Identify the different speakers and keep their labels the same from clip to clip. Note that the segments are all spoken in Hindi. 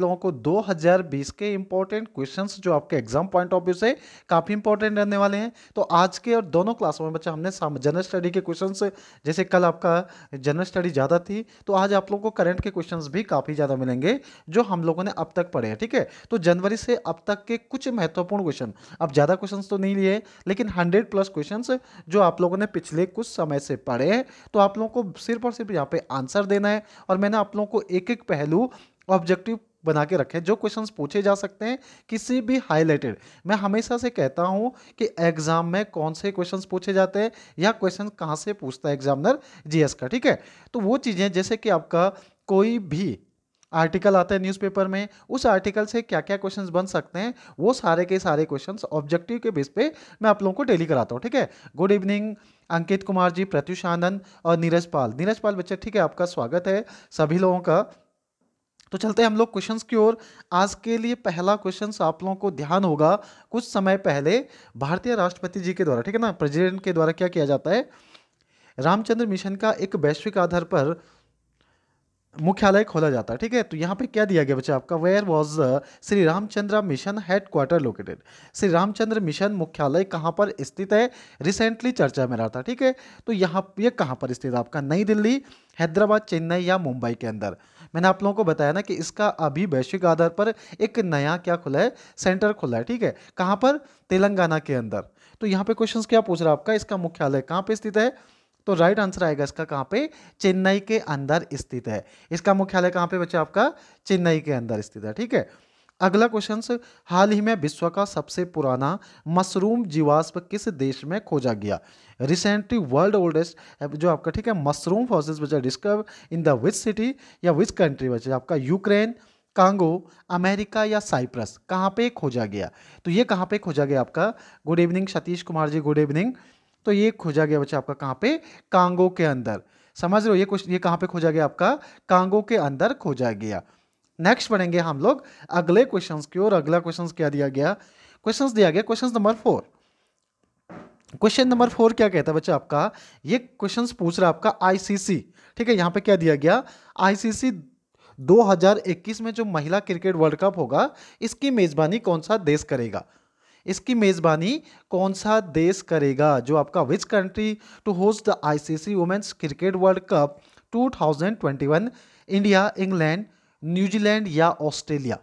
Speaker 1: लोगों को 2020 के इंपॉर्टेंट क्वेश्चंस जो आपके एग्जाम पॉइंट ऑफ व्यू से काफ़ी इंपॉर्टेंट रहने वाले हैं तो आज के और दोनों क्लासों में बच्चा हमने जनरल स्टडी के क्वेश्चंस जैसे कल आपका जनरल स्टडी ज़्यादा थी तो आज आप लोगों को करंट के क्वेश्चंस भी काफ़ी ज़्यादा मिलेंगे जो हम लोगों ने अब तक पढ़े हैं ठीक है तो जनवरी से अब तक के कुछ महत्वपूर्ण क्वेश्चन अब ज़्यादा क्वेश्चन तो नहीं लिए लेकिन हंड्रेड प्लस क्वेश्चन जो आप लोगों ने पिछले कुछ समय से पढ़े हैं तो आप लोगों को सिर्फ और सिर्फ यहाँ पे आंसर देना है और मैंने आप लोगों को एक एक पहलू ऑब्जेक्टिव बना के रखें जो क्वेश्चंस पूछे जा सकते हैं किसी भी हाईलाइटेड मैं हमेशा से कहता हूं कि एग्जाम में कौन से क्वेश्चंस पूछे जाते हैं या क्वेश्चन कहां से पूछता है एग्जामिनर जीएस का ठीक है तो वो चीज़ें जैसे कि आपका कोई भी आर्टिकल आता है न्यूज़पेपर में उस आर्टिकल से क्या क्या क्वेश्चंस बन सकते हैं वो सारे के सारे क्वेश्चंस ऑब्जेक्टिव के बेस पे मैं आप लोगों को डेली कराता हूँ ठीक है गुड इवनिंग अंकित कुमार जी प्रत्युष आनंद और नीरज पाल नीरज पाल बच्चे ठीक है आपका स्वागत है सभी लोगों का तो चलते हैं हम लोग क्वेश्चंस की ओर आज के लिए पहला क्वेश्चन आप लोगों को ध्यान होगा कुछ समय पहले भारतीय राष्ट्रपति जी के द्वारा ठीक है ना प्रेसिडेंट के द्वारा क्या किया जाता है रामचंद्र मिशन का एक वैश्विक आधार पर मुख्यालय खोला जाता है ठीक है तो यहाँ पे क्या दिया गया बच्चा आपका where was Shri Ramchandra mission headquarter located Shri Ramchandra mission मुख्यालय कहाँ पर स्थित है रिसेंटली चर्चा में रहा था ठीक है तो यहाँ ये यह कहाँ पर स्थित है आपका नई दिल्ली हैदराबाद चेन्नई या मुंबई के अंदर मैंने आप लोगों को बताया ना कि इसका अभी वैश्विक आधार पर एक नया क्या खुला है सेंटर खुला है ठीक है कहाँ पर तेलंगाना के अंदर तो यहाँ पे क्वेश्चन क्या पूछ रहा है आपका इसका मुख्यालय कहाँ पर स्थित है तो राइट आंसर आएगा इसका कहाँ पे चेन्नई के अंदर स्थित है इसका मुख्यालय कहाँ पे बच्चा आपका चेन्नई के अंदर स्थित है ठीक है अगला क्वेश्चन हाल ही में विश्व का सबसे पुराना मशरूम जीवाश्म किस देश में खोजा गया रिसेंटली वर्ल्ड ओल्डेस्ट जो आपका ठीक है मशरूम फॉसिल्स बचा discover in the which city या विच कंट्री बचा आपका यूक्रेन कांगो अमेरिका या साइप्रस कहाँ पे खोजा गया तो ये कहाँ पे खोजा गया आपका good evening Satish Kumar ji good evening तो ये खोजा गया बच्चा आपका कहाँ पे कांगो के अंदर समझ रहे हो ये क्वेश्चन ये कहाँ पे खोजा गया आपका कांगो के अंदर खोजा गया नेक्स्ट बढ़ेंगे हम लोग अगले क्वेश्चन की ओर अगला क्वेश्चन क्या दिया गया क्वेश्चन दिया गया question number four question number four क्या कहता है बच्चा आपका ये क्वेश्चन पूछ रहा है आपका आईसीसी ठीक है यहाँ पे क्या दिया गया आईसीसी 2021 में जो महिला क्रिकेट वर्ल्ड कप होगा इसकी मेजबानी कौन सा देश करेगा इसकी मेजबानी कौन सा देश करेगा जो आपका which country to host the ICC women's cricket world cup 2021 India England New Zealand या ऑस्ट्रेलिया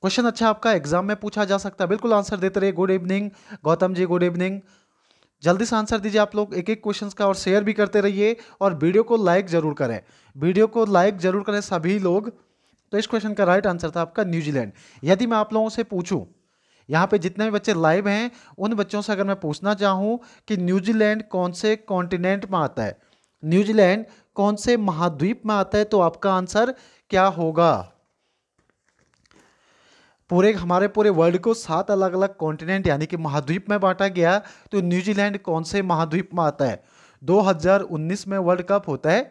Speaker 1: क्वेश्चन अच्छा आपका एग्जाम में पूछा जा सकता है बिल्कुल आंसर देते रहे good evening Gautam ji good evening जल्दी से आंसर दीजिए आप लोग एक एक क्वेश्चंस का और शेयर भी करते रहिए और वीडियो को लाइक जरूर करें वीडियो को लाइक जरूर करें सभी लोग तो इस क्वेश्चन का राइट आंसर था आपका न्यूजीलैंड यदि मैं आप लोगों से पूछूं यहाँ पे जितने भी बच्चे लाइव हैं उन बच्चों से अगर मैं पूछना चाहूँ कि न्यूजीलैंड कौन से कॉन्टिनेंट में आता है न्यूजीलैंड कौन से महाद्वीप में आता है तो आपका आंसर क्या होगा पूरे हमारे पूरे वर्ल्ड को सात अलग अलग कॉन्टिनेंट यानी कि महाद्वीप में बांटा गया तो न्यूजीलैंड कौन से महाद्वीप में आता है 2019 में वर्ल्ड कप होता है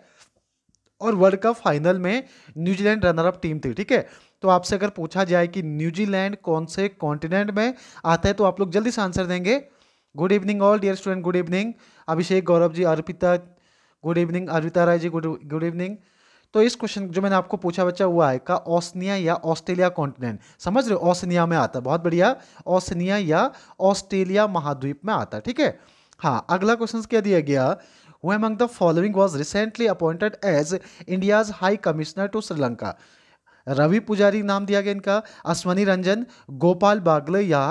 Speaker 1: और वर्ल्ड कप फाइनल में न्यूजीलैंड रनरअप टीम थी ठीक है तो आपसे अगर पूछा जाए कि न्यूजीलैंड कौन से कॉन्टिनेंट में आता है तो आप लोग जल्दी से आंसर देंगे good evening all dear student good evening Abhishek Gaurav ji Arpita good evening Arpita Rai ji good good evening तो इस क्वेश्चन जो मैंने आपको पूछा बच्चा वो आएगा ऑस्निया या ऑस्ट्रेलिया कॉन्टिनेंट समझ रहे हो ऑस्निया में आता बहुत बढ़िया ऑस्निया या ऑस्ट्रेलिया महाद्वीप में आता ठीक है हाँ अगला क्वेश्चन क्या दिया गया वो among the following was recently appointed as India's high commissioner to Sri Lanka Ravi पुजारी नाम दिया गया इनका अश्वनी रंजन गोपाल बागले या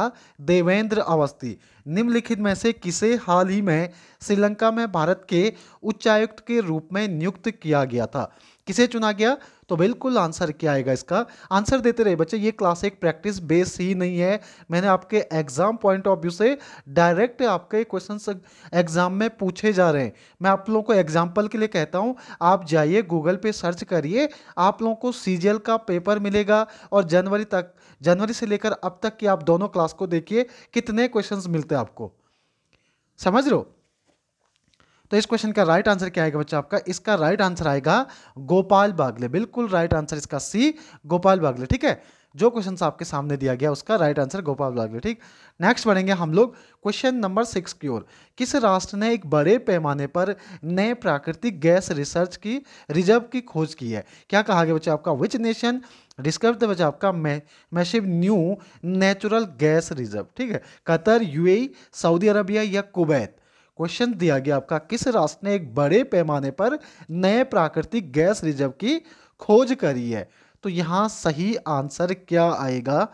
Speaker 1: देवेंद्र अवस्थी निम्नलिखित में से किसे हाल ही में श्रीलंका में भारत के उच्चायुक्त के रूप में नियुक्त किया गया था किसे चुना गया तो बिल्कुल आंसर क्या आएगा इसका आंसर देते रहे बच्चे ये क्लास एक प्रैक्टिस बेस ही नहीं है मैंने आपके एग्जाम पॉइंट ऑफ व्यू से डायरेक्ट आपके क्वेश्चन एग्जाम में पूछे जा रहे हैं मैं आप लोगों को एग्जाम्पल के लिए कहता हूँ आप जाइए गूगल पे सर्च करिए आप लोगों को सी का पेपर मिलेगा और जनवरी तक जनवरी से लेकर अब तक की आप दोनों क्लास को देखिए कितने क्वेश्चन मिलते हैं आपको समझ रहे हो तो इस क्वेश्चन का राइट आंसर क्या आएगा बच्चा आपका इसका राइट आंसर आएगा गोपाल बागले बिल्कुल राइट आंसर इसका सी गोपाल बागले ठीक है जो क्वेश्चन आपके सामने दिया गया उसका राइट आंसर गोपाल बागले ठीक नेक्स्ट बढ़ेंगे हम लोग क्वेश्चन नंबर सिक्स की ओर किस राष्ट्र ने एक बड़े पैमाने पर नए प्राकृतिक गैस रिसर्च की रिजर्व की खोज की है क्या कहा गया बच्चा आपका विच नेशन डिस्कर्व द बच्चा आपका massive new natural gas reserve ठीक है कतर यूएई सऊदी अरबिया या कुवैत क्वेश्चन दिया गया आपका किस राष्ट्र ने एक बड़े पैमाने पर नए प्राकृतिक गैस रिजर्व की खोज करी है तो यहाँ सही आंसर क्या आएगा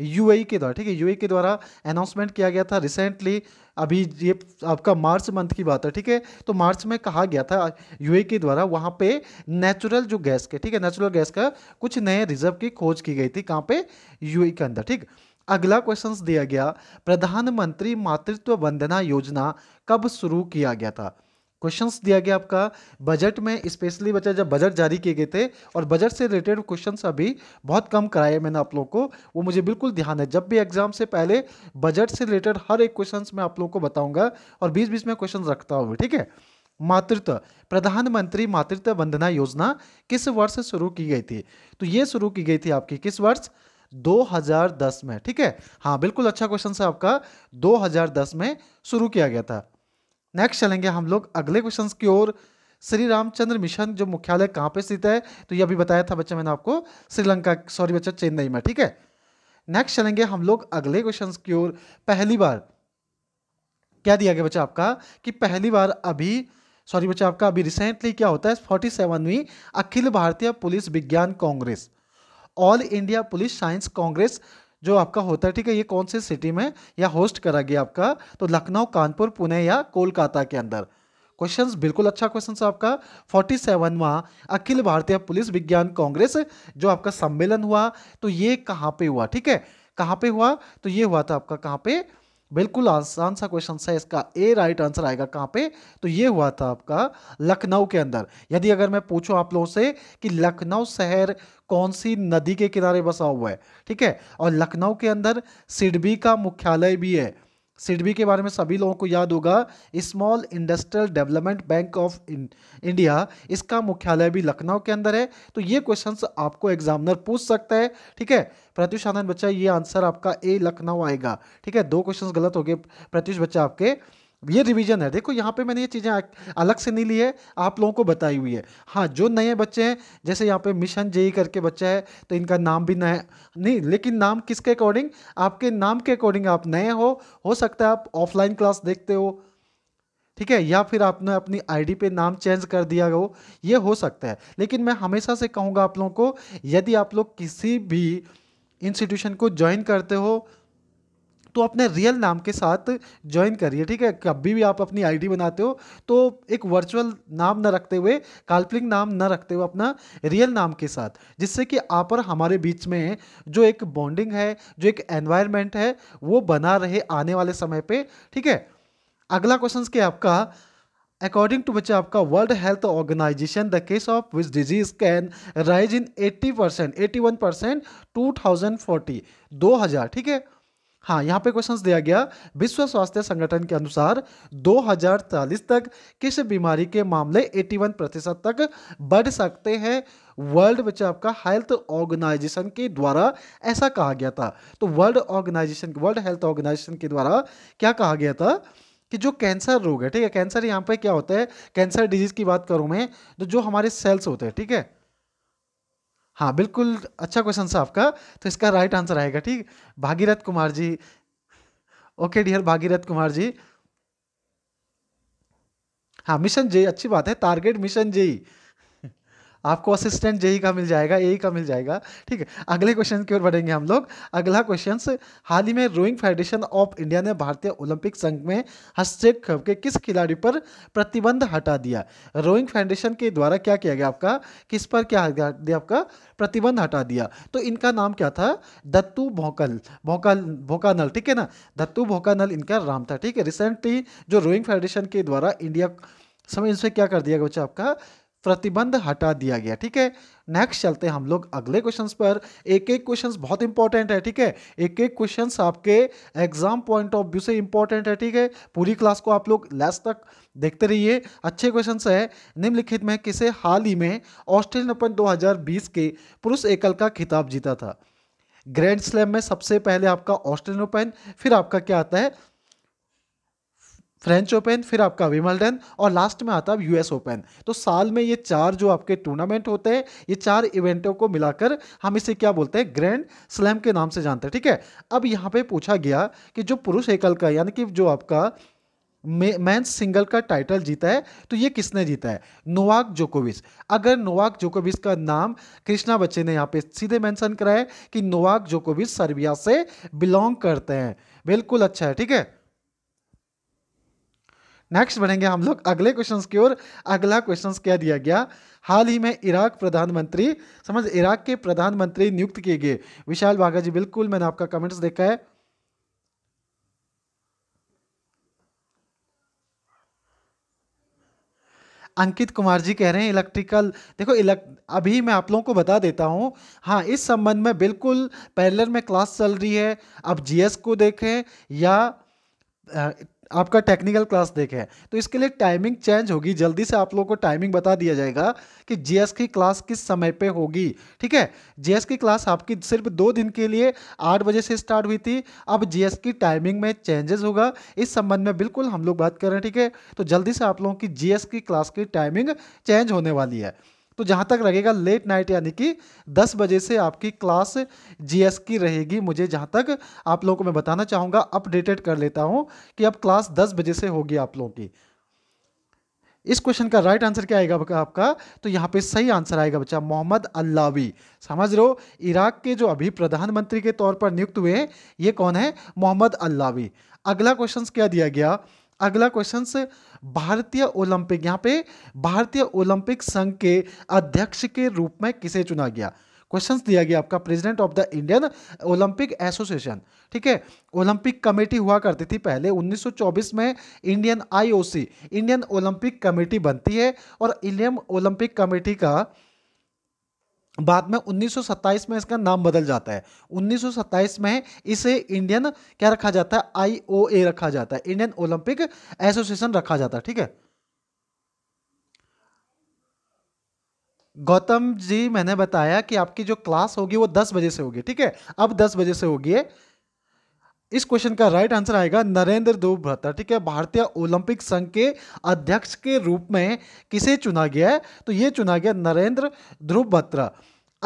Speaker 1: यूएई e के द्वारा ठीक है यूएई e के द्वारा अनाउंसमेंट किया गया था रिसेंटली अभी ये आपका मार्च मंथ की बात है ठीक है तो मार्च में कहा गया था यूएई e के द्वारा वहाँ पे नेचुरल जो गैस के ठीक है नेचुरल गैस का कुछ नए रिजर्व की खोज की गई थी कहाँ पे यूएई के अंदर ठीक अगला क्वेश्चन दिया गया प्रधानमंत्री मातृत्व वंदना योजना कब शुरू किया गया था क्वेश्चन दिया गया आपका बजट में स्पेशली बच्चा जब बजट जारी किए गए थे और बजट से रिलेटेड क्वेश्चन अभी बहुत कम कराए मैंने आप लोग को वो मुझे बिल्कुल ध्यान है जब भी एग्जाम से पहले बजट से रिलेटेड हर एक क्वेश्चन मैं आप लोगों को बताऊंगा और बीच बीच में क्वेश्चन रखता हूँ ठीक है मातृत्व प्रधानमंत्री मातृत्व वंदना योजना किस वर्ष शुरू की गई थी तो ये शुरू की गई थी आपकी किस वर्ष 2010 में ठीक है हाँ बिल्कुल अच्छा क्वेश्चन है आपका 2010 में शुरू किया गया था नेक्स्ट चलेंगे हम लोग अगले क्वेश्चन की ओर श्री रामचंद्र मिशन जो मुख्यालय कहाँ पे स्थित है तो ये अभी बताया था बच्चा मैंने आपको श्रीलंका सॉरी बच्चा चेन्नई में ठीक है नेक्स्ट चलेंगे हम लोग अगले क्वेश्चन की ओर पहली बार क्या दिया गया बच्चा आपका कि पहली बार अभी सॉरी बच्चा आपका अभी रिसेंटली क्या होता है फोर्टी सेवनवीं अखिल भारतीय पुलिस विज्ञान congress all India police science Congress जो आपका होता है ठीक है ये कौन से सिटी में या होस्ट करा गया आपका तो लखनऊ कानपुर पुणे या कोलकाता के अंदर क्वेश्चंस बिल्कुल अच्छा क्वेश्चन आपका फोर्टी सेवनवा अखिल भारतीय पुलिस विज्ञान कांग्रेस जो आपका सम्मेलन हुआ तो ये कहाँ पे हुआ ठीक है कहाँ पे हुआ तो ये हुआ था आपका कहाँ पे बिल्कुल आसान सा क्वेश्चन है इसका ए राइट आंसर आएगा कहाँ पे तो ये हुआ था आपका लखनऊ के अंदर यदि अगर मैं पूछूं आप लोगों से कि लखनऊ शहर कौन सी नदी के किनारे बसा हुआ है ठीक है और लखनऊ के अंदर सिडबी का मुख्यालय भी है सिडबी के बारे में सभी लोगों को याद होगा small industrial development bank of India इसका मुख्यालय भी लखनऊ के अंदर है तो ये क्वेश्चंस आपको एग्जामिनर पूछ सकता है ठीक है प्रत्युष आनंद बच्चा ये आंसर आपका ए लखनऊ आएगा ठीक है दो क्वेश्चंस गलत हो गए प्रत्युष बच्चा आपके ये रिवीजन है देखो यहाँ पे मैंने ये चीज़ें अलग से नहीं ली है आप लोगों को बताई हुई है हाँ जो नए बच्चे हैं जैसे यहाँ पे मिशन जेई करके बच्चा है तो इनका नाम भी नया नहीं लेकिन नाम किसके अकॉर्डिंग आपके नाम के अकॉर्डिंग आप नए हो हो सकता है आप ऑफलाइन क्लास देखते हो ठीक है या फिर आपने अपनी आईडी पे नाम चेंज कर दिया हो ये हो सकता है लेकिन मैं हमेशा से कहूँगा आप लोगों को यदि आप लोग किसी भी इंस्टीट्यूशन को ज्वाइन करते हो तो अपने रियल नाम के साथ ज्वाइन करिए ठीक है कभी भी आप अपनी आईडी बनाते हो तो एक वर्चुअल नाम ना रखते हुए काल्पनिक नाम ना रखते हुए अपना रियल नाम के साथ जिससे कि आप और हमारे बीच में जो एक बॉन्डिंग है जो एक एनवायरमेंट है वो बना रहे आने वाले समय पर ठीक है अगला क्वेश्चन के आपका अकॉर्डिंग टू बच्चे आपका World Health Organization the case of which disease can rise in 80 percent eighty one percent two thousand forty दो हज़ार ठीक है हाँ यहाँ पे क्वेश्चंस दिया गया विश्व स्वास्थ्य संगठन के अनुसार 2040 तक किस बीमारी के मामले 81 प्रतिशत तक बढ़ सकते हैं वर्ल्ड बच्चे आपका हेल्थ ऑर्गेनाइजेशन के द्वारा ऐसा कहा गया था तो World Organization World Health Organization के द्वारा क्या कहा गया था कि जो कैंसर रोग है ठीक है कैंसर यहाँ पे क्या होता है कैंसर डिजीज की बात करूँ मैं तो जो हमारे सेल्स होते हैं ठीक है हाँ बिल्कुल अच्छा क्वेश्चन था आपका तो इसका राइट आंसर आएगा ठीक भागीरथ कुमार जी ओके डियर भागीरथ कुमार जी हाँ मिशन जे अच्छी बात है टारगेट मिशन जेई आपको असिस्टेंट जेई e का मिल जाएगा ए e का मिल जाएगा ठीक है अगले क्वेश्चन की ओर बढ़ेंगे हम लोग अगला क्वेश्चन हाल ही में रोइंग फेडरेशन ऑफ इंडिया ने भारतीय ओलंपिक संघ में हस्तक्षेप के किस खिलाड़ी पर प्रतिबंध हटा दिया रोइंग फेडरेशन के द्वारा क्या किया गया आपका किस पर क्या दिया आपका प्रतिबंध हटा दिया तो इनका नाम क्या था दत्तू भोकल भोकल भोकानल ठीक है ना दत्तू भोकानल इनका नाम था ठीक है रिसेंटली जो रोइंग फेडरेशन के द्वारा इंडिया समय इनसे क्या कर दिया बच्चा आपका प्रतिबंध हटा दिया गया ठीक है नेक्स्ट चलते हम लोग अगले क्वेश्चंस पर एक एक क्वेश्चंस बहुत इंपॉर्टेंट है ठीक है एक एक क्वेश्चंस आपके एग्जाम पॉइंट ऑफ व्यू से इंपॉर्टेंट है ठीक है पूरी क्लास को आप लोग लास्ट तक देखते रहिए अच्छे क्वेश्चंस है निम्नलिखित में किसे हाल ही में ऑस्ट्रेलियन ओपन दो के पुरुष एकल का खिताब जीता था ग्रैंड स्लैम में सबसे पहले आपका ऑस्ट्रेलियन ओपन फिर आपका क्या आता है फ्रेंच ओपन फिर आपका विमल्डन और लास्ट में आता है यूएस ओपन तो साल में ये चार जो आपके टूर्नामेंट होते हैं ये चार इवेंटों को मिलाकर हम इसे क्या बोलते हैं ग्रैंड स्लैम के नाम से जानते हैं ठीक है अब यहाँ पे पूछा गया कि जो पुरुष एकल का यानी कि जो आपका मैन सिंगल का टाइटल जीता है तो ये किसने जीता है नोवाक जोकोविच अगर नोवाक जोकोविच का नाम कृष्णा बच्चे ने यहाँ पे सीधे मेंशन कराया कि नोवाक जोकोविच सर्बिया से बिलोंग करते हैं बिल्कुल अच्छा है ठीक है नेक्स्ट बढ़ेंगे हम लोग अगले क्वेश्चन की ओर अगला क्वेश्चन क्या दिया गया हाल ही में इराक प्रधानमंत्री समझ इराक के प्रधानमंत्री नियुक्त किए गए विशाल भागा जी बिल्कुल मैंने आपका कमेंट्स देखा है अंकित कुमार जी कह रहे हैं इलेक्ट्रिकल देखो इलेक् अभी मैं आप लोगों को बता देता हूं हाँ इस संबंध में बिल्कुल पैरेलल में क्लास चल रही है अब जीएस को देखें या आपका टेक्निकल क्लास देखे हैं तो इसके लिए टाइमिंग चेंज होगी जल्दी से आप लोगों को टाइमिंग बता दिया जाएगा कि जीएस की क्लास किस समय पे होगी ठीक है जीएस की क्लास आपकी सिर्फ दो दिन के लिए आठ बजे से स्टार्ट हुई थी अब जीएस की टाइमिंग में चेंजेस होगा इस संबंध में बिल्कुल हम लोग बात कर रहे हैं ठीक है तो जल्दी से आप लोगों की जी की क्लास की टाइमिंग चेंज होने वाली है तो जहाँ तक लगेगा लेट नाइट यानी कि 10 बजे से आपकी क्लास जीएस की रहेगी मुझे जहाँ तक आप लोगों को मैं बताना चाहूँगा अपडेटेड कर लेता हूँ कि अब क्लास 10 बजे से होगी आप लोगों की इस क्वेश्चन का राइट आंसर क्या आएगा आपका तो यहाँ पे सही आंसर आएगा बच्चा मोहम्मद अल्लावी समझ लो इराक के जो अभी प्रधानमंत्री के तौर पर नियुक्त हुए हैं ये कौन है मोहम्मद अल्लावी अगला क्वेश्चन क्या दिया गया अगला क्वेश्चन भारतीय ओलंपिक यहाँ पे भारतीय ओलंपिक संघ के अध्यक्ष के रूप में किसे चुना गया क्वेश्चंस दिया गया आपका president of the Indian Olympic Association ठीक है ओलंपिक कमेटी हुआ करती थी पहले 1924 में Indian IOC Indian Olympic Committee बनती है और इंडियन ओलंपिक कमेटी का बाद में 1927 में इसका नाम बदल जाता है 1927 में इसे इंडियन क्या रखा जाता है आईओए रखा जाता है इंडियन ओलंपिक एसोसिएशन रखा जाता है ठीक है गौतम जी मैंने बताया कि आपकी जो क्लास होगी वो 10 बजे से होगी ठीक है अब 10 बजे से होगी इस क्वेश्चन का राइट आंसर आएगा नरेंद्र ध्रुव भ्रता ठीक है भारतीय ओलंपिक संघ के अध्यक्ष के रूप में किसे चुना गया है तो ये चुना गया नरेंद्र ध्रुव भत्रा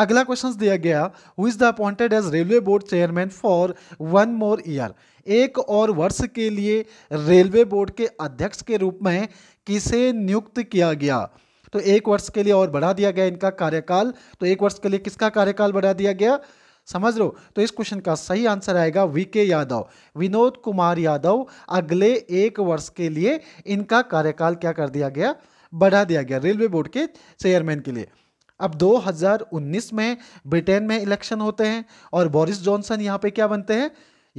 Speaker 1: अगला क्वेश्चन दिया गया who is the appointed as railway board chairman for one more year एक और वर्ष के लिए रेलवे बोर्ड के अध्यक्ष के रूप में किसे नियुक्त किया गया तो एक वर्ष के लिए और बढ़ा दिया गया इनका कार्यकाल तो एक वर्ष के लिए किसका कार्यकाल बढ़ा दिया गया समझ लो तो इस क्वेश्चन का सही आंसर आएगा वीके यादव विनोद कुमार यादव अगले एक वर्ष के लिए इनका कार्यकाल क्या कर दिया गया बढ़ा दिया गया रेलवे बोर्ड के चेयरमैन के लिए अब 2019 में ब्रिटेन में इलेक्शन होते हैं और बोरिस जॉनसन यहाँ पे क्या बनते हैं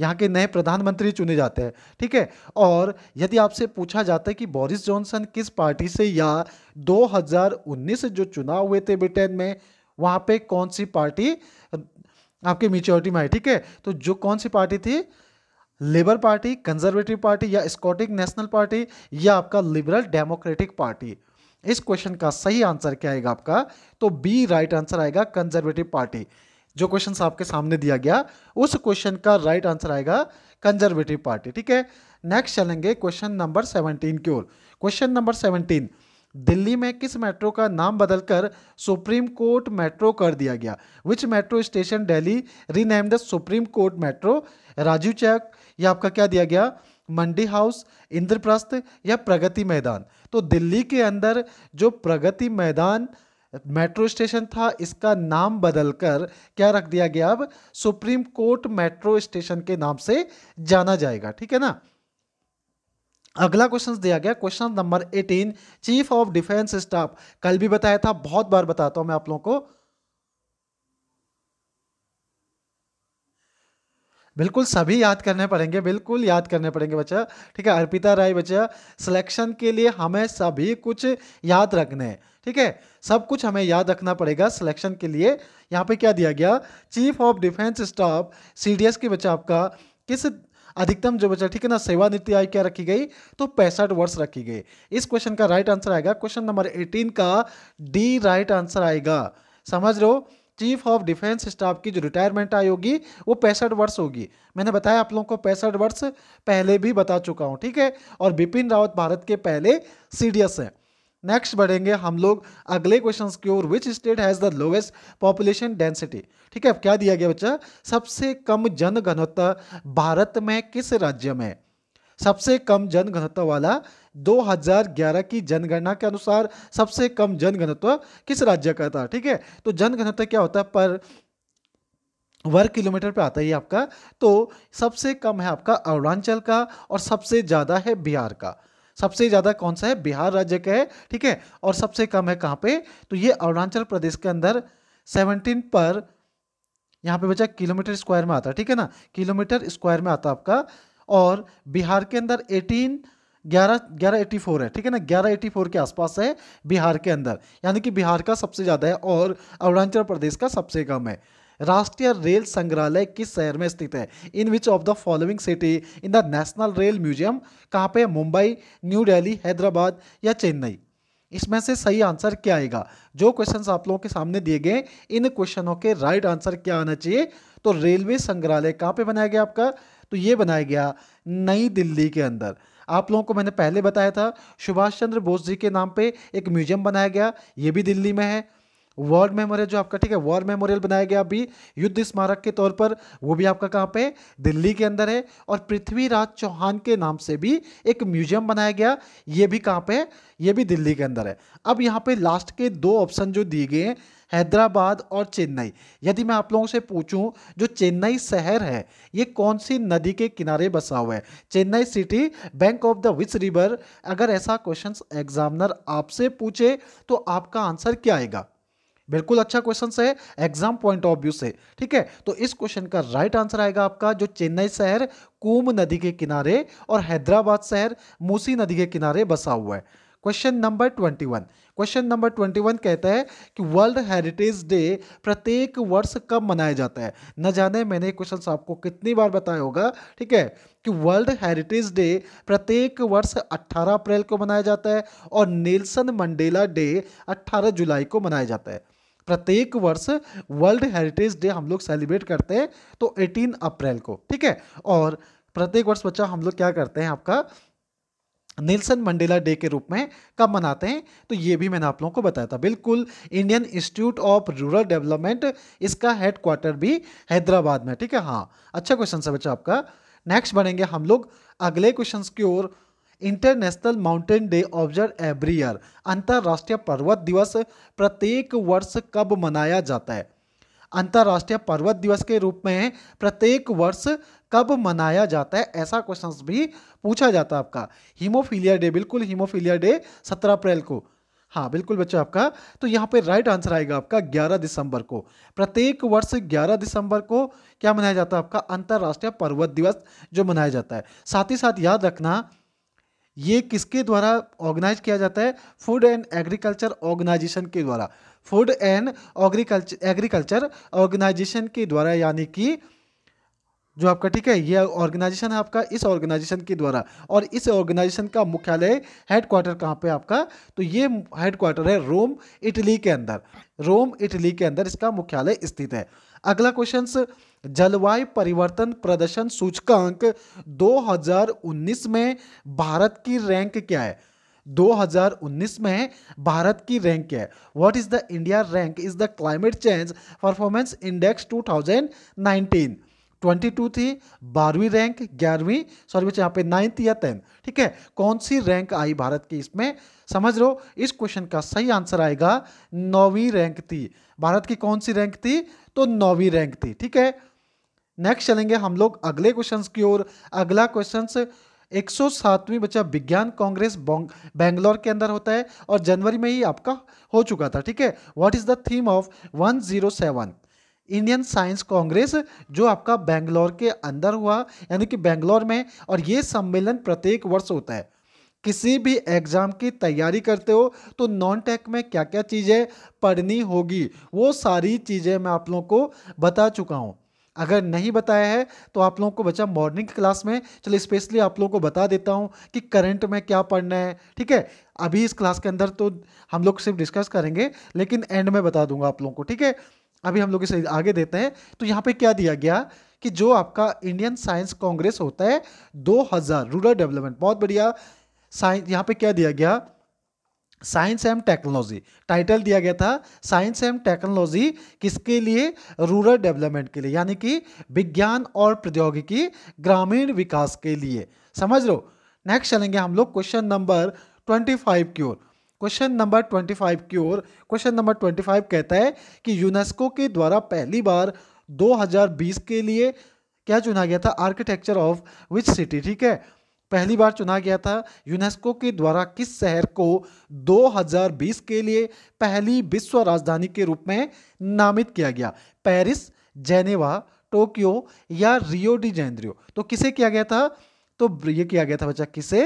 Speaker 1: यहाँ के नए प्रधानमंत्री चुने जाते हैं ठीक है और यदि आपसे पूछा जाता है कि बोरिस जॉनसन किस पार्टी से या 2019 जो चुनाव हुए थे ब्रिटेन में वहाँ पे कौन सी पार्टी आपके मेच्योरिटी में आई ठीक है तो जो कौन सी पार्टी थी लेबर पार्टी कंजर्वेटिव पार्टी या स्कॉटिक नेशनल पार्टी या आपका लिबरल डेमोक्रेटिक पार्टी इस क्वेश्चन का सही आंसर क्या आएगा आपका तो बी राइट आंसर आएगा कंजर्वेटिव पार्टी जो क्वेश्चन आपके सामने दिया गया उस क्वेश्चन का राइट आंसर आएगा कंजर्वेटिव पार्टी ठीक है नेक्स्ट चलेंगे क्वेश्चन नंबर सेवनटीन की ओर क्वेश्चन नंबर सेवनटीन दिल्ली में किस मेट्रो का नाम बदलकर सुप्रीम कोर्ट मेट्रो कर दिया गया which metro station Delhi the Supreme Court metro Rajiv Chowk या आपका क्या दिया गया मंडी हाउस इंद्रप्रस्थ या प्रगति मैदान तो दिल्ली के अंदर जो प्रगति मैदान मेट्रो स्टेशन था इसका नाम बदलकर क्या रख दिया गया अब सुप्रीम कोर्ट मेट्रो स्टेशन के नाम से जाना जाएगा ठीक है ना अगला क्वेश्चन दिया गया question number eighteen chief of defence staff कल भी बताया था बहुत बार बताता हूं मैं आप लोगों को बिल्कुल सभी याद करने पड़ेंगे बिल्कुल याद करने पड़ेंगे बच्चा ठीक है अर्पिता राय बच्चा सिलेक्शन के लिए हमें सभी कुछ याद रखने हैं ठीक है सब कुछ हमें याद रखना पड़ेगा सिलेक्शन के लिए यहाँ पे क्या दिया गया chief of defence staff CDS की बच्चा आपका किस अधिकतम जो बचा ठीक है ना सेवा नीति आयु क्या रखी गई तो पैंसठ वर्ष रखी गई इस क्वेश्चन का राइट आंसर आएगा क्वेश्चन नंबर एटीन का डी राइट आंसर आएगा समझ लो चीफ ऑफ डिफेंस स्टाफ की जो रिटायरमेंट आयु होगी वो पैंसठ वर्ष होगी मैंने बताया आप लोगों को पैंसठ वर्ष पहले भी बता चुका हूँ ठीक है और बिपिन रावत भारत के पहले सीडीएस हैं नेक्स्ट बढ़ेंगे हम लोग अगले क्वेश्चन की ओर which state has the lowest population density ठीक है अब क्या दिया गया बच्चा सबसे कम जन घनत्व भारत में किस राज्य में सबसे कम जन घनत्व वाला 2011 की जनगणना के अनुसार सबसे कम जन घनत्व किस राज्य का था ठीक है तो जन घनत्व क्या होता है पर वर्ग किलोमीटर पे आता ही आपका तो सबसे कम है आपका अरुणाचल का और सबसे ज़्यादा है बिहार का सबसे ज़्यादा कौन सा है बिहार राज्य का है ठीक है और सबसे कम है कहाँ पे तो ये अरुणाचल प्रदेश के अंदर सेवनटीन पर यहाँ पे बचा किलोमीटर स्क्वायर में आता है ठीक है ना किलोमीटर स्क्वायर में आता आपका और बिहार के अंदर एटीन ग्यारह ग्यारह एटी फोर है ठीक है ना ग्यारह एटी फोर के आसपास है बिहार के अंदर यानी कि बिहार का सबसे ज़्यादा है और अरुणाचल प्रदेश का सबसे कम है राष्ट्रीय रेल संग्रहालय किस शहर में स्थित है in which of the following city in the national rail museum कहाँ पे मुंबई न्यू डेली हैदराबाद या चेन्नई इसमें से सही आंसर क्या आएगा जो क्वेश्चंस आप लोगों के सामने दिए गए इन क्वेश्चनों के राइट आंसर क्या आना चाहिए तो रेलवे संग्रहालय कहाँ पे बनाया गया आपका तो ये बनाया गया नई दिल्ली के अंदर आप लोगों को मैंने पहले बताया था सुभाष चंद्र बोस जी के नाम पे एक म्यूजियम बनाया गया ये भी दिल्ली में है वॉर मेमोरियल जो आपका ठीक है वॉर मेमोरियल बनाया गया अभी युद्ध स्मारक के तौर पर वो भी आपका कहाँ पे दिल्ली के अंदर है और पृथ्वीराज चौहान के नाम से भी एक म्यूजियम बनाया गया ये भी कहाँ पे ये भी दिल्ली के अंदर है अब यहाँ पे लास्ट के दो ऑप्शन जो दिए गए हैं हैदराबाद और चेन्नई यदि मैं आप लोगों से पूछूं जो चेन्नई शहर है ये कौन सी नदी के किनारे बसा हुआ है Chennai city bank of the which river अगर ऐसा क्वेश्चन एग्जामिनर आपसे पूछे तो आपका आंसर क्या आएगा बिल्कुल अच्छा क्वेश्चन है एग्जाम पॉइंट ऑफ व्यू से ठीक है तो इस क्वेश्चन का राइट आंसर आएगा आपका जो चेन्नई शहर कुम नदी के किनारे और हैदराबाद शहर मूसी नदी के किनारे बसा हुआ है question number twenty one question number twenty one कहता है कि वर्ल्ड हेरिटेज डे प्रत्येक वर्ष कब मनाया जाता है न जाने मैंने क्वेश्चन आपको कितनी बार बताया होगा ठीक है कि वर्ल्ड हेरिटेज डे प्रत्येक वर्ष 18 अप्रैल को मनाया जाता है और नेल्सन मंडेला डे 18 जुलाई को मनाया जाता है प्रत्येक वर्ष वर्ल्ड हेरिटेज डे हम लोग सेलिब्रेट करते हैं तो 18 अप्रैल को ठीक है और प्रत्येक वर्ष बच्चा हम लोग क्या करते हैं आपका नेल्सन मंडेला डे के रूप में कब मनाते हैं तो ये भी मैंने आप लोगों को बताया था बिल्कुल Indian Institute of Rural Development इसका हेड क्वार्टर भी हैदराबाद में ठीक है हाँ अच्छा क्वेश्चन है बच्चा आपका नेक्स्ट बढ़ेंगे हम लोग अगले क्वेश्चन की ओर International Mountain Day observe every year अंतर्राष्ट्रीय पर्वत दिवस प्रत्येक वर्ष कब मनाया जाता है अंतर्राष्ट्रीय पर्वत दिवस के रूप में प्रत्येक वर्ष कब मनाया जाता है ऐसा क्वेश्चन भी पूछा जाता है आपका हीमोफीलिया डे बिल्कुल हीमोफीलिया डे सत्रह अप्रैल को हाँ बिल्कुल बच्चों आपका तो यहाँ पे राइट आंसर आएगा आपका 11 दिसंबर को प्रत्येक वर्ष 11 दिसंबर को क्या मनाया जाता है आपका अंतर्राष्ट्रीय पर्वत दिवस जो मनाया जाता है साथ ही साथ याद रखना ये किसके द्वारा ऑर्गेनाइज किया जाता है फूड एंड एग्रीकल्चर ऑर्गेनाइजेशन के द्वारा Food and Agriculture Agriculture Organization के द्वारा यानी कि जो आपका ठीक है ये ऑर्गेनाइजेशन है आपका इस ऑर्गेनाइजेशन के द्वारा और इस ऑर्गेनाइजेशन का मुख्यालय हेडक्वार्टर कहाँ पे आपका तो ये हेडक्वार्टर है रोम इटली के अंदर रोम इटली के अंदर इसका मुख्यालय स्थित है अगला क्वेश्चन जलवायु परिवर्तन प्रदर्शन सूचकांक 2019 में भारत की रैंक क्या है 2019 में भारत की रैंक क्या है what is the India rank is the Climate Change Performance Index 2019 टू थी बारहवीं रैंक ग्यारहवीं सॉरी बच्चे यहाँ पे नाइन्थ या टेंथ ठीक है कौन सी रैंक आई भारत की इसमें समझ लो इस क्वेश्चन का सही आंसर आएगा नौवीं रैंक थी भारत की कौन सी रैंक थी तो नौवीं रैंक थी ठीक है नेक्स्ट चलेंगे हम लोग अगले क्वेश्चंस की ओर अगला क्वेश्चन सातवीं बच्चा विज्ञान कांग्रेस बेंगलोर के अंदर होता है और जनवरी में ही आपका हो चुका था ठीक है what is the theme of 107 Indian Science Congress जो आपका बेंगलोर के अंदर हुआ यानी कि बेंगलोर में और ये सम्मेलन प्रत्येक वर्ष होता है किसी भी एग्ज़ाम की तैयारी करते हो तो नॉन टेक में क्या क्या चीज़ें पढ़नी होगी वो सारी चीज़ें मैं आप लोगों को बता चुका हूँ अगर नहीं बताया है तो आप लोगों को बच्चा मॉर्निंग क्लास में चलो स्पेशली आप लोगों को बता देता हूँ कि करंट में क्या पढ़ना है ठीक है अभी इस क्लास के अंदर तो हम लोग सिर्फ डिस्कस करेंगे लेकिन एंड में बता दूंगा आप लोगों को ठीक है अभी हम लोग इसे आगे देते हैं तो यहाँ पे क्या दिया गया कि जो आपका इंडियन साइंस कांग्रेस होता है दो रूरल डेवलपमेंट बहुत बढ़िया साइंस यहाँ पर क्या दिया गया साइंस एंड टेक्नोलॉजी टाइटल दिया गया था साइंस एंड टेक्नोलॉजी किसके लिए रूरल डेवलपमेंट के लिए यानी कि विज्ञान और प्रौद्योगिकी ग्रामीण विकास के लिए समझ लो नेक्स्ट चलेंगे हम लोग क्वेश्चन नंबर ट्वेंटी फाइव की ओर क्वेश्चन नंबर ट्वेंटी फाइव की ओर क्वेश्चन नंबर ट्वेंटी फाइव कहता है कि यूनेस्को के द्वारा पहली बार बीस के लिए क्या चुना गया था आर्किटेक्चर ऑफ विच सिटी ठीक है पहली बार चुना गया था यूनेस्को के द्वारा किस शहर को 2020 के लिए पहली विश्व राजधानी के रूप में नामित किया गया पेरिस जेनेवा टोक्यो या रियो डी जेंद्रियो तो किसे किया गया था तो ये किया गया था बच्चा किसे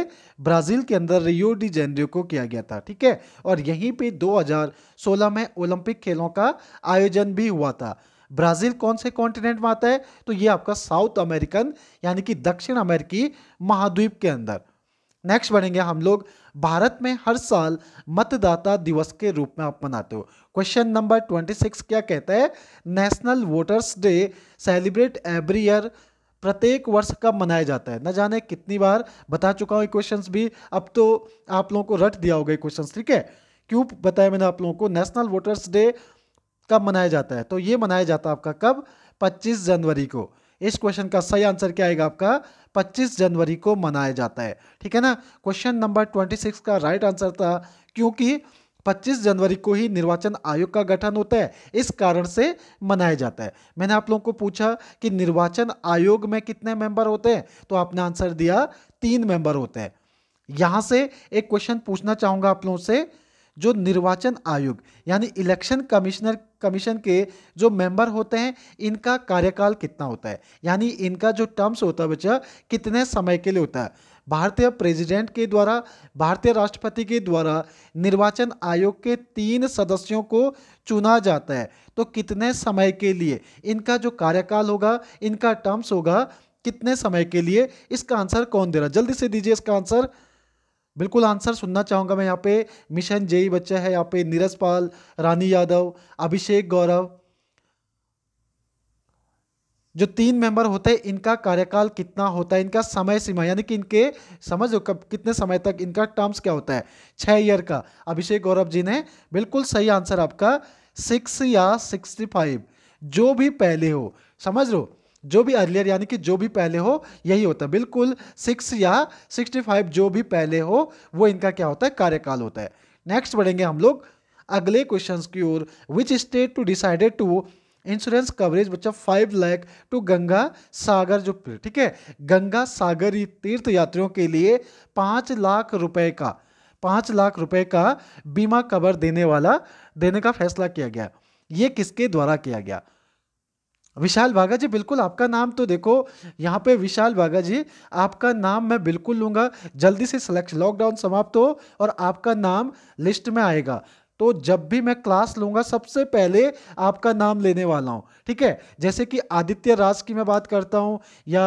Speaker 1: ब्राजील के अंदर रियो डी जेनरियो को किया गया था ठीक है और यहीं पे 2016 में ओलंपिक खेलों का आयोजन भी हुआ था ब्राज़ील कौन से कॉन्टिनेंट में आता है तो ये आपका साउथ अमेरिकन यानी कि दक्षिण अमेरिकी महाद्वीप के अंदर नेक्स्ट बढ़ेंगे हम लोग भारत में हर साल मतदाता दिवस के रूप में आप मनाते हो क्वेश्चन नंबर ट्वेंटी सिक्स क्या कहता है National Voters Day celebrate every year प्रत्येक वर्ष कब मनाया जाता है न जाने कितनी बार बता चुका हूँ क्वेश्चन भी अब तो आप लोगों को रट दिया होगा क्वेश्चन ठीक है क्यों बताया मैंने आप लोगों को नेशनल वोटर्स डे कब मनाया जाता है तो ये मनाया जाता है आपका कब 25 जनवरी को इस क्वेश्चन का सही आंसर क्या आएगा आपका 25 जनवरी को मनाया जाता है ठीक है ना क्वेश्चन नंबर 26 का राइट आंसर था क्योंकि 25 जनवरी को ही निर्वाचन आयोग का गठन होता है इस कारण से मनाया जाता है मैंने आप लोगों को पूछा कि निर्वाचन आयोग में कितने मेंबर होते हैं तो आपने आंसर दिया तीन मेंबर होते हैं यहां से एक क्वेश्चन पूछना चाहूंगा आप लोगों से जो निर्वाचन आयोग यानी इलेक्शन कमिश्नर कमीशन के जो मेंबर होते हैं इनका कार्यकाल कितना होता है यानी इनका जो टर्म्स होता है बच्चा कितने समय के लिए होता है भारतीय प्रेसिडेंट के द्वारा भारतीय राष्ट्रपति के द्वारा निर्वाचन आयोग के तीन सदस्यों को चुना जाता है तो कितने समय के लिए इनका जो कार्यकाल होगा इनका टर्म्स होगा कितने समय के लिए इसका आंसर कौन दे रहा जल्दी से दीजिए इसका आंसर बिल्कुल आंसर सुनना चाहूँगा मैं यहाँ पे मिशन जेई बच्चा है यहाँ पे नीरज पाल रानी यादव अभिषेक गौरव जो तीन मेंबर होते हैं इनका कार्यकाल कितना होता है इनका समय सीमा यानी कि इनके समझ लो कब कितने समय तक इनका टर्म्स क्या होता है छः ईयर का अभिषेक गौरव जी ने बिल्कुल सही आंसर आपका सिक्स या सिक्सटी फाइव जो भी पहले हो समझ लो जो भी अर्लियर यानी कि जो भी पहले हो यही होता है बिल्कुल सिक्स या सिक्सटी फाइव जो भी पहले हो वो इनका क्या होता है कार्यकाल होता है नेक्स्ट बढ़ेंगे हम लोग अगले क्वेश्चन की ओर which state to decided to insurance coverage बच्चा फाइव लैक टू गंगा सागर जो ठीक है गंगा सागर तीर्थ यात्रियों के लिए पाँच लाख रुपए का पाँच लाख रुपए का बीमा कवर देने वाला देने का फैसला किया गया ये किसके द्वारा किया गया विशाल भागा जी बिल्कुल आपका नाम तो देखो यहाँ पे विशाल भागा जी आपका नाम मैं बिल्कुल लूँगा जल्दी से सिलेक्ट लॉकडाउन समाप्त हो और आपका नाम लिस्ट में आएगा तो जब भी मैं क्लास लूँगा सबसे पहले आपका नाम लेने वाला हूँ ठीक है जैसे कि आदित्य राज की मैं बात करता हूँ या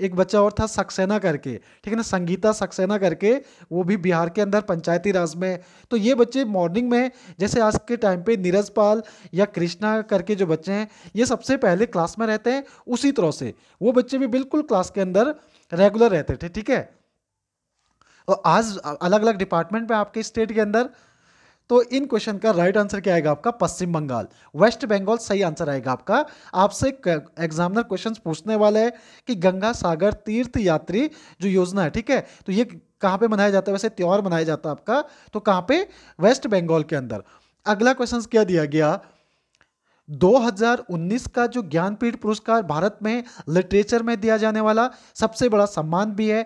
Speaker 1: एक बच्चा और था सक्सेना करके ठीक है ना संगीता सक्सेना करके वो भी बिहार के अंदर पंचायती राज में तो ये बच्चे मॉर्निंग में जैसे आज के टाइम पे नीरज पाल या कृष्णा करके जो बच्चे हैं ये सबसे पहले क्लास में रहते हैं उसी तरह से वो बच्चे भी बिल्कुल क्लास के अंदर रेगुलर रहते थे ठीक है और आज अलग अलग डिपार्टमेंट में आपके स्टेट के अंदर तो इन क्वेश्चन का राइट आंसर क्या आएगा आपका पश्चिम बंगाल वेस्ट बंगाल सही आंसर आएगा आपका आपसे एग्जामिनर क्वेश्चन पूछने वाला है कि गंगा सागर तीर्थ यात्री जो योजना है ठीक है तो ये कहाँ पे मनाया जाता है वैसे त्यौहार मनाया जाता है आपका तो कहाँ पे वेस्ट बंगाल के अंदर अगला क्वेश्चन क्या दिया गया 2019 का जो ज्ञानपीठ पुरस्कार भारत में लिटरेचर में दिया जाने वाला सबसे बड़ा सम्मान भी है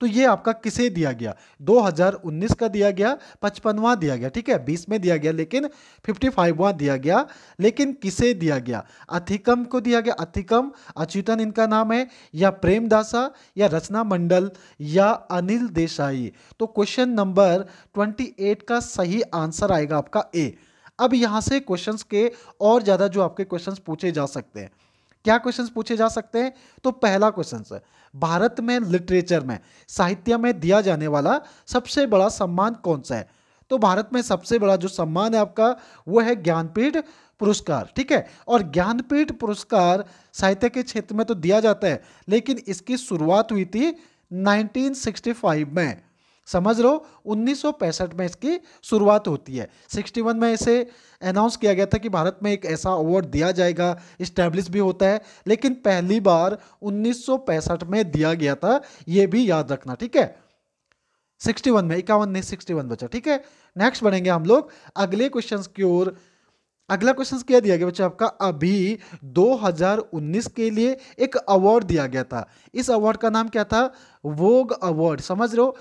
Speaker 1: तो ये आपका किसे दिया गया 2019 का दिया गया पचपनवा दिया गया ठीक है बीस में दिया गया लेकिन फिफ्टी फाइववा दिया गया लेकिन किसे दिया गया अथिकम को दिया गया अथिकम अच्युतन इनका नाम है या प्रेमदासा या रचना मंडल या अनिल देसाई तो क्वेश्चन नंबर ट्वेंटी का सही आंसर आएगा आपका ए अब यहां से क्वेश्चंस के और ज़्यादा जो आपके क्वेश्चंस पूछे जा सकते हैं क्या क्वेश्चंस पूछे जा सकते हैं तो पहला क्वेश्चन भारत में लिटरेचर में साहित्य में दिया जाने वाला सबसे बड़ा सम्मान कौन सा है तो भारत में सबसे बड़ा जो सम्मान है आपका वो है ज्ञानपीठ पुरस्कार ठीक है और ज्ञानपीठ पुरस्कार साहित्य के क्षेत्र में तो दिया जाता है लेकिन इसकी शुरुआत हुई थी 1965 में समझ लो उन्नीस में इसकी शुरुआत होती है 61 में इसे अनाउंस किया गया था कि भारत में एक ऐसा अवार्ड दिया जाएगा इस्टेब्लिश भी होता है लेकिन पहली बार उन्नीस में दिया गया था ये भी याद रखना ठीक है 61 में इक्यावन नहीं 61 बचा ठीक है नेक्स्ट बनेंगे हम लोग अगले क्वेश्चन की ओर अगला क्वेश्चन क्या दिया गया बच्चा आपका अभी 2019 के लिए एक अवार्ड दिया गया था इस अवार्ड का नाम क्या था वोग अवार्ड समझ रहे हो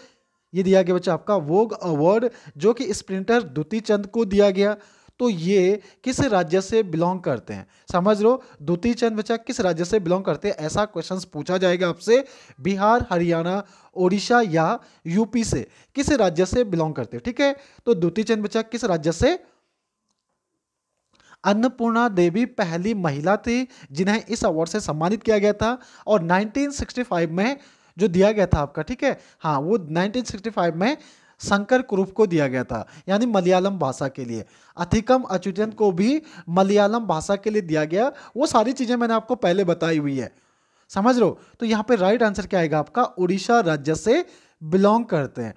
Speaker 1: ये दिया गया बच्चा आपका वोग अवार्ड जो कि स्प्रिंटर द्युति चंद को दिया गया तो ये किस राज्य से बिलोंग करते हैं समझ लो द्वितीय चंद बच्चा किस राज्य से बिलोंग करते हैं ऐसा क्वेश्चन पूछा जाएगा आपसे बिहार हरियाणा ओडिशा या यूपी से किस राज्य से बिलोंग करते हैं ठीक है तो द्वितीय चंद बच्चा किस राज्य से अन्नपूर्णा देवी पहली महिला थी जिन्हें इस अवार्ड से सम्मानित किया गया था और 1965 में जो दिया गया था आपका ठीक है हाँ वो 1965 में शंकर कुरूप को दिया गया था यानी मलयालम भाषा के लिए अथिकम अचुटन को भी मलयालम भाषा के लिए दिया गया वो सारी चीज़ें मैंने आपको पहले बताई हुई है समझ लो तो यहाँ पे राइट आंसर क्या आएगा आपका उड़ीसा राज्य से बिलोंग करते हैं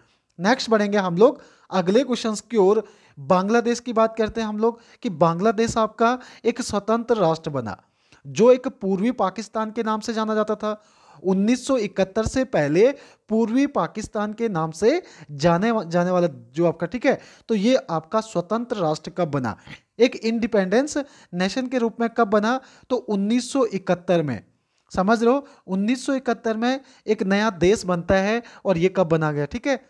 Speaker 1: नेक्स्ट बढ़ेंगे हम लोग अगले क्वेश्चन की ओर बांग्लादेश की बात करते हैं हम लोग कि बांग्लादेश आपका एक स्वतंत्र राष्ट्र बना जो एक पूर्वी पाकिस्तान के नाम से जाना जाता था 1971 से पहले पूर्वी पाकिस्तान के नाम से जाने जाने वाला जो आपका ठीक है तो ये आपका स्वतंत्र राष्ट्र कब बना एक इंडिपेंडेंस नेशन के रूप में कब बना तो 1971 में समझ लो 1971 में एक नया देश बनता है और ये कब बना गया ठीक है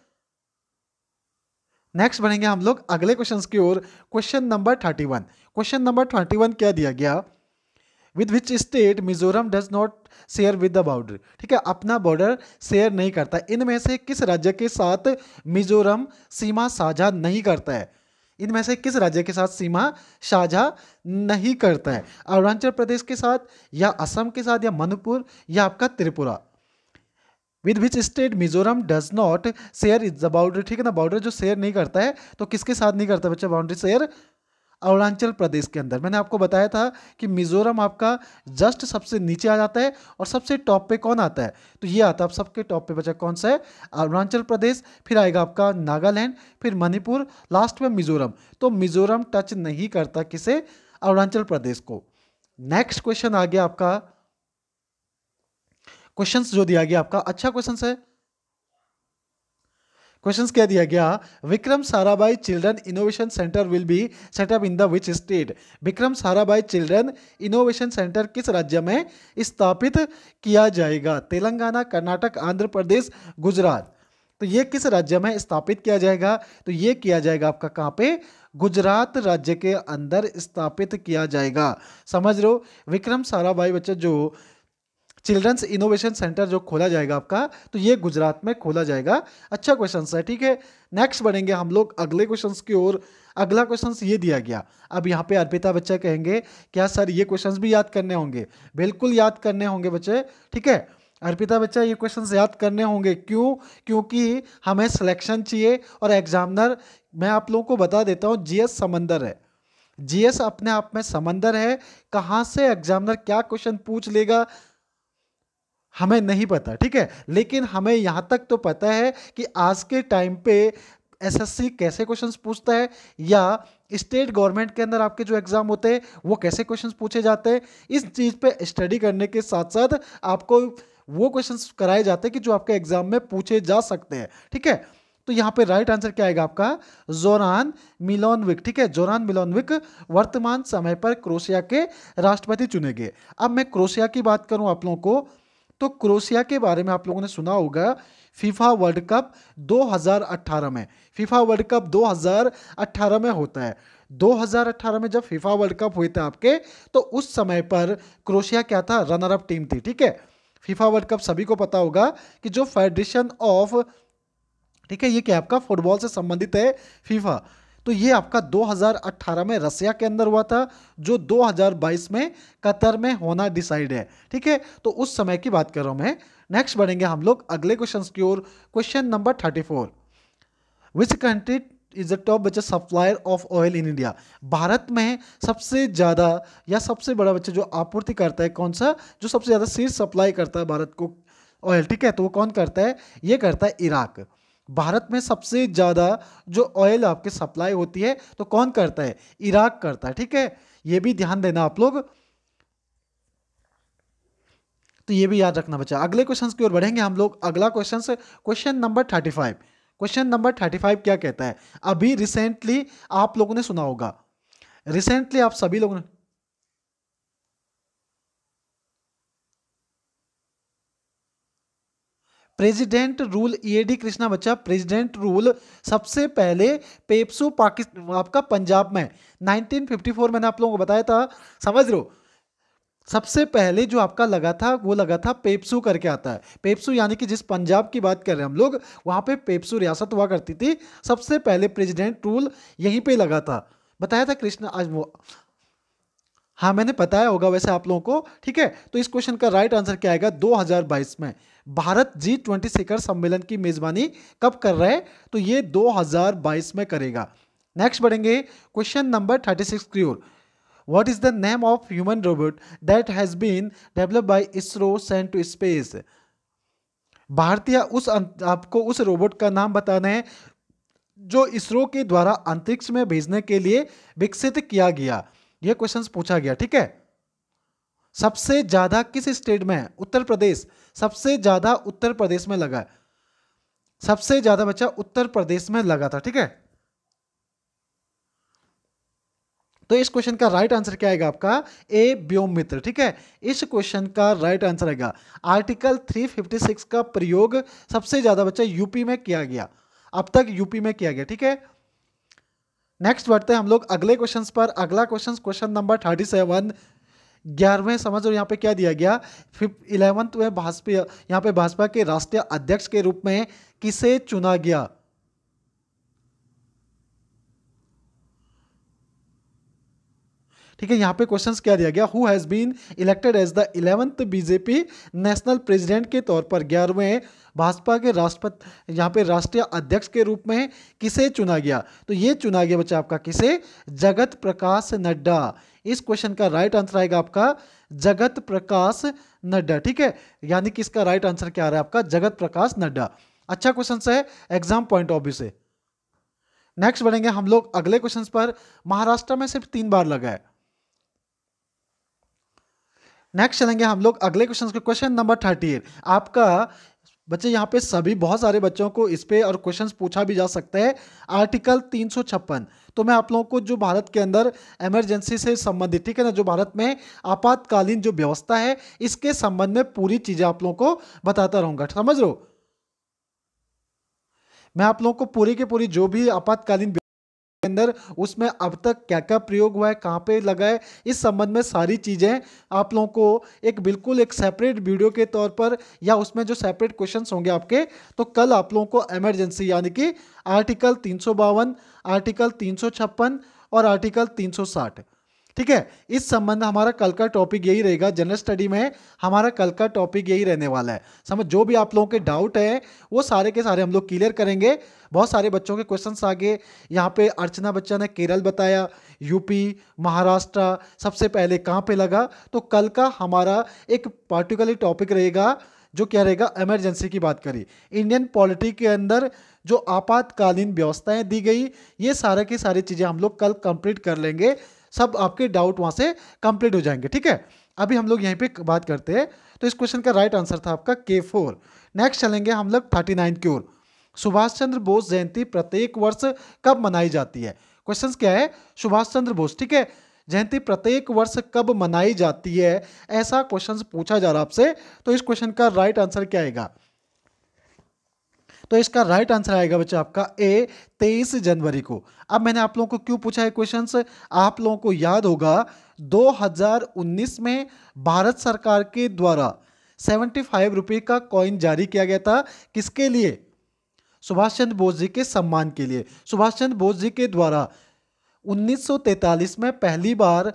Speaker 1: नेक्स्ट बढ़ेंगे हम लोग अगले क्वेश्चंस की ओर क्वेश्चन नंबर 31 क्वेश्चन नंबर 31 क्या दिया गया with which state Mizoram does not share with the border ठीक है अपना बॉर्डर शेयर नहीं करता इनमें से किस राज्य के साथ मिजोरम सीमा साझा नहीं करता है इनमें से किस राज्य के साथ सीमा साझा नहीं करता है अरुणाचल प्रदेश के साथ या असम के साथ या मणिपुर या आपका Tripura with which state Mizoram does not share is the boundary ठीक है ना बॉर्डर जो शेयर नहीं करता है तो किसके साथ नहीं करता बच्चा बाउंड्री शेयर अरुणाचल प्रदेश के अंदर मैंने आपको बताया था कि मिजोरम आपका जस्ट सबसे नीचे आ जाता है और सबसे टॉप पे कौन आता है तो ये आता है सबके टॉप पे बचा कौन सा है अरुणाचल प्रदेश फिर आएगा आपका नागालैंड फिर मणिपुर लास्ट में मिजोरम तो मिजोरम टच नहीं करता किसे अरुणाचल प्रदेश को नेक्स्ट क्वेश्चन आ गया आपका क्वेश्चन जो दिया गया आपका अच्छा क्वेश्चन है क्वेश्चन क्या दिया गया Vikram Sarabhai children innovation centre will be set up in the which state Vikram Sarabhai children innovation centre किस राज्य में स्थापित किया जाएगा तेलंगाना कर्नाटक आंध्र प्रदेश गुजरात तो ये किस राज्य में स्थापित किया जाएगा तो ये किया जाएगा आपका कहाँ पे गुजरात राज्य के अंदर स्थापित किया जाएगा समझ लो विक्रम साराभाई बच्चे जो चिल्ड्रंस इनोवेशन सेंटर जो खोला जाएगा आपका तो ये गुजरात में खोला जाएगा अच्छा क्वेश्चन है ठीक है नेक्स्ट बढ़ेंगे हम लोग अगले क्वेश्चन की ओर अगला क्वेश्चन ये दिया गया अब यहाँ पे अर्पिता बच्चे कहेंगे क्या सर ये क्वेश्चन भी याद करने होंगे बिल्कुल याद करने होंगे बच्चे ठीक है अर्पिता बच्चा ये क्वेश्चन याद करने होंगे क्यों क्योंकि हमें सिलेक्शन चाहिए और एग्जामिनर मैं आप लोगों को बता देता हूँ जीएस समंदर है जीएस अपने आप में समंदर है कहाँ से एग्जामिनर क्या क्वेश्चन पूछ लेगा हमें नहीं पता ठीक है लेकिन हमें यहाँ तक तो पता है कि आज के टाइम पे एसएससी कैसे क्वेश्चंस पूछता है या स्टेट गवर्नमेंट के अंदर आपके जो एग्ज़ाम होते हैं वो कैसे क्वेश्चंस पूछे जाते हैं इस चीज़ पे स्टडी करने के साथ साथ आपको वो क्वेश्चंस कराए जाते हैं कि जो आपके एग्ज़ाम में पूछे जा सकते हैं ठीक है तो यहाँ पे राइट आंसर क्या आएगा आपका जोरान मिलोनविक ठीक है जोरान मिलोनविक वर्तमान समय पर क्रोशिया के राष्ट्रपति चुने गए अब मैं क्रोशिया की बात करूँ आप लोगों को तो क्रोशिया के बारे में आप लोगों ने सुना होगा फीफा वर्ल्ड कप 2018 में फीफा वर्ल्ड कप 2018 में होता है 2018 में जब फीफा वर्ल्ड कप हुए थे आपके तो उस समय पर क्रोशिया क्या था रनर अप टीम थी ठीक है फीफा वर्ल्ड कप सभी को पता होगा कि जो फेडरेशन ऑफ ठीक है ये क्या आपका फुटबॉल से संबंधित है फीफा तो ये आपका 2018 में रसिया के अंदर हुआ था जो 2022 में कतर में होना डिसाइड है ठीक है तो उस समय की बात कर रहा हूँ मैं नेक्स्ट बढ़ेंगे हम लोग अगले क्वेश्चन की ओर question number thirty four which country is the top बच्चा supplier of oil in India Bharat में सबसे ज़्यादा या सबसे बड़ा बच्चा जो आपूर्ति करता है कौन सा जो सबसे ज़्यादा सीर सप्लाई करता है भारत को ऑयल ठीक है तो वो कौन करता है ये करता है इराक़ भारत में सबसे ज़्यादा जो ऑयल आपके सप्लाई होती है तो कौन करता है इराक करता है ठीक है ये भी ध्यान देना आप लोग तो ये भी याद रखना बच्चा अगले क्वेश्चन की ओर बढ़ेंगे हम लोग अगला question question number thirty five question number thirty five क्या कहता है अभी रिसेंटली आप लोगों ने सुना होगा रिसेंटली आप सभी लोगों ने प्रेसिडेंट रूल ईएडी e कृष्णा बच्चा प्रेसिडेंट रूल सबसे पहले पेप्सो पाकिस्तान आपका पंजाब में 1954 मैंने आप लोगों को बताया था समझ रहे हो सबसे पहले जो आपका लगा था वो लगा था पेप्सू करके आता है पेप्सू यानी कि जिस पंजाब की बात कर रहे हैं हम लोग वहाँ पे पेप्सू रियासत हुआ करती थी सबसे पहले प्रेजिडेंट रूल यहीं पर लगा था बताया था कृष्ण आज वो हाँ मैंने बताया होगा वैसे आप लोगों को ठीक है तो इस क्वेश्चन का राइट आंसर क्या आएगा 2022 में भारत जी ट्वेंटी शिखर सम्मेलन की मेजबानी कब कर रहा है तो ये 2022 में करेगा नेक्स्ट बढ़ेंगे क्वेश्चन नंबर 36 की ओर what is the name of human robot that has been develop by ISRO sent भारतीय उस अं-, आपको उस रोबोट का नाम बताना है जो इसरो के द्वारा अंतरिक्ष में भेजने के लिए विकसित किया गया यह क्वेश्चन पूछा गया ठीक है सबसे ज्यादा किस स्टेट में उत्तर प्रदेश सबसे ज़्यादा उत्तर प्रदेश में लगा है सबसे ज़्यादा बच्चा उत्तर प्रदेश में लगा था ठीक है तो इस क्वेश्चन का राइट आंसर क्या आएगा आपका ए व्योम मित्र ठीक है इस क्वेश्चन का राइट आंसर आएगा आर्टिकल 356 का प्रयोग सबसे ज्यादा बच्चा यूपी में किया गया अब तक यूपी में किया गया ठीक है नेक्स्ट बढ़ते हैं हम लोग अगले क्वेश्चंस पर अगला question question number thirty seven ग्यारहवें समझ और यहाँ पे क्या दिया गया फिफ्थ इलेवंथ में भाजपा यहाँ पे भाजपा के राष्ट्रीय अध्यक्ष के रूप में किसे चुना गया ठीक है यहाँ पे क्वेश्चंस क्या दिया गया who has been elected as the eleventh BJP national president के तौर पर ग्यारहवें भाजपा के राष्ट्रपति यहाँ पे राष्ट्रीय अध्यक्ष के रूप में किसे चुना गया तो ये चुना गया बच्चा आपका किसे जगत प्रकाश नड्डा इस क्वेश्चन का राइट आंसर आएगा आपका जगत प्रकाश नड्डा ठीक है यानी कि इसका राइट आंसर क्या आ रहा है आपका जगत प्रकाश नड्डा अच्छा क्वेश्चन है एग्जाम पॉइंट ऑफ व्यू से नेक्स्ट बढ़ेंगे हम लोग अगले क्वेश्चन पर महाराष्ट्र में सिर्फ तीन बार लगा है नेक्स्ट चलेंगे हम लोग अगले क्वेश्चन के क्वेश्चन नंबर थर्टी एट आपका बच्चे यहाँ पे सभी बहुत सारे बच्चों को इस पे और क्वेश्चंस पूछा भी जा सकता है आर्टिकल तीन सौ छप्पन तो मैं आप लोगों को जो भारत के अंदर इमरजेंसी से संबंधित ठीक है ना जो भारत में आपातकालीन जो व्यवस्था है इसके संबंध में पूरी चीज़ें आप लोगों को बताता रहूंगा समझ लो मैं आप लोगों को पूरी की पूरी जो भी आपातकालीन अंदर उसमें अब तक क्या क्या प्रयोग हुआ है कहाँ पे लगा है इस संबंध में सारी चीज़ें आप लोगों को एक बिल्कुल एक सेपरेट वीडियो के तौर पर या उसमें जो सेपरेट क्वेश्चन होंगे आपके तो कल आप लोगों को एमरजेंसी यानी कि आर्टिकल तीन आर्टिकल तीन और आर्टिकल तीन ठीक है इस संबंध हमारा कल का टॉपिक यही रहेगा जनरल स्टडी में हमारा कल का टॉपिक यही रहने वाला है समझ जो भी आप लोगों के डाउट है वो सारे के सारे हम लोग क्लियर करेंगे बहुत सारे बच्चों के क्वेश्चन आगे यहाँ पे अर्चना बच्चन ने केरल बताया यूपी महाराष्ट्र सबसे पहले कहाँ पे लगा तो कल का हमारा एक पर्टिकुलर टॉपिक रहेगा जो क्या रहेगा इमरजेंसी की बात करी इंडियन पॉलिटी के अंदर जो आपातकालीन व्यवस्थाएं दी गई ये सारे की सारी चीज़ें हम लोग कल कंप्लीट कर लेंगे सब आपके डाउट वहाँ से कंप्लीट हो जाएंगे ठीक है अभी हम लोग यहीं पे बात करते हैं तो इस क्वेश्चन का राइट आंसर था आपका के फोर नेक्स्ट चलेंगे हम लोग थर्टी नाइन की ओर सुभाष चंद्र बोस जयंती प्रत्येक वर्ष कब मनाई जाती है क्वेश्चन क्या है सुभाष चंद्र बोस ठीक है जयंती प्रत्येक वर्ष कब मनाई जाती है ऐसा क्वेश्चन पूछा जा रहा आपसे तो इस क्वेश्चन का राइट आंसर क्या आएगा तो इसका राइट आंसर आएगा बच्चा आपका ए तेईस जनवरी को अब मैंने आप लोगों को क्यों पूछा है क्वेश्चंस आप लोगों को याद होगा 2019 में भारत सरकार के द्वारा सेवेंटी फाइव रुपये का कॉइन जारी किया गया था किसके लिए सुभाष चंद्र बोस जी के सम्मान के लिए सुभाष चंद्र बोस जी के द्वारा 1943 में पहली बार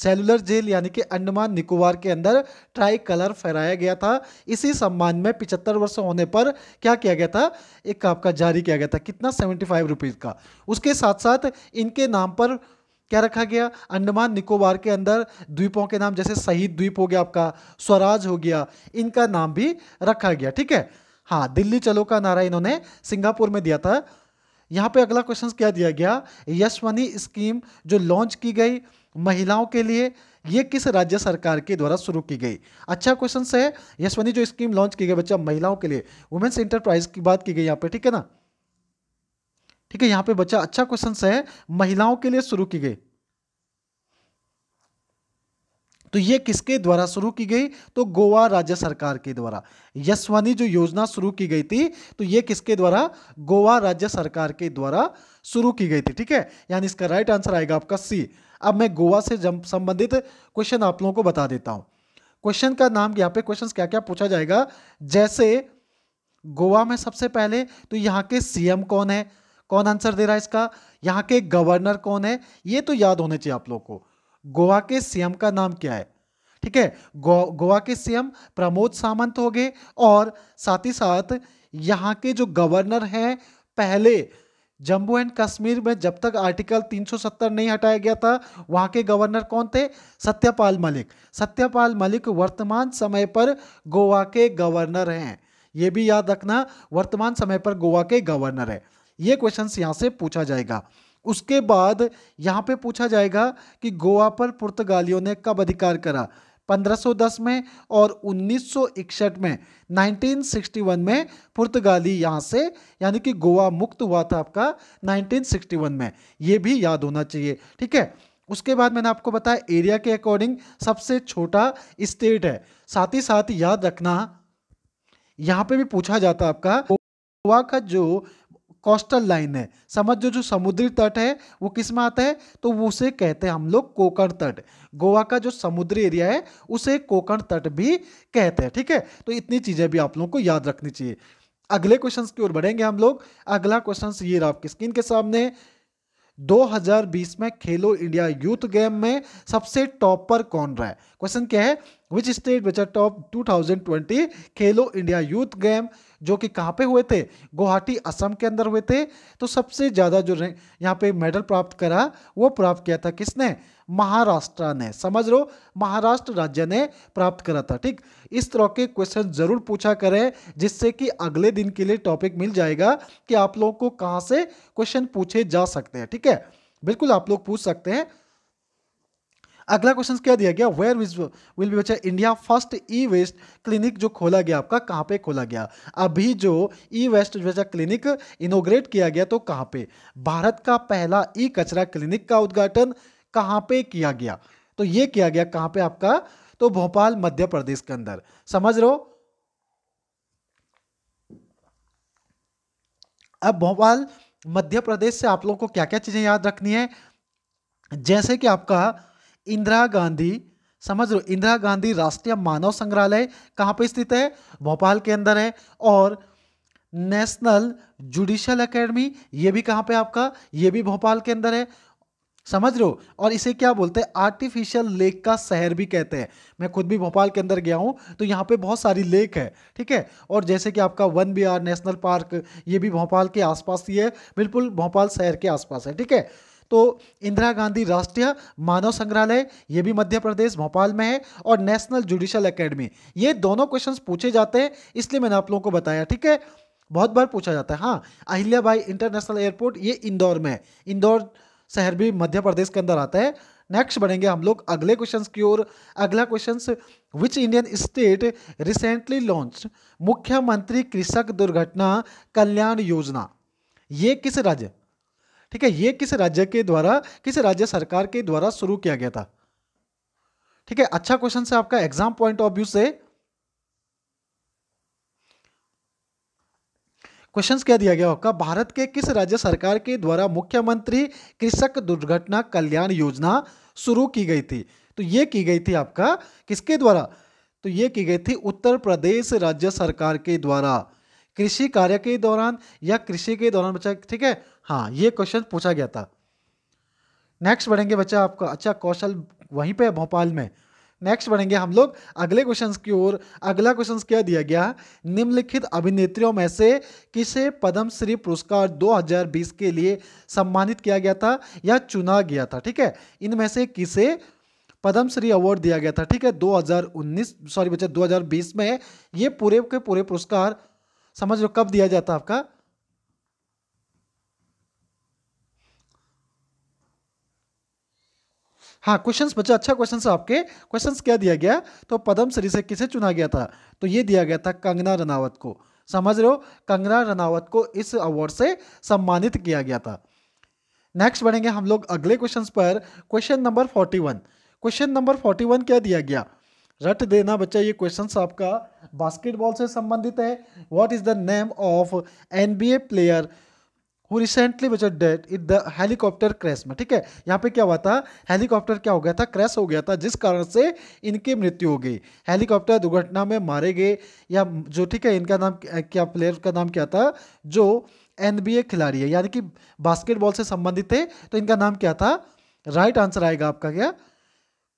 Speaker 1: सेलुलर जेल यानी कि अंडमान निकोबार के अंदर ट्राई कलर फहराया गया था इसी सम्मान में पिछहत्तर वर्ष होने पर क्या किया गया था एक आपका जारी किया गया था कितना सेवेंटी फाइव रुपीज़ का उसके साथ साथ इनके नाम पर क्या रखा गया अंडमान निकोबार के अंदर द्वीपों के नाम जैसे शहीद द्वीप हो गया आपका स्वराज हो गया इनका नाम भी रखा गया ठीक है हाँ दिल्ली चलो का नारा इन्होंने सिंगापुर में दिया था यहाँ पे अगला क्वेश्चन क्या दिया गया यशवनी स्कीम जो लॉन्च की गई महिलाओं के लिए ये किस राज्य सरकार के द्वारा शुरू की गई अच्छा क्वेश्चन है यशवनी जो स्कीम लॉन्च की गई बच्चा महिलाओं के लिए वुमेन्स इंटरप्राइज की बात की गई यहाँ पे ठीक है ना ठीक है यहाँ पे बच्चा अच्छा क्वेश्चन है महिलाओं के लिए शुरू की गई तो ये किसके द्वारा शुरू की गई तो गोवा राज्य सरकार के द्वारा यशवानी जो योजना शुरू की गई थी तो ये किसके द्वारा गोवा राज्य सरकार के द्वारा शुरू की गई थी ठीक है यानी इसका राइट आंसर आएगा आपका सी अब मैं गोवा से संबंधित क्वेश्चन आप लोगों को बता देता हूँ क्वेश्चन का नाम यहाँ पे क्वेश्चन क्या क्या पूछा जाएगा जैसे गोवा में सबसे पहले तो यहाँ के सीएम कौन है कौन आंसर दे रहा है इसका यहाँ के गवर्नर कौन है ये तो याद होने चाहिए आप लोग को गोवा के सीएम का नाम क्या है ठीक है गो, गोवा के सीएम प्रमोद सामंत हो गए और साथ ही साथ यहाँ के जो गवर्नर हैं पहले जम्मू एंड कश्मीर में जब तक आर्टिकल 370 नहीं हटाया गया था वहाँ के गवर्नर कौन थे सत्यपाल मलिक सत्यपाल मलिक वर्तमान समय पर गोवा के गवर्नर हैं ये भी याद रखना वर्तमान समय पर गोवा के गवर्नर है ये क्वेश्चन यहाँ से पूछा जाएगा उसके बाद यहाँ पे पूछा जाएगा कि गोवा पर पुर्तगालियों ने कब अधिकार करा 1510 में और 1961 में 1961 में पुर्तगाली यहाँ से यानी कि गोवा मुक्त हुआ था आपका 1961 में ये भी याद होना चाहिए ठीक है उसके बाद मैंने आपको बताया एरिया के अकॉर्डिंग सबसे छोटा स्टेट है साथ ही साथ याद रखना यहाँ पे भी पूछा जाता आपका गोवा का जो कोस्टल लाइन है समझ जो जो समुद्री तट है वो किस में आता है तो उसे कहते हैं हम लोग कोकण तट गोवा का जो समुद्री एरिया है उसे कोकण तट भी कहते हैं ठीक है तो इतनी चीज़ें भी आप लोगों को याद रखनी चाहिए अगले क्वेश्चन की ओर बढ़ेंगे हम लोग अगला क्वेश्चन ये रहा आपकी स्क्रीन के सामने 2020 में खेलो इंडिया यूथ गेम में सबसे टॉप पर कौन रहा है क्वेश्चन क्या है which state which are top 2020 Khelo India youth game जो कि कहाँ पे हुए थे गुवाहाटी असम के अंदर हुए थे तो सबसे ज़्यादा जो यहाँ पे मेडल प्राप्त करा वो प्राप्त किया था किसने महाराष्ट्र ने समझ लो महाराष्ट्र राज्य ने प्राप्त करा था ठीक इस तरह के क्वेश्चन जरूर पूछा करें जिससे कि अगले दिन के लिए टॉपिक मिल जाएगा कि आप लोगों को कहाँ से क्वेश्चन पूछे जा सकते हैं ठीक है बिल्कुल आप लोग पूछ सकते हैं अगला क्वेश्चन क्या दिया गया वेयर विज विल बी बच्चा India first e waste clinic जो खोला गया आपका कहाँ पे खोला गया अभी जो ई वेस्ट बच्चा क्लिनिक इनोग्रेट किया गया तो कहाँ पे भारत का पहला ई कचरा क्लिनिक का उद्घाटन कहाँ पे किया गया तो ये किया गया कहाँ पे आपका तो भोपाल मध्य प्रदेश के अंदर समझ रहे हो अब भोपाल मध्य प्रदेश से आप लोगों को क्या क्या चीज़ें याद रखनी है जैसे कि आपका इंदिरा गांधी समझ लो इंदिरा गांधी राष्ट्रीय मानव संग्रहालय कहाँ पे स्थित है भोपाल के अंदर है और नेशनल जुडिशियल एकेडमी ये भी कहाँ पे आपका ये भी भोपाल के अंदर है समझ रहे हो और इसे क्या बोलते हैं आर्टिफिशियल लेक का शहर भी कहते हैं मैं खुद भी भोपाल के अंदर गया हूँ तो यहाँ पे बहुत सारी लेक है ठीक है और जैसे कि आपका वन बिहार नेशनल पार्क ये भी भोपाल के आसपास ही है बिल्कुल भोपाल शहर के आसपास है ठीक है तो इंदिरा गांधी राष्ट्रीय मानव संग्रहालय ये भी मध्य प्रदेश भोपाल में है और नेशनल जुडिशल एकेडमी ये दोनों क्वेश्चंस पूछे जाते हैं इसलिए मैंने आप लोगों को बताया ठीक है बहुत बार पूछा जाता है हाँ अहिल्याबाई इंटरनेशनल एयरपोर्ट ये इंदौर में है इंदौर शहर भी मध्य प्रदेश के अंदर आता है नेक्स्ट बढ़ेंगे हम लोग अगले क्वेश्चन की ओर अगला question which Indian state recently launch मुख्यमंत्री कृषक दुर्घटना कल्याण योजना ये किस राज्य ठीक है ये किस राज्य के द्वारा किस राज्य सरकार के द्वारा शुरू किया गया था ठीक है अच्छा क्वेश्चन से आपका एग्जाम पॉइंट ऑफ व्यू से क्वेश्चन क्या दिया गया आपका भारत के किस राज्य सरकार के द्वारा मुख्यमंत्री कृषक दुर्घटना कल्याण योजना शुरू की गई थी तो ये की गई थी आपका किसके द्वारा तो ये की गई थी उत्तर प्रदेश राज्य सरकार के द्वारा कृषि कार्य के दौरान या कृषि के दौरान बच्चा ठीक है हाँ ये क्वेश्चन पूछा गया था नेक्स्ट बढ़ेंगे बच्चा आपका अच्छा कौशल वहीं पे भोपाल में नेक्स्ट बढ़ेंगे हम लोग अगले क्वेश्चन की ओर अगला क्वेश्चन क्या दिया गया निम्नलिखित अभिनेत्रियों में से किसे पद्मश्री पुरस्कार 2020 के लिए सम्मानित किया गया था या चुना गया था ठीक है इनमें से किसे पद्मश्री अवार्ड दिया गया था ठीक है 2019 सॉरी बच्चा 2020 में ये पूरे के पूरे पुरस्कार समझ लो कब दिया जाता आपका हाँ क्वेश्चन बच्चा अच्छा क्वेश्चन आपके क्वेश्चन क्या दिया गया तो पदम श्री से किसे चुना गया था तो ये दिया गया था कंगना रनावत को समझ रहे हो कंगना रनावत को इस अवार्ड से सम्मानित किया गया था नेक्स्ट बढ़ेंगे हम लोग अगले क्वेश्चन पर question number forty one question number forty one क्या दिया गया रट देना बच्चा ये क्वेश्चन आपका बास्केटबॉल से संबंधित है what is the name of NBA player who recently बचा dead in the helicopter crash में ठीक है यहाँ पे क्या हुआ था हेलीकॉप्टर क्या हो गया था क्रैश हो गया था जिस कारण से इनकी मृत्यु हो गई हेलीकॉप्टर दुर्घटना में मारे गए या जो ठीक है इनका नाम क्या प्लेयर का नाम क्या था जो एन खिलाड़ी है यानी कि बास्केटबॉल से संबंधित थे तो इनका नाम क्या था राइट आंसर आएगा आपका क्या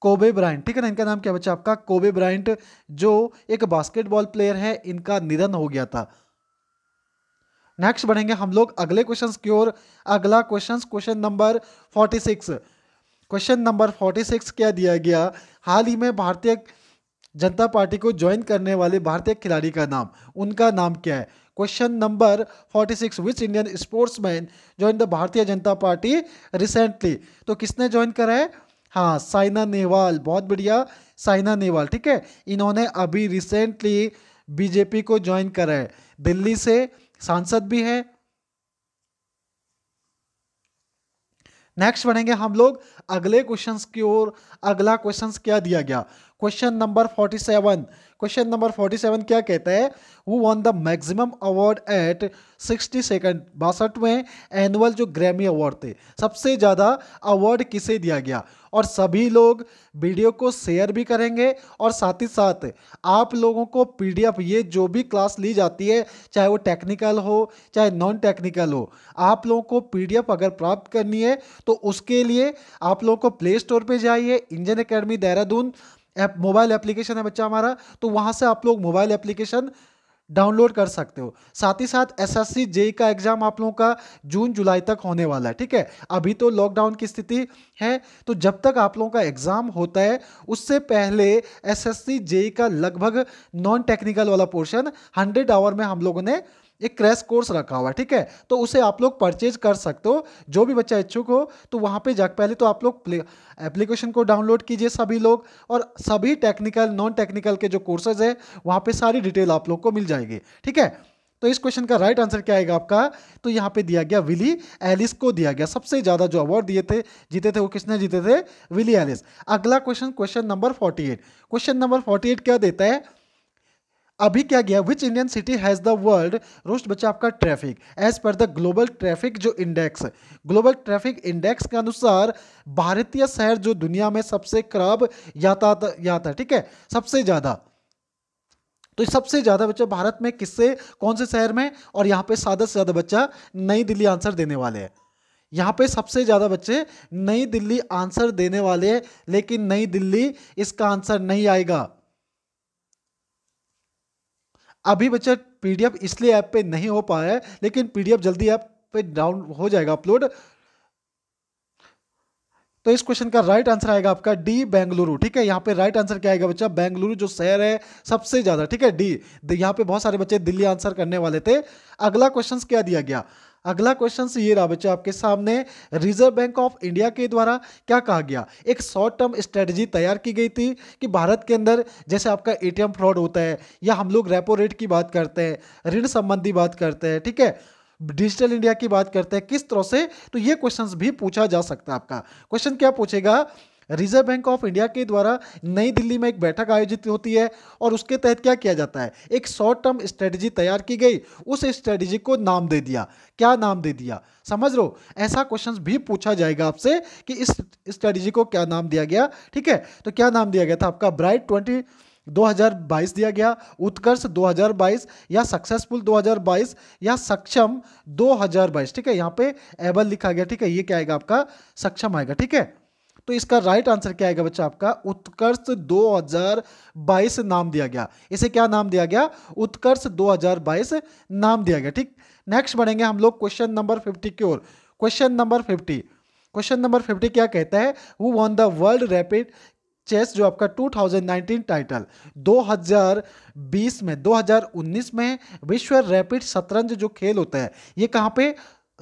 Speaker 1: कोबे ब्राइंट ठीक है ना इनका नाम क्या बच्चा आपका कोबे ब्राइंट जो एक बास्केटबॉल प्लेयर है इनका निधन हो गया था नेक्स्ट बढ़ेंगे हम लोग अगले क्वेश्चन की ओर अगला question question number forty six question number forty six क्या दिया गया हाल ही में भारतीय जनता पार्टी को ज्वाइन करने वाले भारतीय खिलाड़ी का नाम उनका नाम क्या है question number forty six which Indian sportsman join the Bharatiya Janata party recently तो किसने ज्वाइन करा है हाँ साइना नेहवाल बहुत बढ़िया साइना नेहवाल ठीक है इन्होंने अभी रिसेंटली बीजेपी को ज्वाइन करा है दिल्ली से सांसद भी है नेक्स्ट बढ़ेंगे हम लोग अगले क्वेश्चंस की ओर अगला क्वेश्चंस क्या दिया गया question number forty seven question number forty seven क्या कहता है वो won the maximum award at sixty second बासठवें एनुअल जो ग्रैमी अवार्ड थे सबसे ज़्यादा अवार्ड किसे दिया गया और सभी लोग वीडियो को शेयर भी करेंगे और साथ ही साथ आप लोगों को पीडीएफ ये जो भी क्लास ली जाती है चाहे वो टेक्निकल हो चाहे नॉन टेक्निकल हो आप लोगों को पीडीएफ अगर प्राप्त करनी है तो उसके लिए आप लोगों को प्ले स्टोर पर जाइए engine academy Dehradun app mobile application है बच्चा हमारा तो वहाँ से आप लोग मोबाइल एप्लीकेशन डाउनलोड कर सकते हो साथ ही साथ एस एस सी जेई का एग्जाम आप लोगों का जून जुलाई तक होने वाला है ठीक है अभी तो लॉकडाउन की स्थिति है तो जब तक आप लोगों का एग्जाम होता है उससे पहले एस एस सी जेई का लगभग नॉन टेक्निकल वाला पोर्शन हंड्रेड आवर में हम लोगों ने एक क्रैश कोर्स रखा हुआ है ठीक है तो उसे आप लोग परचेज कर सकते हो जो भी बच्चा इच्छुक हो तो वहाँ पे जाकर पहले तो आप लोग एप्लीकेशन को डाउनलोड कीजिए सभी लोग और सभी टेक्निकल नॉन टेक्निकल के जो कोर्सेज है वहाँ पर सारी डिटेल आप लोग को मिल जाएगी ठीक है तो इस क्वेश्चन का राइट आंसर क्या आएगा आपका तो यहाँ पे दिया गया विली एलिस को दिया गया सबसे ज़्यादा जो अवार्ड दिए थे जीते थे वो किसने जीते थे विली एलिस अगला question question number 48 question number 48 क्या देता है अभी क्या गया which Indian city has the world worst बच्चा आपका traffic as per the global traffic जो इंडेक्स ग्लोबल ट्रैफिक इंडेक्स के अनुसार भारतीय शहर जो दुनिया में सबसे खराब यातायात है ठीक है सबसे ज़्यादा तो सबसे ज़्यादा बच्चा भारत में किससे कौन से शहर में और यहाँ पे ज़्यादा से ज़्यादा बच्चा नई दिल्ली आंसर देने वाले है यहाँ पे सबसे ज़्यादा बच्चे नई दिल्ली आंसर देने वाले हैं लेकिन नई दिल्ली इसका आंसर नहीं आएगा अभी बच्चा पीडीएफ इसलिए ऐप पे नहीं हो पाया है लेकिन पीडीएफ जल्दी ऐप पे डाउन हो जाएगा अपलोड तो इस क्वेश्चन का राइट आंसर आएगा आपका डी बेंगलुरु ठीक है यहाँ पे राइट आंसर क्या आएगा बच्चा बेंगलुरु जो शहर है सबसे ज्यादा ठीक है डी यहाँ पे बहुत सारे बच्चे दिल्ली आंसर करने वाले थे अगला क्वेश्चन क्या दिया गया अगला क्वेश्चन ये रहा बच्चे आपके सामने रिजर्व बैंक ऑफ इंडिया के द्वारा क्या कहा गया एक शॉर्ट टर्म स्ट्रेटजी तैयार की गई थी कि भारत के अंदर जैसे आपका एटीएम फ्रॉड होता है या हम लोग रेपो रेट की बात करते हैं ऋण संबंधी बात करते हैं ठीक है डिजिटल इंडिया की बात करते हैं किस तरह से तो ये क्वेश्चंस भी पूछा जा सकता है आपका क्वेश्चन क्या पूछेगा रिजर्व बैंक ऑफ इंडिया के द्वारा नई दिल्ली में एक बैठक आयोजित होती है और उसके तहत क्या किया जाता है एक शॉर्ट टर्म स्ट्रेटजी तैयार की गई उस स्ट्रेटजी को नाम दे दिया क्या नाम दे दिया समझ लो ऐसा क्वेश्चन भी पूछा जाएगा आपसे कि इस स्ट्रेटजी को क्या नाम दिया गया ठीक है तो क्या नाम दिया गया था आपका ब्राइट ट्वेंटी 2022 दिया गया उत्कर्ष 2022 या सक्सेसफुल 2022 या सक्षम 2022 ठीक है यहाँ पे एबल लिखा गया ठीक है ये क्या आएगा आपका सक्षम आएगा ठीक है तो इसका राइट आंसर क्या आएगा बच्चा आपका उत्कर्ष 2022 नाम दिया गया इसे क्या नाम दिया गया उत्कर्ष 2022 नाम दिया गया ठीक नेक्स्ट बढ़ेंगे हम लोग क्वेश्चन नंबर फिफ्टी की ओर question number fifty question number fifty क्या कहता है वो won the world rapid chess जो आपका 2019 टाइटल 2020 में 2019 में विश्व रैपिड शतरंज जो खेल होता है ये कहाँ पे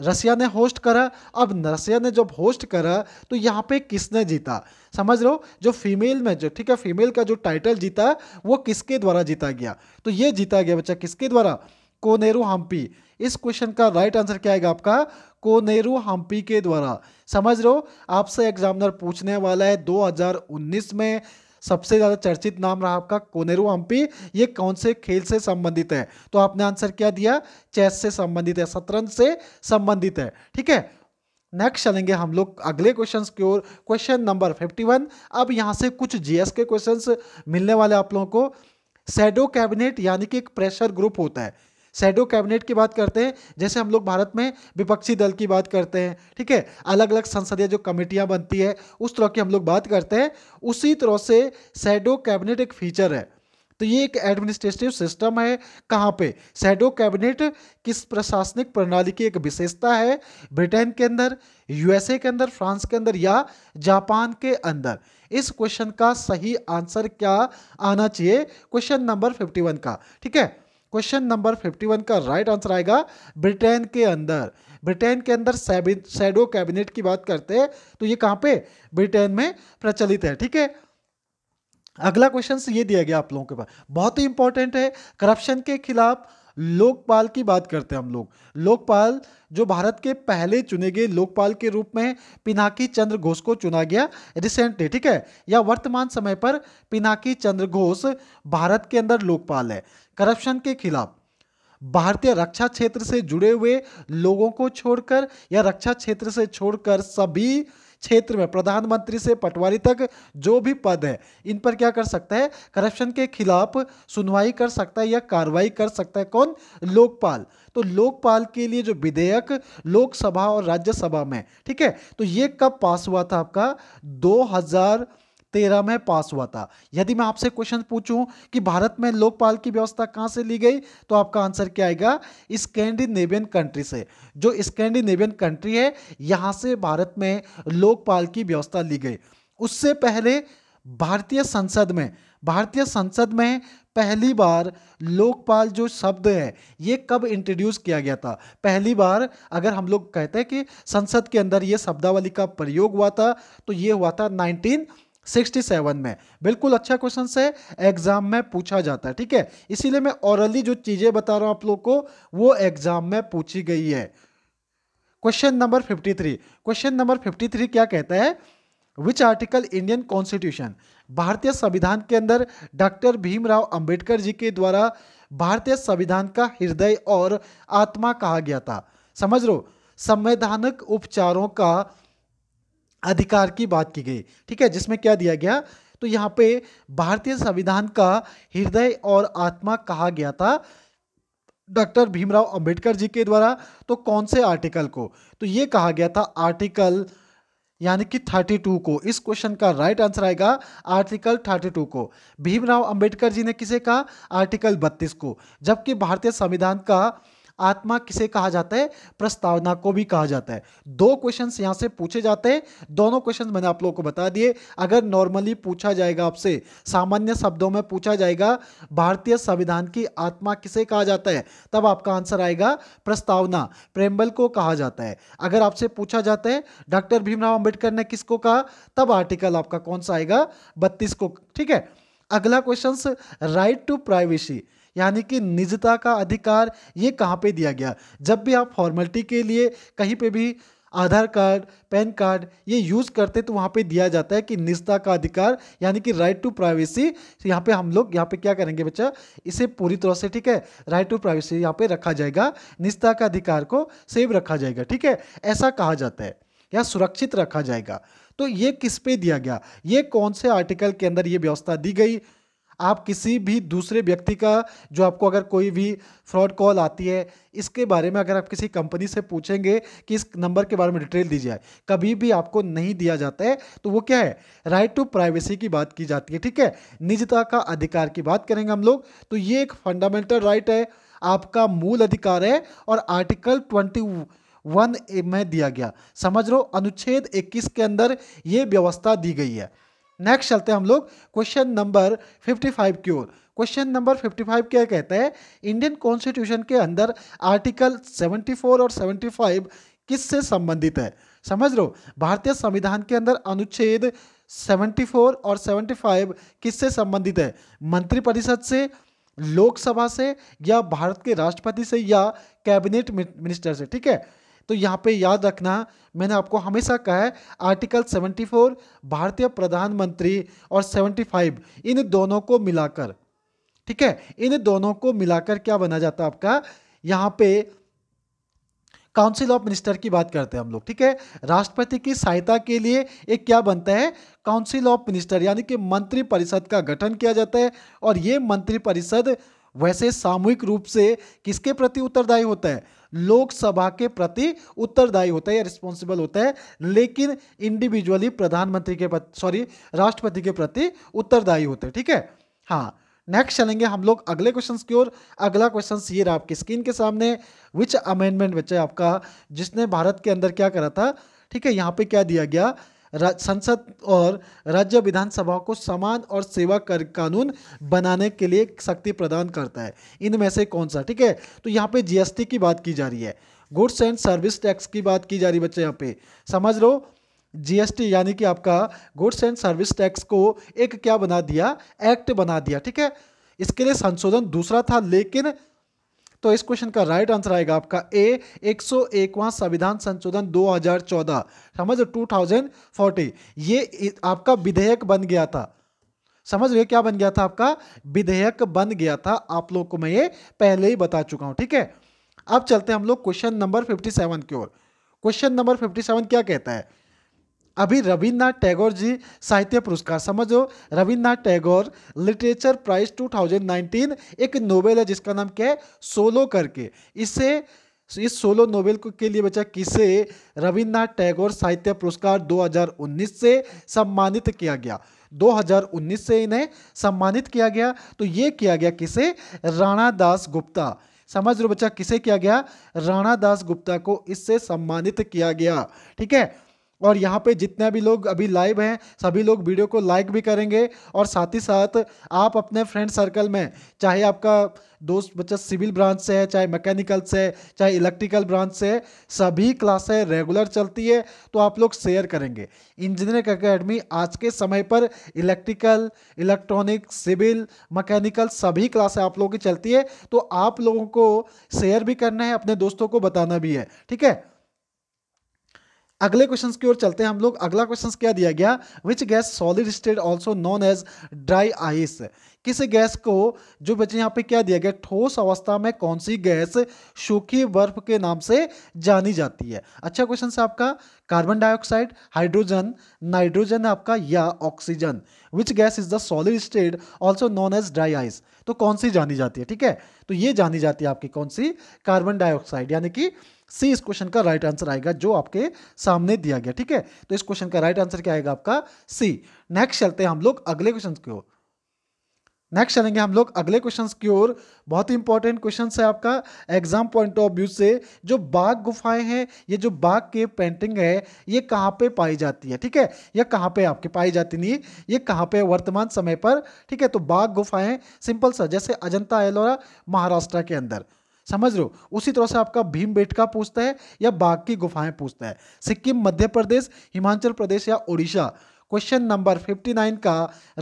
Speaker 1: रसिया ने होस्ट करा अब रसिया ने जब होस्ट करा तो यहाँ पे किसने जीता समझ लो जो फीमेल में जो ठीक है फीमेल का जो टाइटल जीता वो किसके द्वारा जीता गया तो ये जीता गया बच्चा किसके द्वारा कोनेरू हम्पी इस क्वेश्चन का राइट आंसर क्या आएगा आपका कोनेरू हम्पी के द्वारा समझ लो आपसे एग्जामिनर पूछने वाला है दो में सबसे ज़्यादा चर्चित नाम रहा आपका कोनेरू हम्पी ये कौन से खेल से संबंधित है तो आपने आंसर क्या दिया चेस से संबंधित है शतरंज से संबंधित है ठीक है नेक्स्ट चलेंगे हम लोग अगले क्वेश्चन की ओर क्वेश्चन नंबर फिफ्टी वन अब यहाँ से कुछ जीएस के क्वेश्चन मिलने वाले आप लोगों को सैडो कैबिनेट यानी कि एक प्रेशर ग्रुप होता है सैडो कैबिनेट की बात करते हैं जैसे हम लोग भारत में विपक्षी दल की बात करते हैं ठीक है अलग अलग संसदीय जो कमेटियाँ बनती है उस तरह की हम लोग बात करते हैं उसी तरह से सैडो कैबिनेट एक फीचर है तो ये एक एडमिनिस्ट्रेटिव सिस्टम है कहाँ पे सैडो कैबिनेट किस प्रशासनिक प्रणाली की एक विशेषता है ब्रिटेन के अंदर यूएसए के अंदर फ्रांस के अंदर या जापान के अंदर इस क्वेश्चन का सही आंसर क्या आना चाहिए क्वेश्चन नंबर 51 का ठीक है क्वेश्चन नंबर 51 का राइट आंसर आएगा ब्रिटेन के अंदर ब्रिटेन के अंदर शेडो कैबिनेट की बात करते हैं तो ये कहाँ पे ब्रिटेन में प्रचलित है ठीक है अगला क्वेश्चन ये दिया गया आप लोगों के पास बहुत ही इंपॉर्टेंट है करप्शन के खिलाफ लोकपाल की बात करते हैं हम लोग लोकपाल जो भारत के पहले चुने गए लोकपाल के रूप में पिनाकी चंद्र घोष को चुना गया रिसेंटली ठीक है या वर्तमान समय पर पिनाकी चंद्र घोष भारत के अंदर लोकपाल है करप्शन के खिलाफ भारतीय रक्षा क्षेत्र से जुड़े हुए लोगों को छोड़कर या रक्षा क्षेत्र से छोड़कर सभी क्षेत्र में प्रधानमंत्री से पटवारी तक जो भी पद है इन पर क्या कर सकता है करप्शन के खिलाफ सुनवाई कर सकता है या कार्रवाई कर सकता है कौन लोकपाल तो लोकपाल के लिए जो विधेयक लोकसभा और राज्यसभा में ठीक है तो ये कब पास हुआ था आपका हजार तेरह में पास हुआ था यदि मैं आपसे क्वेश्चन पूछूं कि भारत में लोकपाल की व्यवस्था कहाँ से ली गई तो आपका आंसर क्या आएगा स्कैंडिनेवियन कंट्री से जो स्कैंडिनेवियन कंट्री है यहाँ से भारत में लोकपाल की व्यवस्था ली गई उससे पहले भारतीय संसद में भारतीय संसद में पहली बार लोकपाल जो शब्द है ये कब इंट्रोड्यूस किया गया था पहली बार अगर हम लोग कहते हैं कि संसद के अंदर ये शब्दावली का प्रयोग हुआ था तो ये हुआ था नाइनटीन 67 में बिल्कुल अच्छा क्वेश्चन से एग्जाम में पूछा जाता है ठीक है इसीलिए मैं औरली जो चीजें बता रहा हूं आप लोग को वो एग्जाम में पूछी गई है क्वेश्चन नंबर 53 क्वेश्चन नंबर 53 क्या कहता है विच आर्टिकल इंडियन कॉन्स्टिट्यूशन भारतीय संविधान के अंदर डॉक्टर भीमराव अंबेडकर जी के द्वारा भारतीय संविधान का हृदय और आत्मा कहा गया था समझ लो संवैधानिक उपचारों का अधिकार की बात की गई ठीक है जिसमें क्या दिया गया तो यहाँ पे भारतीय संविधान का हृदय और आत्मा कहा गया था डॉक्टर भीमराव अंबेडकर जी के द्वारा तो कौन से आर्टिकल को तो ये कहा गया था आर्टिकल यानी कि थर्टी टू को इस क्वेश्चन का राइट आंसर आएगा आर्टिकल थर्टी टू को भीमराव अंबेडकर जी ने किसे कहा आर्टिकल बत्तीस को जबकि भारतीय संविधान का आत्मा किसे कहा जाता है प्रस्तावना को भी कहा जाता है दो क्वेश्चंस यहां से पूछे जाते हैं दोनों क्वेश्चन मैंने आप लोगों को बता दिए अगर नॉर्मली पूछा जाएगा आपसे सामान्य शब्दों में पूछा जाएगा भारतीय संविधान की आत्मा किसे कहा जाता है तब आपका आंसर आएगा प्रस्तावना प्रेमबल को कहा जाता है अगर आपसे पूछा जाता है डॉक्टर भीमराव अंबेडकर ने किसको कहा तब आर्टिकल आपका कौन सा आएगा बत्तीस को ठीक है अगला क्वेश्चन राइट टू प्राइवेसी यानी कि निजता का अधिकार ये कहाँ पे दिया गया जब भी आप फॉर्मेलिटी के लिए कहीं पे भी आधार कार्ड पैन कार्ड ये यूज़ करते तो वहाँ पे दिया जाता है कि निजता का अधिकार यानी कि राइट टू प्राइवेसी यहाँ पे हम लोग यहाँ पे क्या करेंगे बच्चा इसे पूरी तरह से ठीक है राइट टू प्राइवेसी यहाँ पे रखा जाएगा निजता का अधिकार को सेव रखा जाएगा ठीक है ऐसा कहा जाता है या सुरक्षित रखा जाएगा तो ये किस पे दिया गया ये कौन से आर्टिकल के अंदर ये व्यवस्था दी गई आप किसी भी दूसरे व्यक्ति का जो आपको अगर कोई भी फ्रॉड कॉल आती है इसके बारे में अगर आप किसी कंपनी से पूछेंगे कि इस नंबर के बारे में डिटेल दी जाए कभी भी आपको नहीं दिया जाता है तो वो क्या है राइट टू प्राइवेसी की बात की जाती है ठीक है निजता का अधिकार की बात करेंगे हम लोग तो ये एक फंडामेंटल राइट है आपका मूल अधिकार है और आर्टिकल ट्वेंटी वन में दिया गया समझ लो अनुच्छेद 21 के अंदर ये व्यवस्था दी गई है नेक्स्ट चलते हैं हम लोग क्वेश्चन नंबर 55 की ओर क्वेश्चन नंबर 55 क्या कहता है इंडियन कॉन्स्टिट्यूशन के अंदर आर्टिकल 74 और 75 किससे संबंधित है समझ लो भारतीय संविधान के अंदर अनुच्छेद 74 और 75 किससे संबंधित है मंत्रिपरिषद से लोकसभा से या भारत के राष्ट्रपति से या कैबिनेट मिनिस्टर से ठीक है तो यहाँ पे याद रखना मैंने आपको हमेशा कहा है आर्टिकल 74 भारतीय प्रधानमंत्री और 75 इन दोनों को मिलाकर ठीक है इन दोनों को मिलाकर क्या बना जाता है आपका यहाँ पे काउंसिल ऑफ मिनिस्टर की बात करते हैं हम लोग ठीक है राष्ट्रपति की सहायता के लिए एक क्या बनता है काउंसिल ऑफ मिनिस्टर यानी कि मंत्रिपरिषद का गठन किया जाता है और ये मंत्रिपरिषद वैसे सामूहिक रूप से किसके प्रति उत्तरदायी होता है लोकसभा के प्रति उत्तरदायी होता है या रिस्पॉन्सिबल होता है लेकिन इंडिविजुअली प्रधानमंत्री के प्रति सॉरी राष्ट्रपति के प्रति उत्तरदायी होते हैं ठीक है हाँ नेक्स्ट चलेंगे हम लोग अगले क्वेश्चन की ओर अगला क्वेश्चन ये रहा आपकी स्क्रीन के सामने विच अमेंडमेंट बच्चा आपका जिसने भारत के अंदर क्या करा था ठीक है यहाँ पे क्या दिया गया संसद और राज्य विधानसभा को समान और सेवा कर कानून बनाने के लिए शक्ति प्रदान करता है इनमें से कौन सा ठीक है तो यहाँ पे जीएसटी की बात की जा रही है गुड्स एंड सर्विस टैक्स की बात की जा रही है बच्चे यहाँ पे समझ लो जीएसटी यानी कि आपका गुड्स एंड सर्विस टैक्स को एक क्या बना दिया एक्ट बना दिया ठीक है इसके लिए संशोधन दूसरा था लेकिन तो इस क्वेश्चन का राइट आंसर आएगा आपका ए एक सौ संविधान संशोधन 2014 समझ टू थाउजेंड फोर्टी ये आपका विधेयक बन गया था समझ रहे क्या बन गया था आपका विधेयक बन गया था आप लोग को मैं ये पहले ही बता चुका हूं ठीक है अब चलते हैं हम लोग क्वेश्चन नंबर 57 की ओर क्वेश्चन नंबर 57 क्या कहता है अभी रविन्द्रनाथ टैगोर जी साहित्य पुरस्कार समझो रविन्द्रनाथ टैगोर लिटरेचर प्राइज 2019 एक नोबेल है जिसका नाम क्या है सोलो करके इसे इस सोलो नोबेल के लिए बचा किसे रविन्द्रनाथ टैगोर साहित्य पुरस्कार 2019 से सम्मानित किया गया 2019 से इन्हें सम्मानित किया गया तो ये किया गया किसे राणा दास गुप्ता समझ लो बच्चा किसे किया गया राणा दास गुप्ता को इससे सम्मानित किया गया ठीक है और यहाँ पे जितने भी लोग अभी लाइव हैं सभी लोग वीडियो को लाइक भी करेंगे और साथ ही साथ आप अपने फ्रेंड सर्कल में चाहे आपका दोस्त बच्चा सिविल ब्रांच से है चाहे मैकेनिकल से है चाहे इलेक्ट्रिकल ब्रांच से है सभी क्लासें रेगुलर चलती है तो आप लोग शेयर करेंगे इंजीनियरिंग अकेडमी आज के समय पर इलेक्ट्रिकल इलेक्ट्रॉनिक सिविल मैकेनिकल सभी क्लासें आप लोगों की चलती है तो आप लोगों को शेयर भी करना है अपने दोस्तों को बताना भी है ठीक है अगले क्वेश्चन की ओर चलते हैं हम लोग अगला क्वेश्चन क्या दिया गया which gas solid state also known as dry ice किस गैस को जो बच्चे यहाँ पे क्या दिया गया ठोस अवस्था में कौन सी गैस सूखी बर्फ के नाम से जानी जाती है अच्छा क्वेश्चन है आपका कार्बन डाइऑक्साइड हाइड्रोजन नाइट्रोजन आपका या oxygen which gas is the solid state also known as dry ice तो कौन सी जानी जाती है ठीक है तो ये जानी जाती है आपकी कौन सी कार्बन डाइऑक्साइड यानी कि सी इस क्वेश्चन का राइट आंसर आएगा जो आपके सामने दिया गया ठीक है तो इस क्वेश्चन का राइट आंसर क्या आएगा आपका सी नेक्स्ट चलते हैं हम लोग अगले क्वेश्चन को नेक्स्ट चलेंगे हम लोग अगले क्वेश्चन की ओर बहुत ही इंपॉर्टेंट क्वेश्चन है आपका एग्जाम पॉइंट ऑफ व्यू से जो बाघ गुफाएं हैं ये जो बाघ के पेंटिंग है ये कहाँ पे पाई जाती है ठीक है ये कहाँ पे आपके पाई जाती नहीं ये कहाँ पे वर्तमान समय पर ठीक है तो बाघ गुफाएं सिंपल सा जैसे अजंता एलोरा महाराष्ट्र के अंदर समझ रहे हो उसी तरह से आपका भीम बेटका पूछता है या बाघ की गुफाएं पूछता है सिक्किम मध्य प्रदेश हिमाचल प्रदेश या उड़ीसा क्वेश्चन नंबर 59 का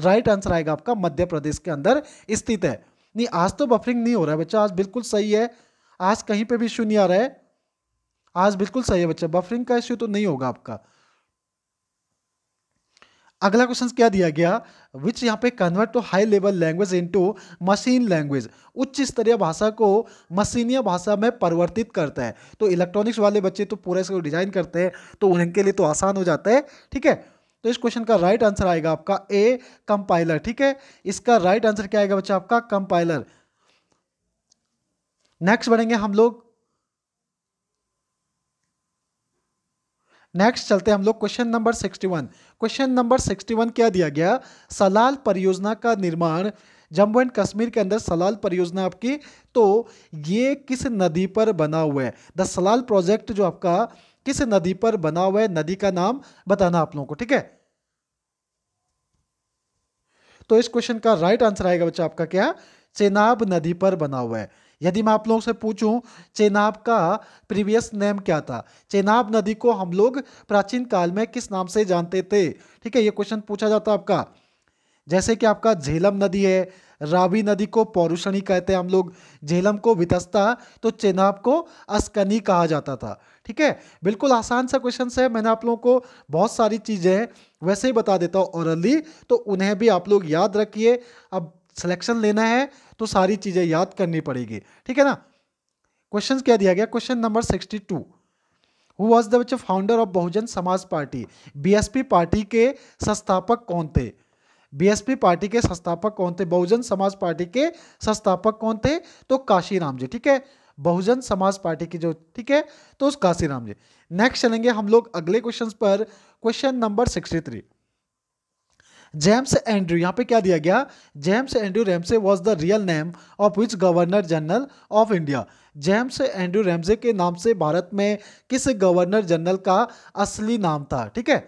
Speaker 1: राइट आंसर आएगा आपका मध्य प्रदेश के अंदर स्थित है नहीं आज तो बफरिंग नहीं हो रहा है बच्चा आज बिल्कुल सही है आज कहीं पे भी इश्यू नहीं आ रहा है आज बिल्कुल सही है बच्चा बफरिंग का इश्यू तो नहीं होगा आपका अगला क्वेश्चन क्या दिया गया विच यहाँ पे convert to high level language into machine language उच्च स्तरीय भाषा को मशीनीय भाषा में परिवर्तित करता है तो इलेक्ट्रॉनिक्स वाले बच्चे तो पूरा इसको डिजाइन करते हैं तो उनके लिए तो आसान हो जाता है ठीक है तो इस क्वेश्चन का राइट आंसर आएगा आपका ए कंपाइलर ठीक है इसका राइट आंसर क्या आएगा बच्चा आपका कंपाइलर नेक्स्ट बढ़ेंगे हम लोग नेक्स्ट चलते हैं हम लोग क्वेश्चन नंबर 61 क्वेश्चन नंबर 61 क्या दिया गया सलाल परियोजना का निर्माण जम्मू एंड कश्मीर के अंदर सलाल परियोजना आपकी तो ये किस नदी पर बना हुआ है द सलाल प्रोजेक्ट जो आपका किस नदी पर बना हुआ है नदी का नाम बताना आप लोगों को ठीक है तो इस क्वेश्चन का राइट आंसर आएगा बच्चा आपका क्या चेनाब नदी पर बना हुआ है यदि मैं आप लोगों से पूछूं चेनाब का प्रीवियस नेम क्या था चेनाब नदी को हम लोग प्राचीन काल में किस नाम से जानते थे ठीक है ये क्वेश्चन पूछा जाता है आपका जैसे कि आपका झेलम नदी है रावी नदी को पौरुषणी कहते हैं हम लोग झेलम को वितस्ता तो चेनाब को अस्कनी कहा जाता था ठीक है बिल्कुल आसान सा क्वेश्चन है मैंने आप लोगों को बहुत सारी चीज़ें हैं वैसे ही बता देता हूँ ओरली तो उन्हें भी आप लोग याद रखिए अब सिलेक्शन लेना है तो सारी चीज़ें याद करनी पड़ेगी ठीक है ना क्वेश्चन क्या दिया गया question number sixty two who was the which founder of Bahujan Samaj Party BSP party के संस्थापक कौन थे बीएसपी पार्टी के संस्थापक कौन थे बहुजन समाज पार्टी के संस्थापक कौन थे तो काशीराम जी ठीक है बहुजन समाज पार्टी की जो ठीक है तो उस काशीराम जी नेक्स्ट चलेंगे हम लोग अगले क्वेश्चन पर question number sixty three James Andrew यहाँ पे क्या दिया गया James Andrew Ramsay was the real name of which governor general of India James Andrew Ramsay के नाम से भारत में किस गवर्नर जनरल का असली नाम था ठीक है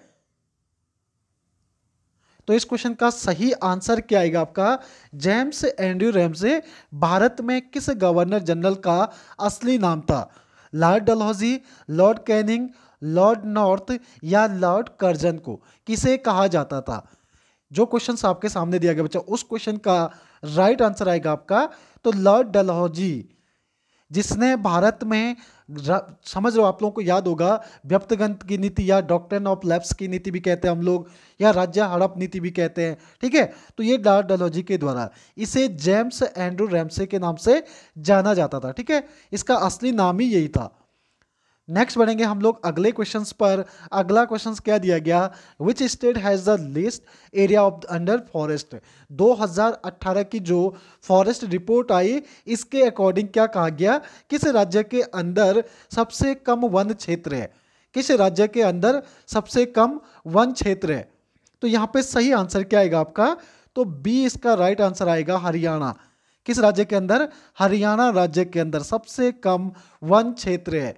Speaker 1: तो इस क्वेश्चन का सही आंसर क्या आएगा आपका जेम्स एंड्रयू रेमसे भारत में किस गवर्नर जनरल का असली नाम था Lord Dalhousie Lord Canning Lord North या लॉर्ड कर्जन को किसे कहा जाता था जो क्वेश्चन आपके सामने दिया गया बच्चा उस क्वेश्चन का राइट आंसर आएगा आपका तो लॉर्ड डलहौजी जिसने भारत में समझ लो आप लोगों को याद होगा व्यप्तगंत की नीति या डॉक्टर ऑफ लैब्स की नीति भी कहते हैं हम लोग या राज्य हड़प नीति भी कहते हैं ठीक है तो ये डार डलोजी के द्वारा इसे जेम्स एंड्रू रैमसे के नाम से जाना जाता था ठीक है इसका असली नाम ही यही था नेक्स्ट बढ़ेंगे हम लोग अगले क्वेश्चन पर अगला क्वेश्चन क्या दिया गया which state has the least area of under forest 2018 की जो फॉरेस्ट रिपोर्ट आई इसके अकॉर्डिंग क्या कहा गया किस राज्य के अंदर सबसे कम वन क्षेत्र है किस राज्य के अंदर सबसे कम वन क्षेत्र है तो यहाँ पे सही आंसर क्या आएगा आपका तो बी इसका राइट आंसर आएगा हरियाणा किस राज्य के अंदर हरियाणा राज्य के अंदर सबसे कम वन क्षेत्र है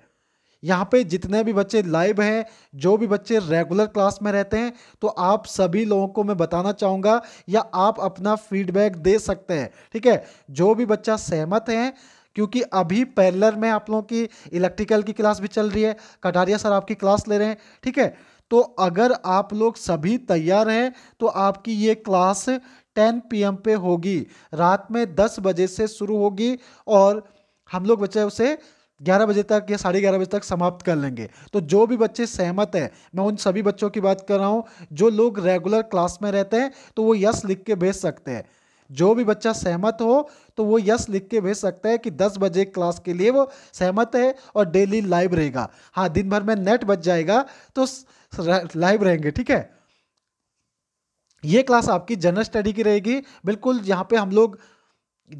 Speaker 1: यहाँ पे जितने भी बच्चे लाइव हैं जो भी बच्चे रेगुलर क्लास में रहते हैं तो आप सभी लोगों को मैं बताना चाहूँगा या आप अपना फीडबैक दे सकते हैं ठीक है जो भी बच्चा सहमत है क्योंकि अभी पैरलर में आप लोगों की इलेक्ट्रिकल की क्लास भी चल रही है कटारिया सर आपकी क्लास ले रहे हैं ठीक है तो अगर आप लोग सभी तैयार हैं तो आपकी ये क्लास 10 पीएम पे होगी रात में 10 बजे से शुरू होगी और हम लोग बच्चे उसे ग्यारह बजे तक या साढ़े ग्यारह बजे तक समाप्त कर लेंगे तो जो भी बच्चे सहमत हैं मैं उन सभी बच्चों की बात कर रहा हूँ जो लोग रेगुलर क्लास में रहते हैं तो वो यस लिख के भेज सकते हैं जो भी बच्चा सहमत हो तो वो यस लिख के भेज सकता है कि 10 बजे क्लास के लिए वो सहमत है और डेली लाइव रहेगा हाँ दिन भर में नेट बच जाएगा तो लाइव रहेंगे ठीक है ये क्लास आपकी जनरल स्टडी की रहेगी बिल्कुल यहाँ पे हम लोग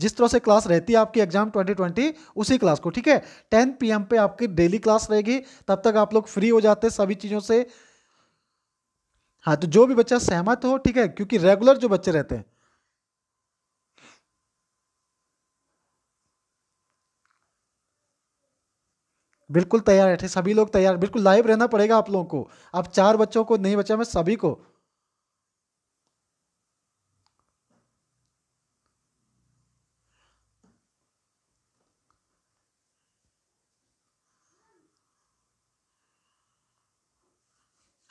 Speaker 1: जिस तरह से क्लास रहती है आपकी एग्जाम 2020 उसी क्लास को ठीक है 10 पीएम पे आपकी डेली क्लास रहेगी तब तक आप लोग फ्री हो जाते हैं सभी चीज़ों से हाँ तो जो भी बच्चा सहमत हो ठीक है क्योंकि रेगुलर जो बच्चे रहते हैं बिल्कुल तैयार है सभी लोग तैयार बिल्कुल लाइव रहना पड़ेगा आप लोगों को आप चार बच्चों को नहीं बचा मैं सभी को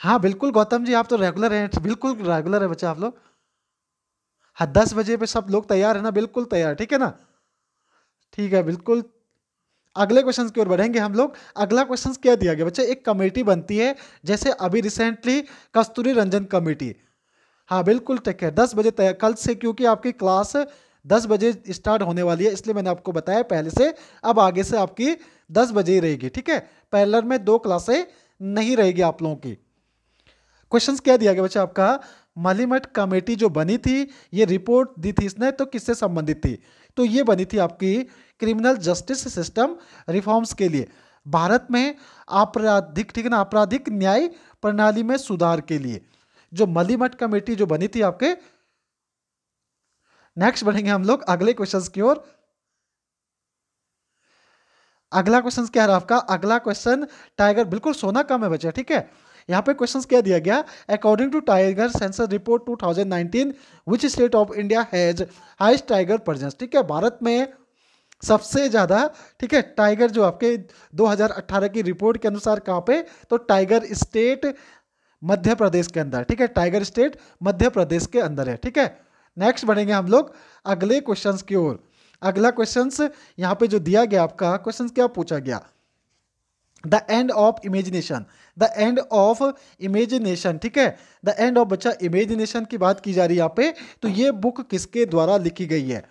Speaker 1: हाँ बिल्कुल गौतम जी आप तो रेगुलर हैं बिल्कुल रेगुलर है बच्चा आप लोग हाँ दस बजे पे सब लोग तैयार है ना बिल्कुल तैयार ठीक है ना ठीक है बिल्कुल अगले क्वेश्चन की ओर बढ़ेंगे हम लोग अगला क्वेश्चन क्या दिया गया बच्चा एक कमेटी बनती है जैसे अभी रिसेंटली कस्तूरी रंजन कमेटी हाँ बिल्कुल ठीक है दस बजे तैयार कल से क्योंकि आपकी क्लास दस बजे स्टार्ट होने वाली है इसलिए मैंने आपको बताया पहले से अब आगे से आपकी दस बजे ही रहेगी ठीक है पैलर में दो क्लासें नहीं रहेगी आप लोगों की क्वेश्चन क्या दिया गया बच्चा आपका मलिमठ कमेटी जो बनी थी ये रिपोर्ट दी थी इसने तो किससे संबंधित थी तो ये बनी थी आपकी क्रिमिनल जस्टिस सिस्टम रिफॉर्म्स के लिए भारत में आपराधिक ठीक है ना आपराधिक न्याय प्रणाली में सुधार के लिए जो मलीमठ कमेटी जो बनी थी आपके नेक्स्ट बढ़ेंगे हम लोग अगले क्वेश्चंस की ओर अगला क्वेश्चन क्या है आपका अगला क्वेश्चन टाइगर बिल्कुल सोना कम है बच्चा ठीक है यहाँ पे क्वेश्चन क्या दिया गया according to tiger census report 2019 which state of India has highest tiger presence ठीक है भारत में सबसे ज़्यादा ठीक है टाइगर जो आपके 2018 की रिपोर्ट के अनुसार कहाँ पे तो टाइगर स्टेट मध्य प्रदेश के अंदर ठीक है टाइगर स्टेट मध्य प्रदेश के अंदर है ठीक है नेक्स्ट बढ़ेंगे हम लोग अगले क्वेश्चंस की ओर अगला क्वेश्चंस यहाँ पे जो दिया गया आपका क्वेश्चंस क्या पूछा गया the end of imagination the end of imagination ठीक है द एंड ऑफ बच्चा इमेजिनेशन की बात की जा रही है यहाँ पे तो ये बुक किसके द्वारा लिखी गई है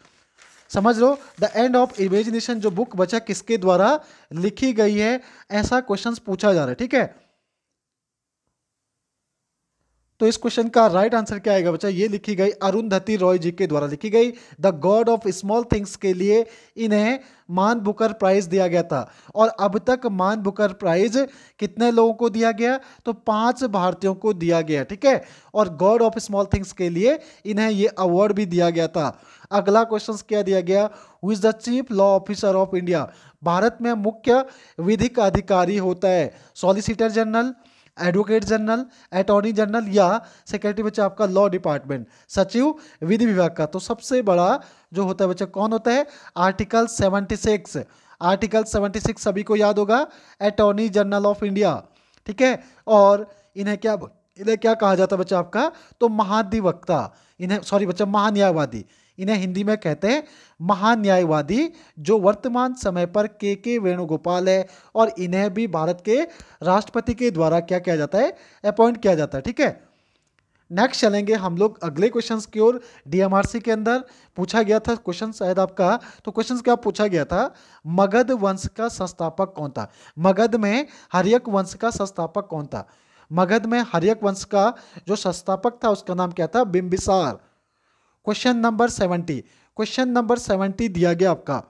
Speaker 1: समझ लो द एंड ऑफ इमेजिनेशन जो बुक बच्चा किसके द्वारा लिखी गई है ऐसा क्वेश्चन पूछा जा रहा है ठीक है तो इस क्वेश्चन का राइट आंसर क्या आएगा बच्चा ये लिखी गई अरुंधति रॉय जी के द्वारा लिखी गई the God of Small Things के लिए इन्हें मान बुकर प्राइज दिया गया था और अब तक मान बुकर प्राइज कितने लोगों को दिया गया तो पांच भारतीयों को दिया गया ठीक है और गॉड ऑफ स्मॉल थिंग्स के लिए इन्हें ये अवार्ड भी दिया गया था अगला क्वेश्चन क्या दिया गया who is the chief law officer of India Bharat में मुख्य विधिक अधिकारी होता है solicitor general advocate general attorney general या सेक्रेटरी बच्चा आपका लॉ डिपार्टमेंट सचिव विधि विभाग का तो सबसे बड़ा जो होता है बच्चा कौन होता है article seventy six article seventy six सभी को याद होगा अटॉर्नी जनरल ऑफ इंडिया ठीक है और इन्हें क्या इन्हें क्या कहा जाता है बच्चा आपका तो महाधिवक्ता इन्हें सॉरी बच्चा महान्यायवादी इन्हें हिंदी में कहते हैं महान्यायवादी जो वर्तमान समय पर के के वेणुगोपाल है और इन्हें भी भारत के राष्ट्रपति के द्वारा क्या किया जाता है अपॉइंट किया जाता है ठीक है नेक्स्ट चलेंगे हम लोग अगले क्वेश्चंस की ओर डीएमआरसी के अंदर पूछा गया था क्वेश्चन शायद आपका तो क्वेश्चन क्या पूछा गया था मगध वंश का संस्थापक कौन था मगध में हरियक वंश का संस्थापक कौन था मगध में हरियक वंश का जो संस्थापक था उसका नाम क्या था Bimbisara question number seventy question number seventy दिया गया आपका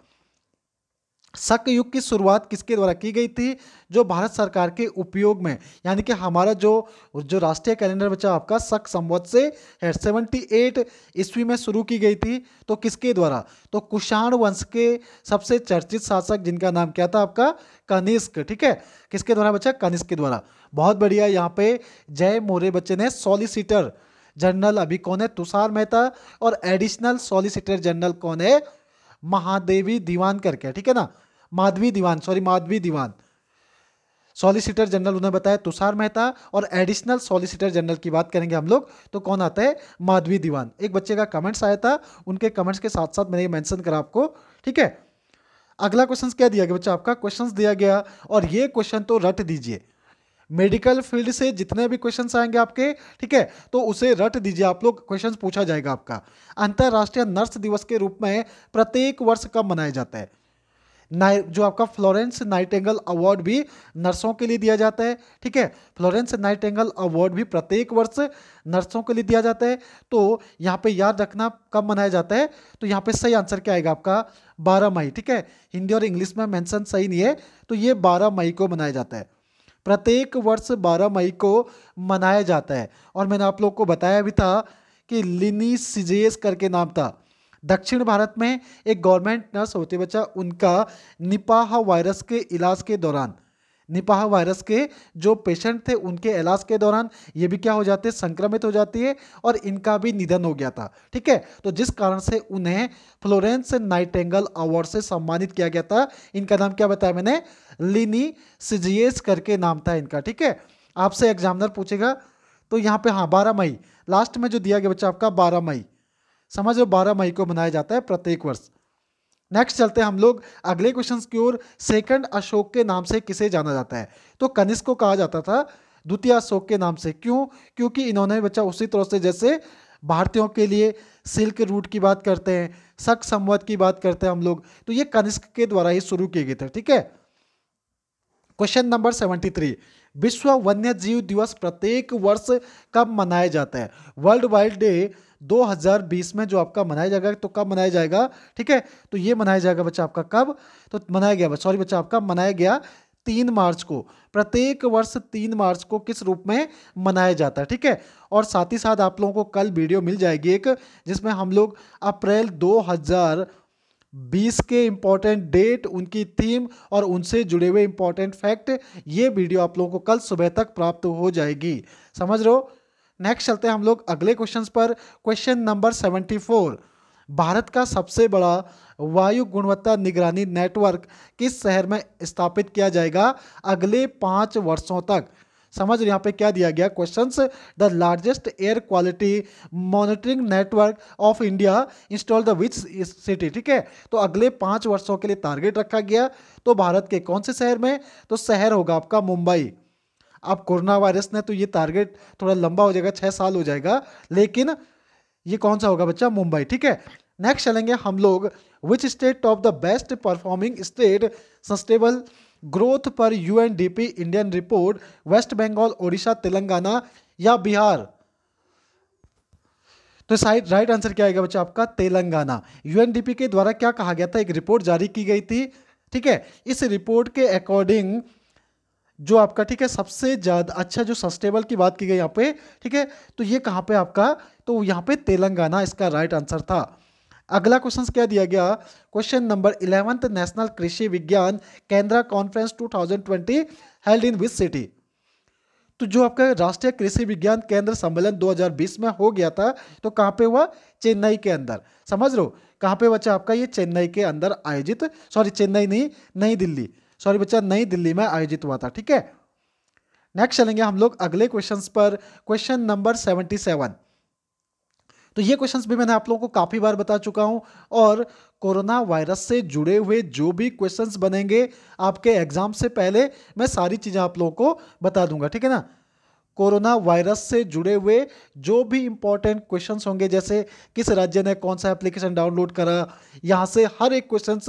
Speaker 1: शक युग की शुरुआत किसके द्वारा की गई थी जो भारत सरकार के उपयोग में यानी कि हमारा जो जो राष्ट्रीय कैलेंडर बचा आपका शक संवत से है सेवेंटी एट ईस्वी में शुरू की गई थी तो किसके द्वारा तो कुषाण वंश के सबसे चर्चित शासक जिनका नाम क्या था आपका कनिष्क ठीक है किसके द्वारा बच्चा कनिष्क के द्वारा बहुत बढ़िया यहाँ पे जय मोरे बच्चे ने सॉलिसिटर जनरल अभी कौन है तुषार मेहता और एडिशनल सॉलिसिटर जनरल कौन है महादेवी दीवान करके ठीक है ना Madhavi Dewan sorry Madhavi Dewan solicitor general उन्हें बताया तुषार मेहता और एडिशनल सॉलिसिटर जनरल की बात करेंगे हम लोग तो कौन आता है माधवी दीवान एक बच्चे का कमेंट्स आया था उनके कमेंट्स के साथ साथ मैंने ये मेंशन करा आपको ठीक है अगला क्वेश्चन क्या दिया गया बच्चा आपका क्वेश्चन दिया गया और ये क्वेश्चन तो रट दीजिए मेडिकल फील्ड से जितने भी क्वेश्चन आएंगे आपके ठीक है तो उसे रट दीजिए आप लोग क्वेश्चन पूछा जाएगा आपका अंतर्राष्ट्रीय नर्स दिवस के रूप में प्रत्येक वर्ष कब मनाया जाता है जो आपका फ्लोरेंस नाइटेंगल अवार्ड भी नर्सों के लिए दिया जाता है ठीक है फ्लोरेंस नाइटेंगल अवार्ड भी प्रत्येक वर्ष नर्सों के लिए दिया जाता है तो यहाँ पे याद रखना कब मनाया जाता है तो यहाँ पे सही आंसर क्या आएगा आपका बारह मई ठीक है हिंदी और इंग्लिश में मेंशन सही नहीं है तो ये बारह मई को मनाया जाता है प्रत्येक वर्ष 12 मई को मनाया जाता है और मैंने आप लोग को बताया भी था कि लिनी सिजेस करके नाम था दक्षिण भारत में एक गवर्नमेंट नर्स होते बच्चा उनका निपाह वायरस के इलाज के दौरान निपाह वायरस के जो पेशेंट थे उनके इलाज के दौरान ये भी क्या हो जाते हैं संक्रमित हो जाती है और इनका भी निधन हो गया था ठीक है तो जिस कारण से उन्हें फ्लोरेंस नाइटेंगल अवार्ड से सम्मानित किया गया था इनका नाम क्या बताया मैंने लिनी सिजियस करके नाम था इनका ठीक है आपसे एग्जामिनर पूछेगा तो यहाँ पे हाँ बारह मई लास्ट में जो दिया गया बच्चा आपका बारह मई समझ लो बारह मई को मनाया जाता है प्रत्येक वर्ष नेक्स्ट चलते हैं हम लोग अगले क्वेश्चन की ओर सेकंड अशोक के नाम से किसे जाना जाता है तो कनिष्क को कहा जाता था द्वितीय अशोक के नाम से क्यों क्योंकि इन्होंने बच्चा उसी तरह से जैसे भारतीयों के लिए सिल्क रूट की बात करते हैं सख संवत की बात करते हैं हम लोग तो ये कनिष्क के द्वारा ही शुरू किए गए थे ठीक है क्वेश्चन नंबर सेवेंटी थ्री विश्व वन्य जीव दिवस प्रत्येक वर्ष कब मनाया जाता है वर्ल्ड वाइल्ड डे 2020 में जो आपका मनाया जाएगा तो कब मनाया जाएगा ठीक है तो ये मनाया जाएगा बच्चा आपका कब तो मनाया गया सॉरी बच्चा आपका मनाया गया तीन मार्च को प्रत्येक वर्ष तीन मार्च को किस रूप में मनाया जाता है ठीक है और साथ ही साथ आप लोगों को कल वीडियो मिल जाएगी एक जिसमें हम लोग अप्रैल 2000 बीस के इम्पॉर्टेंट डेट उनकी थीम और उनसे जुड़े हुए इम्पॉर्टेंट फैक्ट ये वीडियो आप लोगों को कल सुबह तक प्राप्त हो जाएगी समझ रहे हो नेक्स्ट चलते हैं हम लोग अगले क्वेश्चन पर question number seventy four Bharat का सबसे बड़ा वायु गुणवत्ता निगरानी नेटवर्क किस शहर में स्थापित किया जाएगा अगले पाँच वर्षों तक समझ यहाँ पे क्या दिया गया question the largest air quality monitoring network of India install the which city ठीक है तो अगले पाँच वर्षों के लिए टारगेट रखा गया तो भारत के कौन से शहर में तो शहर होगा आपका मुंबई अब कोरोना वायरस ने तो ये टारगेट थोड़ा लंबा हो जाएगा छः साल हो जाएगा लेकिन ये कौन सा होगा बच्चा मुंबई ठीक है नेक्स्ट चलेंगे हम लोग which state of the best performing state sustainable growth पर UNDP Indian report West Bengal Odisha Telangana या बिहार तो साइड राइट आंसर क्या आएगा बच्चा आपका तेलंगाना यूएनडीपी के द्वारा क्या कहा गया था एक रिपोर्ट जारी की गई थी ठीक है इस रिपोर्ट के अकॉर्डिंग जो आपका ठीक है सबसे ज़्यादा अच्छा जो सस्टेबल की बात की गई यहाँ पे ठीक है तो ये कहाँ पे आपका तो यहाँ पे तेलंगाना इसका राइट आंसर था अगला क्वेश्चन क्या दिया गया question number eleventh national Krishi Vigyan Kendra conference 2020 held in which city तो जो आपका राष्ट्रीय कृषि विज्ञान केंद्र सम्मेलन 2020 में हो गया था तो कहाँ पे हुआ चेन्नई के अंदर समझ लो कहाँ पे बच्चा आपका ये चेन्नई के अंदर आयोजित सॉरी चेन्नई नहीं नई दिल्ली सॉरी बच्चा नई दिल्ली में आयोजित हुआ था ठीक है नेक्स्ट चलेंगे हम लोग अगले क्वेश्चंस पर क्वेश्चन नंबर सेवेंटी सेवन तो ये क्वेश्चंस भी मैंने आप लोगों को काफ़ी बार बता चुका हूँ और कोरोना वायरस से जुड़े हुए जो भी क्वेश्चंस बनेंगे आपके एग्जाम से पहले मैं सारी चीज़ें आप लोगों को बता दूंगा ठीक है ना कोरोना वायरस से जुड़े हुए जो भी इंपॉर्टेंट क्वेश्चन होंगे जैसे किस राज्य ने कौन सा एप्लीकेशन डाउनलोड करा यहाँ से हर एक क्वेश्चन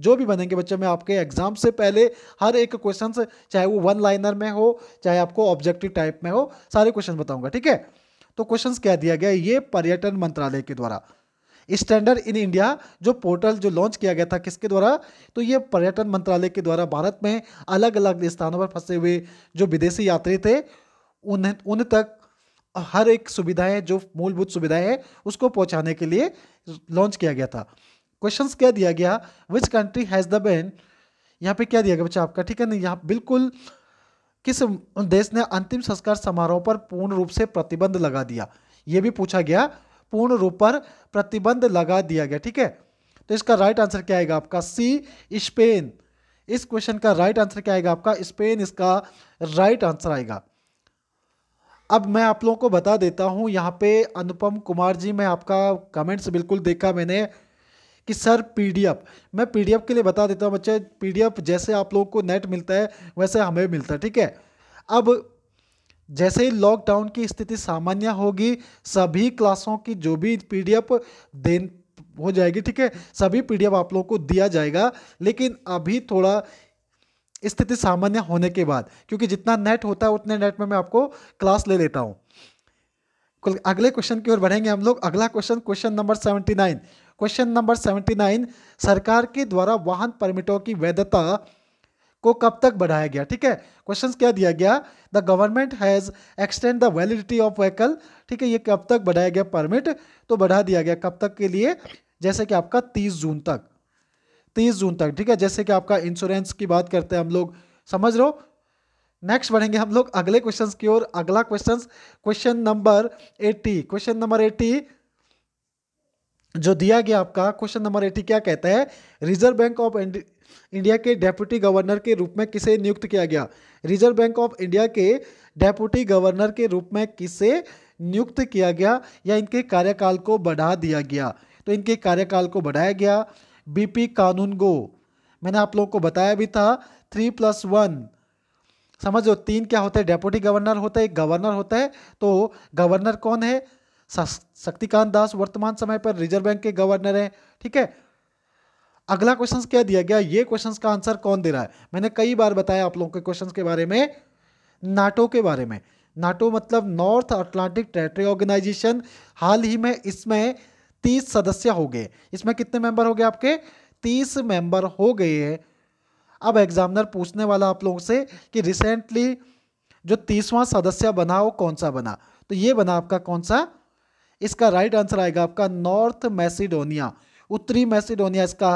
Speaker 1: जो भी बनेंगे बच्चों में आपके एग्जाम से पहले हर एक क्वेश्चन चाहे वो वन लाइनर में हो चाहे आपको ऑब्जेक्टिव टाइप में हो सारे क्वेश्चन बताऊंगा ठीक है तो क्वेश्चन क्या दिया गया ये पर्यटन मंत्रालय के द्वारा स्टैंडर्ड इन इंडिया जो पोर्टल जो लॉन्च किया गया था किसके द्वारा तो ये पर्यटन मंत्रालय के द्वारा भारत में अलग अलग स्थानों पर फंसे हुए जो विदेशी यात्री थे उन उन तक हर एक सुविधाएं जो मूलभूत सुविधाएं हैं उसको पहुंचाने के लिए लॉन्च किया गया था क्वेश्चन क्या दिया गया which country has the ban यहाँ पे क्या दिया गया बच्चा आपका ठीक है ना यहाँ बिल्कुल किस देश ने अंतिम संस्कार समारोह पर पूर्ण रूप से प्रतिबंध लगा दिया ये भी पूछा गया पूर्ण रूप पर प्रतिबंध लगा दिया गया ठीक है तो इसका राइट आंसर क्या आएगा आपका सी स्पेन इस क्वेश्चन का राइट आंसर क्या आएगा आपका स्पेन इसका राइट आंसर आएगा अब मैं आप लोगों को बता देता हूं यहां पे अनुपम कुमार जी मैं आपका कमेंट्स बिल्कुल देखा मैंने कि सर पीडीएफ मैं पीडीएफ के लिए बता देता हूँ बच्चे पीडीएफ जैसे आप लोग को नेट मिलता है वैसे हमें मिलता है ठीक है अब जैसे ही लॉकडाउन की स्थिति सामान्य होगी सभी क्लासों की जो भी पीडीएफ देन हो जाएगी ठीक है सभी पीडीएफ आप लोगों को दिया जाएगा लेकिन अभी थोड़ा स्थिति सामान्य होने के बाद क्योंकि जितना नेट होता है उतने नेट में मैं आपको क्लास ले लेता हूँ अगले क्वेश्चन की ओर बढ़ेंगे हम लोग अगला question question number seventy nine question number seventy nine सरकार के द्वारा वाहन परमिटों की वैधता को कब तक बढ़ाया गया ठीक है क्वेश्चंस क्या दिया गया the government has extend the validity of vehicle ठीक है ये कब तक बढ़ाया गया परमिट तो बढ़ा दिया गया कब तक के लिए जैसे कि आपका तीस जून तक तीस जून तक ठीक है जैसे कि आपका इंश्योरेंस की बात करते हैं हम लोग समझ लो नेक्स्ट बढ़ेंगे हम लोग अगले क्वेश्चन की ओर अगला question question number eighty question number eighty जो दिया गया आपका क्वेश्चन नंबर एटी क्या कहता है रिजर्व बैंक ऑफ इंडिया के डेप्यूटी गवर्नर के रूप में किसे नियुक्त किया गया रिजर्व बैंक ऑफ इंडिया के डेप्यूटी गवर्नर के रूप में किसे नियुक्त किया गया या इनके कार्यकाल को बढ़ा दिया गया तो इनके कार्यकाल को बढ़ाया गया बीपी कानून गो मैंने आप लोगों को बताया भी था थ्री प्लस वन समझो तीन क्या होते हैं डेप्यूटी गवर्नर होता है एक गवर्नर होता है तो गवर्नर कौन है शक्तिकांत दास वर्तमान समय पर रिजर्व बैंक के गवर्नर हैं ठीक है अगला क्वेश्चन क्या दिया गया ये क्वेश्चन का आंसर कौन दे रहा है मैंने कई बार बताया आप लोगों के क्वेश्चन के बारे में नाटो के बारे में नाटो मतलब नॉर्थ अटलांटिक टेरिटरी ऑर्गेनाइजेशन हाल ही में इसमें तीस सदस्य हो गए इसमें कितने मेंबर हो गए आपके तीस मेंबर हो गए हैं अब एग्जामिनर पूछने वाला आप लोगों से कि रिसेंटली जो तीसवां सदस्य बना वो कौन सा बना तो ये बना आपका कौन सा इसका राइट आंसर आएगा आपका नॉर्थ मैसिडोनिया उत्तरी मैसिडोनिया इसका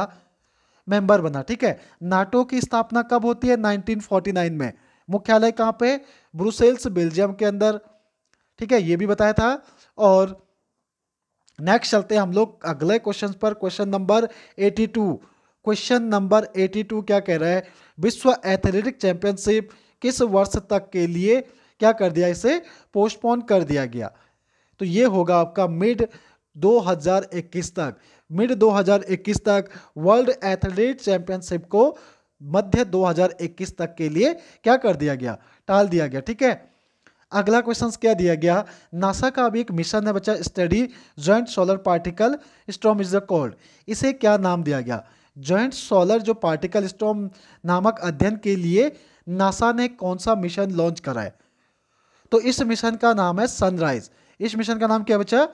Speaker 1: मेंबर बना ठीक है नाटो की स्थापना कब होती है 1949 में मुख्यालय कहाँ पे ब्रुसेल्स बेल्जियम के अंदर ठीक है ये भी बताया था और नेक्स्ट चलते हैं हम लोग अगले क्वेश्चन पर क्वेश्चन नंबर 82 क्वेश्चन नंबर 82 क्या कह रहा है विश्व एथलेटिक चैंपियनशिप किस वर्ष तक के लिए क्या कर दिया इसे पोस्टपोन कर दिया गया तो ये होगा आपका मिड 2021 तक मिड 2021 तक वर्ल्ड एथलीट चैंपियनशिप को मध्य 2021 तक के लिए क्या कर दिया गया टाल दिया गया ठीक है अगला क्वेश्चन क्या दिया गया नासा का अभी एक मिशन है बच्चा study joint solar particle storm is the called इसे क्या नाम दिया गया ज्वाइंट सोलर जो पार्टिकल स्ट्रॉम नामक अध्ययन के लिए नासा ने कौन सा मिशन लॉन्च करा है तो इस मिशन का नाम है सनराइज इस मिशन का नाम क्या बच्चा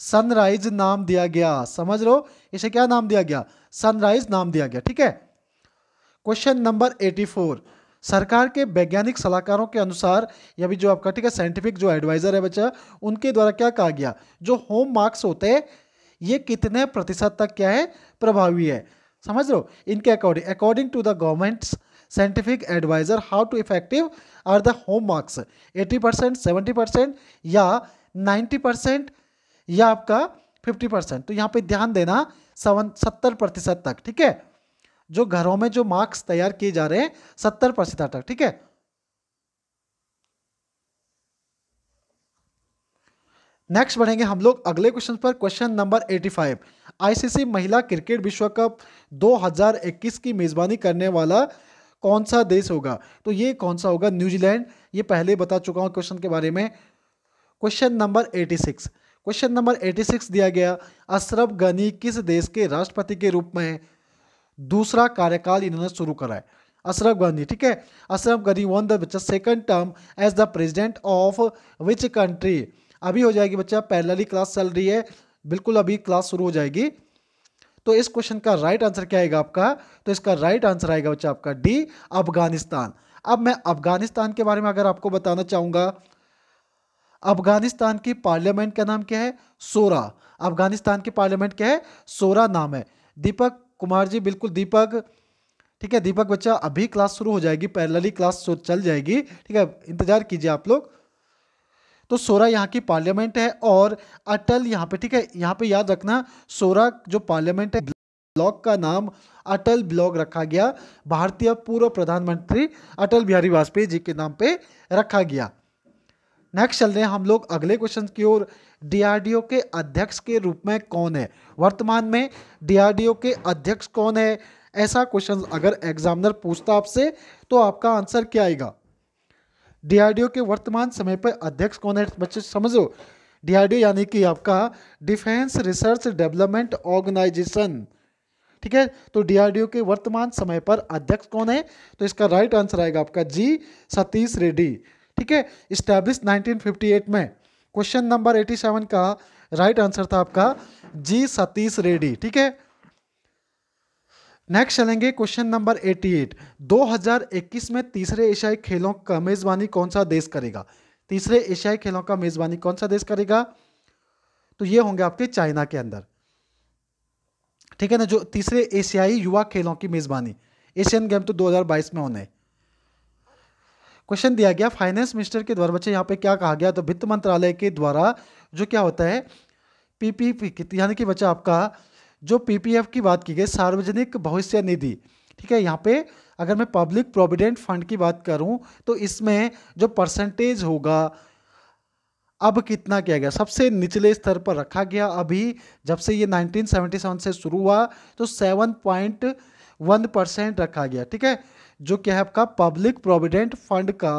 Speaker 1: सनराइज नाम दिया गया समझ लो इसे क्या नाम दिया गया सनराइज नाम दिया गया ठीक है क्वेश्चन नंबर एटी फोर सरकार के वैज्ञानिक सलाहकारों के अनुसार या भी जो आपका ठीक है साइंटिफिक जो एडवाइजर है बच्चा उनके द्वारा क्या कहा गया जो होम मार्क्स होते हैं ये कितने प्रतिशत तक क्या है प्रभावी है समझ लो इनके according according to the government's scientific advisor how to effective are the home masks eighty percent seventy percent या नाइन्टी परसेंट या आपका फिफ्टी परसेंट तो यहाँ पे ध्यान देना सवन सत्तर प्रतिशत तक ठीक है जो घरों में जो मार्क्स तैयार किए जा रहे हैं सत्तर प्रतिशत तक ठीक है नेक्स्ट बढ़ेंगे हम लोग अगले क्वेश्चन पर क्वेश्चन नंबर 85 आईसीसी महिला क्रिकेट विश्व कप 2021 की मेज़बानी करने वाला कौन सा देश होगा तो ये कौन सा होगा न्यूजीलैंड ये पहले बता चुका हूँ क्वेश्चन के बारे में question number eighty six question number eighty six दिया गया अशरफ गनी किस देश के राष्ट्रपति के रूप में दूसरा कार्यकाल इन्होंने शुरू करा है अशरफ गनी ठीक है अशरफ गनी वन द बच्चा second term as the president of which country अभी हो जाएगी बच्चा पैरेलली क्लास चल रही है बिल्कुल अभी क्लास शुरू हो जाएगी तो इस क्वेश्चन का राइट आंसर क्या आएगा आपका तो इसका राइट आंसर आएगा बच्चा आपका डी अफगानिस्तान अब मैं अफगानिस्तान के बारे में अगर आपको बताना चाहूंगा अफगानिस्तान की पार्लियामेंट का नाम क्या है सोरा अफगानिस्तान की पार्लियामेंट क्या है सोरा नाम है दीपक कुमार जी बिल्कुल दीपक ठीक है दीपक बच्चा अभी क्लास शुरू हो जाएगी पैरलली क्लास चल जाएगी ठीक है इंतजार कीजिए आप लोग तो सोरा यहाँ की पार्लियामेंट है और अटल यहाँ पे ठीक है यहाँ पे याद रखना सोरा जो पार्लियामेंट है ब्लॉक का नाम अटल ब्लॉक रखा गया भारतीय पूर्व प्रधानमंत्री अटल बिहारी वाजपेयी जी के नाम पे रखा गया नेक्स्ट चल रहे हैं हम लोग अगले क्वेश्चन की ओर डीआरडीओ के अध्यक्ष के रूप में कौन है वर्तमान में डीआरडीओ के अध्यक्ष कौन है ऐसा क्वेश्चन अगर एग्जामिनर पूछता आपसे तो आपका आंसर क्या आएगा डीआरडीओ के वर्तमान समय पर अध्यक्ष कौन है बच्चे समझो डीआरडीओ यानी कि आपका डिफेंस रिसर्च डेवलपमेंट ऑर्गेनाइजेशन ठीक है तो डीआरडीओ के वर्तमान समय पर अध्यक्ष कौन है तो इसका राइट आंसर आएगा आपका जी सतीश रेड्डी ठीक है इस्टेब्लिश 1958 में क्वेश्चन नंबर 87 का राइट आंसर था आपका जी सतीश रेड्डी ठीक है नेक्स्ट चलेंगे क्वेश्चन नंबर 88 2021 में तीसरे एशियाई खेलों का मेजबानी कौन सा देश करेगा तीसरे एशियाई खेलों का मेजबानी कौन सा देश करेगा तो ये होंगे आपके चाइना के अंदर ठीक है ना जो तीसरे एशियाई युवा खेलों की मेजबानी एशियन गेम तो 2022 में होने है क्वेश्चन दिया गया फाइनेंस मिनिस्टर के द्वारा बच्चे यहाँ पे क्या कहा गया तो वित्त मंत्रालय के द्वारा जो क्या होता है पीपीपी यानी कि बच्चा आपका जो पीपीएफ की बात की गई सार्वजनिक भविष्य निधि ठीक है यहाँ पे अगर मैं पब्लिक प्रोविडेंट फंड की बात करूँ तो इसमें जो परसेंटेज होगा अब कितना किया गया सबसे निचले स्तर पर रखा गया अभी जब से ये 1977 से शुरू हुआ तो 7.1 परसेंट रखा गया ठीक है जो क्या है आपका पब्लिक प्रोविडेंट फंड का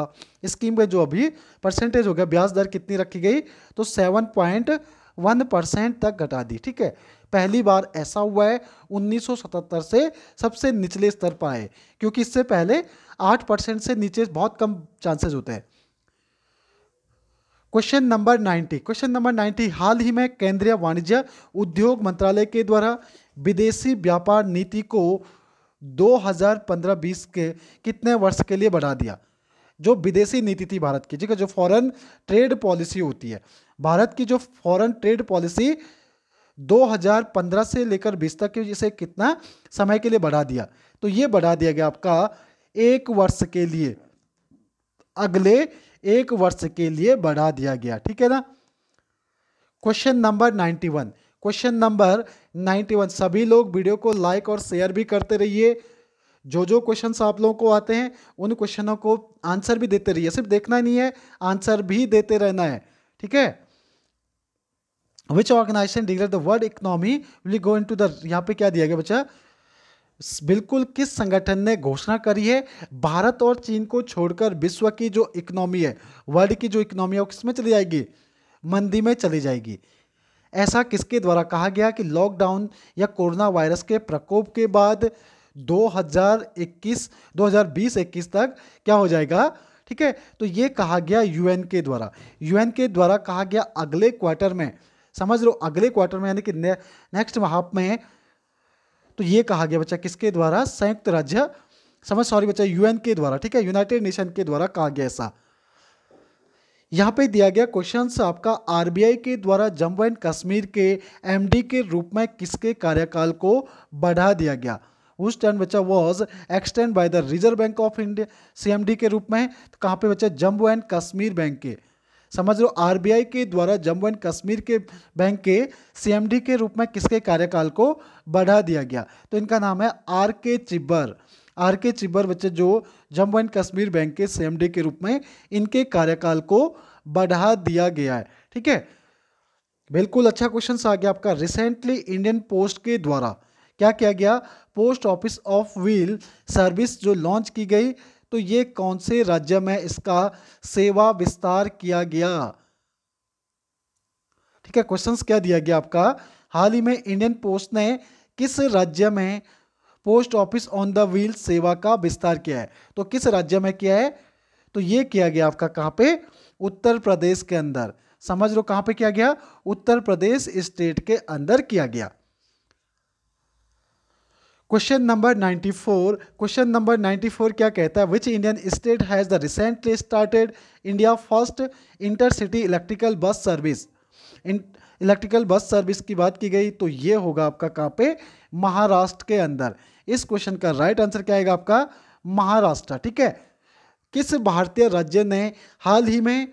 Speaker 1: स्कीम में जो अभी परसेंटेज हो गया ब्याज दर कितनी रखी गई तो सेवन पॉइंट वन परसेंट तक घटा दी ठीक है पहली बार ऐसा हुआ है 1977 से सबसे निचले स्तर पर आए क्योंकि इससे पहले आठ परसेंट से नीचे बहुत कम चांसेस होते हैं क्वेश्चन नंबर 90 क्वेश्चन नंबर 90 हाल ही में केंद्रीय वाणिज्य उद्योग मंत्रालय के द्वारा विदेशी व्यापार नीति को 2015-20 के कितने वर्ष के लिए बढ़ा दिया जो विदेशी नीति थी भारत की ठीक है जो फॉरेन ट्रेड पॉलिसी होती है भारत की जो फॉरेन ट्रेड पॉलिसी 2015 से लेकर 20 तक इसे कितना समय के लिए बढ़ा दिया तो ये बढ़ा दिया गया आपका एक वर्ष के लिए अगले एक वर्ष के लिए बढ़ा दिया गया ठीक है ना क्वेश्चन नंबर 91 क्वेश्चन नंबर 91 सभी लोग वीडियो को लाइक और शेयर भी करते रहिए जो जो क्वेश्चन आप लोगों को आते हैं उन क्वेश्चनों को आंसर भी देते रहिए सिर्फ देखना नहीं है आंसर भी देते रहना है ठीक है which organization declare the world economy will go into the यहाँ पे क्या दिया गया बच्चा बिल्कुल किस संगठन ने घोषणा करी है भारत और चीन को छोड़कर विश्व की जो इकोनॉमी है वर्ल्ड की जो इकोनॉमी है वो किसमें चली जाएगी मंदी में चली जाएगी ऐसा किसके द्वारा कहा गया कि लॉकडाउन या कोरोना वायरस के प्रकोप के बाद 2021 2020-21 तक क्या हो जाएगा ठीक है तो ये कहा गया यूएन के द्वारा यूएन के द्वारा कहा गया अगले क्वार्टर में समझ लो अगले क्वार्टर में यानी कि ने, नेक्स्ट हाफ में तो ये कहा गया बच्चा किसके द्वारा संयुक्त राज्य समझ सॉरी बच्चा यूएन के द्वारा ठीक है यूनाइटेड नेशन के द्वारा कहा गया ऐसा यहाँ पे दिया गया क्वेश्चन आपका आरबीआई के द्वारा जम्मू एंड कश्मीर के एमडी के रूप में किसके कार्यकाल को बढ़ा दिया गया उस टाइम बच्चा was extend by the Reserve Bank of India CMD के रूप में तो कहाँ पे बच्चा जम्मू एंड कश्मीर बैंक के समझ लो आर के द्वारा जम्मू एंड कश्मीर के बैंक के सीएमडी के रूप में किसके कार्यकाल को बढ़ा दिया गया तो इनका नाम है आर के चिब्बर आर के चिब्बर बच्चे जो जम्मू एंड कश्मीर बैंक के सीएमडी के रूप में इनके कार्यकाल को बढ़ा दिया गया है ठीक है बिल्कुल अच्छा क्वेश्चन आ गया आपका रिसेंटली इंडियन पोस्ट के द्वारा क्या किया गया post office of wheel service जो लॉन्च की गई तो ये कौन से राज्य में इसका सेवा विस्तार किया गया ठीक है क्वेश्चंस क्या दिया गया आपका हाल ही में इंडियन पोस्ट ने किस राज्य में post office on the wheel सेवा का विस्तार किया है तो किस राज्य में किया है तो ये किया गया आपका कहाँ पे उत्तर प्रदेश के अंदर समझ लो कहाँ पे किया गया उत्तर प्रदेश स्टेट के अंदर किया गया क्वेश्चन नंबर 94 क्वेश्चन नंबर 94 क्या कहता है which Indian state has the recently started India first intercity electrical bus service electrical bus service की बात की गई तो ये होगा आपका कहाँ पे महाराष्ट्र के अंदर इस क्वेश्चन का राइट आंसर क्या आएगा आपका महाराष्ट्र ठीक है किस भारतीय राज्य ने हाल ही में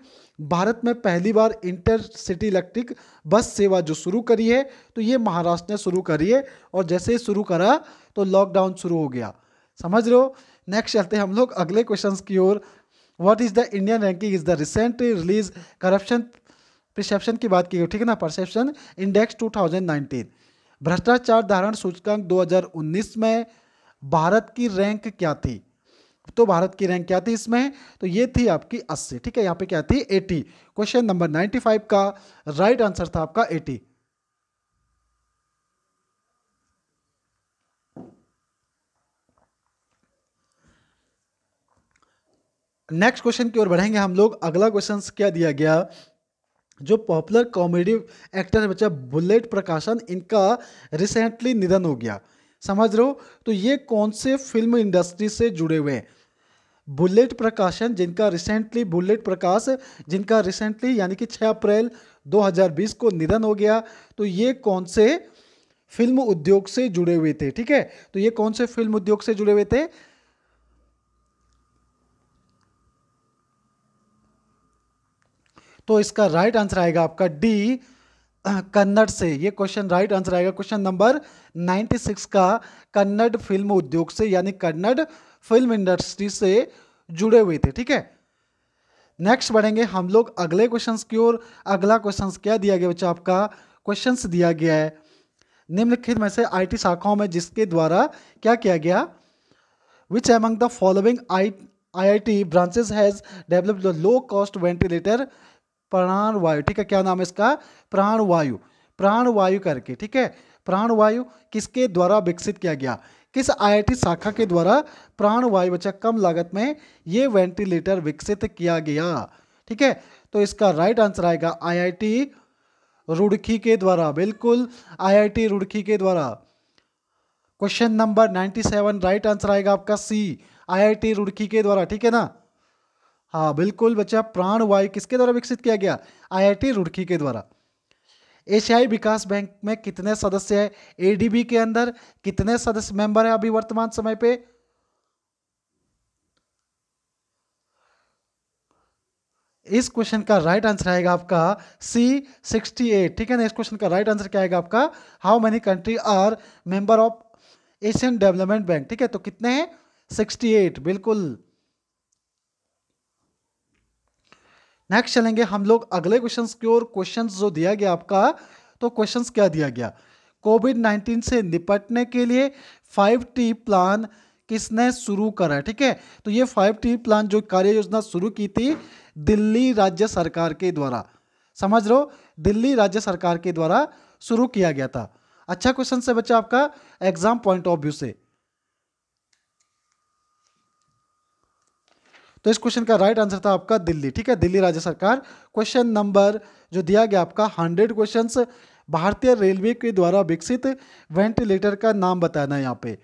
Speaker 1: भारत में पहली बार इंटर सिटी इलेक्ट्रिक बस सेवा जो शुरू करी है तो ये महाराष्ट्र ने शुरू करी है और जैसे ही शुरू करा तो लॉकडाउन शुरू हो गया समझ रहे हो नेक्स्ट चलते हैं हम लोग अगले क्वेश्चन की ओर what is the Indian ranking is the recent release corruption perception की बात की गई ठीक है ना परसेप्शन इंडेक्स 2019 भ्रष्टाचार धारण सूचकांक 2019 में भारत की रैंक क्या थी तो भारत की रैंक क्या थी इसमें तो ये थी आपकी 80 ठीक है यहाँ पे क्या थी 80 क्वेश्चन नंबर 95 का राइट आंसर था आपका 80 नेक्स्ट क्वेश्चन की ओर बढ़ेंगे हम लोग अगला क्वेश्चन क्या दिया गया जो पॉपुलर कॉमेडी एक्टर है बच्चा बुलेट प्रकाशन इनका रिसेंटली निधन हो गया समझ रहे हो तो ये कौन से फिल्म इंडस्ट्री से जुड़े हुए हैं बुलेट प्रकाशन जिनका रिसेंटली बुलेट प्रकाश जिनका रिसेंटली यानी कि 6 अप्रैल 2020 को निधन हो गया तो ये कौन से फिल्म उद्योग से जुड़े हुए थे ठीक है तो ये कौन से फिल्म उद्योग से जुड़े हुए थे तो इसका राइट आंसर आएगा आपका डी कन्नड़ से ये क्वेश्चन राइट आंसर आएगा क्वेश्चन नंबर 96 का कन्नड़ फिल्म उद्योग से यानी कन्नड़ फिल्म इंडस्ट्री से जुड़े हुए थे ठीक है नेक्स्ट बढ़ेंगे हम लोग अगले क्वेश्चंस की ओर अगला क्वेश्चंस क्या दिया गया बच्चा आपका क्वेश्चंस दिया गया है निम्नलिखित में से आईटी शाखाओं में जिसके द्वारा क्या किया गया which among the following I I I T branches has developed the low cost ventilator Pranavayu ठीक है क्या नाम है इसका प्राणवायु प्राणवायु करके ठीक है प्राणवायु किसके द्वारा विकसित किया गया किस आईआईटी शाखा के द्वारा प्राणवायु बच्चा कम लागत में ये वेंटिलेटर विकसित किया गया ठीक है तो इसका राइट आंसर आएगा आईआईटी रुड़की के द्वारा बिल्कुल आईआईटी रुड़की के द्वारा question number seven right answer आएगा आपका सी आईआईटी रुड़की के द्वारा ठीक है ना हाँ बिल्कुल बच्चा प्राण वायु किसके द्वारा विकसित किया गया आईआईटी रुड़की के द्वारा एशियाई विकास बैंक में कितने सदस्य है एडीबी के अंदर कितने सदस्य मेंबर है अभी वर्तमान समय पे इस क्वेश्चन का राइट आंसर आएगा आपका सी सिक्सटी एट ठीक है ना इस क्वेश्चन का राइट आंसर क्या आएगा आपका how many country are member of Asian Development Bank ठीक है तो कितने हैं सिक्सटी एट बिल्कुल नेक्स्ट चलेंगे हम लोग अगले क्वेश्चन की ओर क्वेश्चन जो दिया गया आपका तो क्वेश्चन क्या दिया गया कोविड नाइन्टीन से निपटने के लिए फाइव टी प्लान किसने शुरू करा ठीक है तो ये फाइव टी प्लान जो कार्य योजना शुरू की थी दिल्ली राज्य सरकार के द्वारा समझ लो दिल्ली राज्य सरकार के द्वारा शुरू किया गया था अच्छा क्वेश्चन से बच्चा आपका एग्जाम पॉइंट ऑफ व्यू से तो इस क्वेश्चन का राइट आंसर था आपका दिल्ली ठीक है दिल्ली राज्य सरकार क्वेश्चन नंबर जो दिया गया आपका हंड्रेड क्वेश्चन भारतीय रेलवे के द्वारा विकसित वेंटिलेटर का नाम बताना है यहाँ पे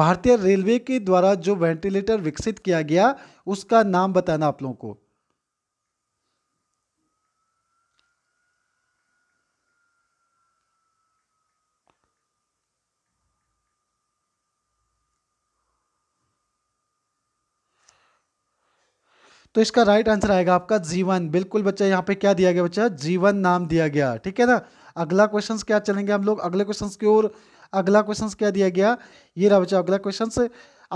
Speaker 1: भारतीय रेलवे के द्वारा जो वेंटिलेटर विकसित किया गया उसका नाम बताना आप लोगों को तो इसका राइट आंसर आएगा आपका जीवन बिल्कुल बच्चा यहाँ पे क्या दिया गया बच्चा जीवन नाम दिया गया ठीक है ना अगला क्वेश्चन क्या चलेंगे हम लोग अगले क्वेश्चन की ओर अगला क्वेश्चन क्या दिया गया ये रहा बच्चा अगला क्वेश्चन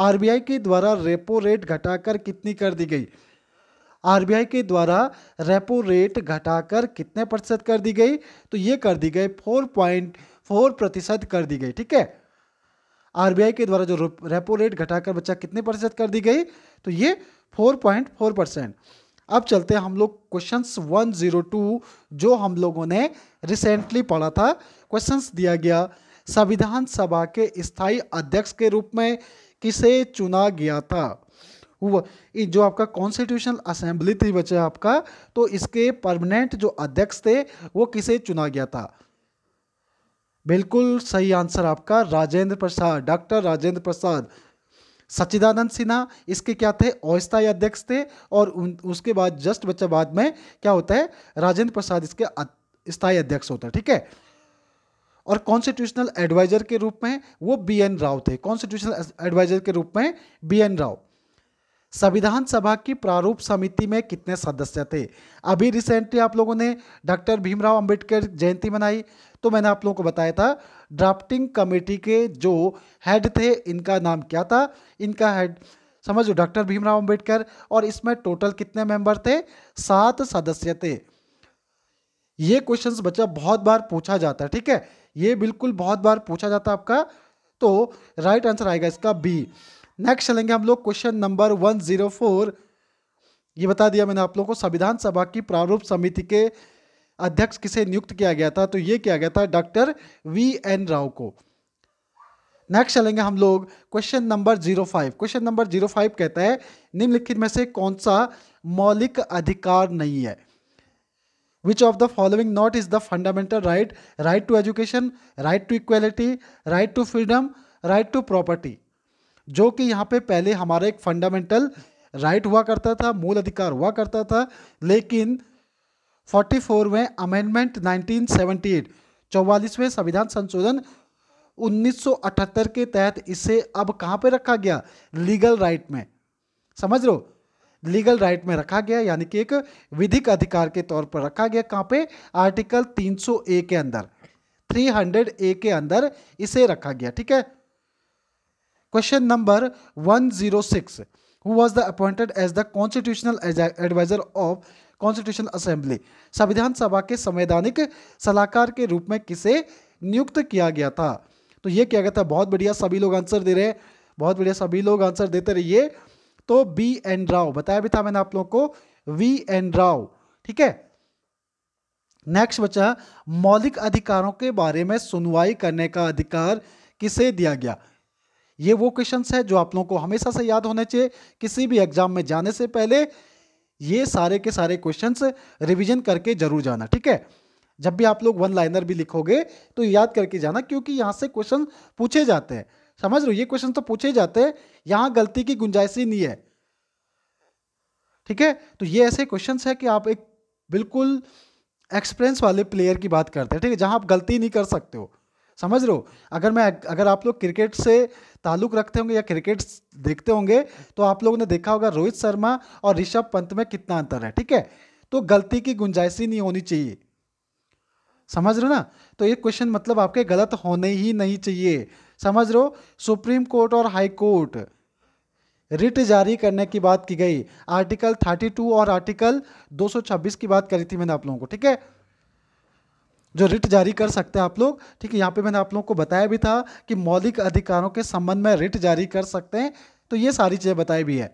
Speaker 1: आरबीआई के द्वारा रेपो रेट घटाकर कितनी कर दी गई आरबीआई के द्वारा रेपो रेट घटाकर कितने प्रतिशत कर दी गई तो ये कर दी गई फोर पॉइंट फोर प्रतिशत कर दी गई ठीक है आरबीआई के द्वारा जो रेपो रेट घटाकर बच्चा कितने प्रतिशत कर दी गई तो ये फोर पॉइंट फोर परसेंट अब चलते हैं हम लोग क्वेश्चंस 102 जो हम लोगों ने रिसेंटली पढ़ा था क्वेश्चंस दिया गया संविधान सभा के स्थायी अध्यक्ष के रूप में किसे चुना गया था हुआ जो आपका कॉन्स्टिट्यूशनल असेंबली थी बच्चे आपका तो इसके परमानेंट जो अध्यक्ष थे वो किसे चुना गया था बिल्कुल सही आंसर आपका राजेंद्र प्रसाद डॉक्टर राजेंद्र प्रसाद सच्चिदानंद सिन्हा इसके क्या थे अस्थायी अध्यक्ष थे और उसके बाद जस्ट बच्चा बाद में क्या होता है राजेंद्र प्रसाद इसके स्थायी अध्यक्ष होता है ठीक है और कॉन्स्टिट्यूशनल एडवाइजर के रूप में वो बी एन राव थे कॉन्स्टिट्यूशनल एडवाइजर के रूप में बी एन राव संविधान सभा की प्रारूप समिति में कितने सदस्य थे अभी रिसेंटली आप लोगों ने डॉक्टर भीमराव अंबेडकर जयंती मनाई तो मैंने आप लोगों को बताया था ड्राफ्टिंग कमेटी के जो हेड थे इनका नाम क्या था इनका हेड लो डॉक्टर भीमराव अंबेडकर और इसमें टोटल कितने मेंबर थे सात सदस्य थे ये क्वेश्चंस बच्चा बहुत बार पूछा जाता है ठीक है ये बिल्कुल बहुत बार पूछा जाता है आपका तो राइट आंसर आएगा इसका बी नेक्स्ट चलेंगे हम लोग question number one zero four ये बता दिया मैंने आप लोगों को संविधान सभा की प्रारूप समिति के अध्यक्ष किसे नियुक्त किया गया था तो ये किया गया था डॉक्टर वी एन राव को नेक्स्ट चलेंगे हम लोग question number zero five question number zero five कहता है निम्नलिखित में से कौन सा मौलिक अधिकार नहीं है which of the following not is the fundamental right right to education right to equality right to freedom right to property जो कि यहाँ पे पहले हमारा एक फंडामेंटल राइट right हुआ करता था मूल अधिकार हुआ करता था लेकिन फोर्टी 44वें अमेंडमेंट नाइनटीन सेवेंटी एट चौवालीसवें संविधान संशोधन 1978 के तहत इसे अब कहाँ पे रखा गया लीगल राइट में समझ लो लीगल राइट में रखा गया यानी कि एक विधिक अधिकार के तौर पर रखा गया कहाँ पे आर्टिकल 300 ए के अंदर 300 ए के अंदर इसे रखा गया ठीक है question number 106 who was the appointed as the constitutional advisor of constitution assembly संविधान सभा के संवैधानिक सलाहकार के रूप में किसे नियुक्त किया गया था तो ये क्या गया था बहुत बढ़िया सभी लोग आंसर दे रहे हैं बहुत बढ़िया सभी लोग आंसर देते रहिए तो बी एन राव बताया भी था मैंने आप लोगों को वी एन राव ठीक है नेक्स्ट बचा मौलिक अधिकारों के बारे में सुनवाई करने का अधिकार किसे दिया गया ये वो क्वेश्चंस है जो आप लोगों को हमेशा से याद होने चाहिए किसी भी एग्जाम में जाने से पहले ये सारे के सारे क्वेश्चंस रिवीजन करके जरूर जाना ठीक है जब भी आप लोग वन लाइनर भी लिखोगे तो याद करके जाना क्योंकि यहाँ से क्वेश्चन पूछे जाते हैं समझ लो ये क्वेश्चन तो पूछे जाते हैं यहाँ गलती की गुंजाइश ही नहीं है ठीक है तो ये ऐसे क्वेश्चन है कि आप एक बिल्कुल एक्सपीरियंस वाले प्लेयर की बात करते हैं ठीक है जहाँ आप गलती नहीं कर सकते हो समझ रहे हो अगर मैं अगर आप लोग क्रिकेट से ताल्लुक रखते होंगे या क्रिकेट देखते होंगे तो आप लोगों ने देखा होगा रोहित शर्मा और ऋषभ पंत में कितना अंतर है ठीक है तो गलती की गुंजाइश ही नहीं होनी चाहिए समझ रहे हो ना तो ये क्वेश्चन मतलब आपके गलत होने ही नहीं चाहिए समझ रहे हो सुप्रीम कोर्ट और हाई कोर्ट रिट जारी करने की बात की गई आर्टिकल 32 और आर्टिकल 226 की बात करी थी मैंने आप लोगों को ठीक है जो रिट जारी कर सकते हैं आप लोग ठीक है यहाँ पे मैंने आप लोगों को बताया भी था कि मौलिक अधिकारों के संबंध में रिट जारी कर सकते हैं तो ये सारी चीज़ें बताई भी है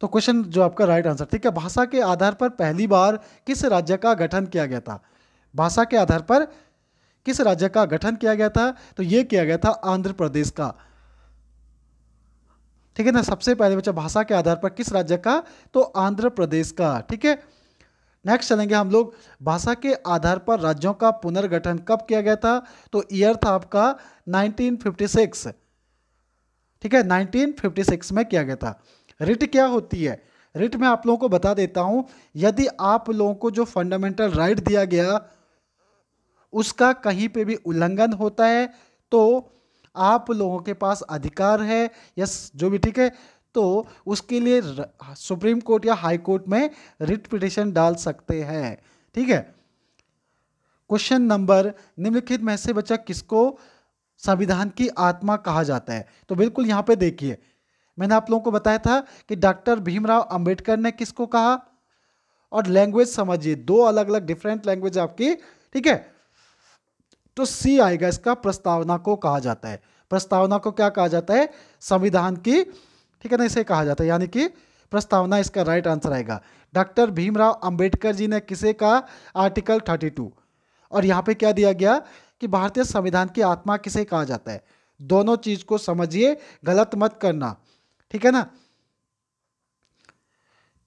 Speaker 1: तो क्वेश्चन जो आपका राइट आंसर ठीक है भाषा के आधार पर पहली बार किस राज्य का गठन किया गया था भाषा के आधार पर किस राज्य का गठन किया गया था तो ये किया गया था आंध्र प्रदेश का ठीक है ना सबसे पहले बच्चा भाषा के आधार पर किस राज्य का तो आंध्र प्रदेश का ठीक है नेक्स्ट चलेंगे हम लोग भाषा के आधार पर राज्यों का पुनर्गठन कब किया गया था तो ईयर था आपका 1956 ठीक है 1956 में किया गया था रिट क्या होती है रिट में आप लोगों को बता देता हूं यदि आप लोगों को जो फंडामेंटल राइट दिया गया उसका कहीं पे भी उल्लंघन होता है तो आप लोगों के पास अधिकार है यस जो भी ठीक है तो उसके लिए सुप्रीम कोर्ट या हाई कोर्ट में रिट पिटिशन डाल सकते हैं ठीक है क्वेश्चन नंबर निम्नलिखित में से बच्चा किसको संविधान की आत्मा कहा जाता है तो बिल्कुल यहां पे देखिए मैंने आप लोगों को बताया था कि डॉक्टर भीमराव अंबेडकर ने किसको कहा और लैंग्वेज समझिए दो अलग अलग डिफरेंट लैंग्वेज आपकी ठीक है तो सी आएगा इसका प्रस्तावना को कहा जाता है प्रस्तावना को क्या कहा जाता है संविधान की ठीक है ना इसे कहा जाता है यानी कि प्रस्तावना इसका राइट आंसर आएगा डॉक्टर भीमराव अंबेडकर जी ने किसे कहा आर्टिकल 32 और यहाँ पे क्या दिया गया कि भारतीय संविधान की आत्मा किसे कहा जाता है दोनों चीज को समझिए गलत मत करना ठीक है ना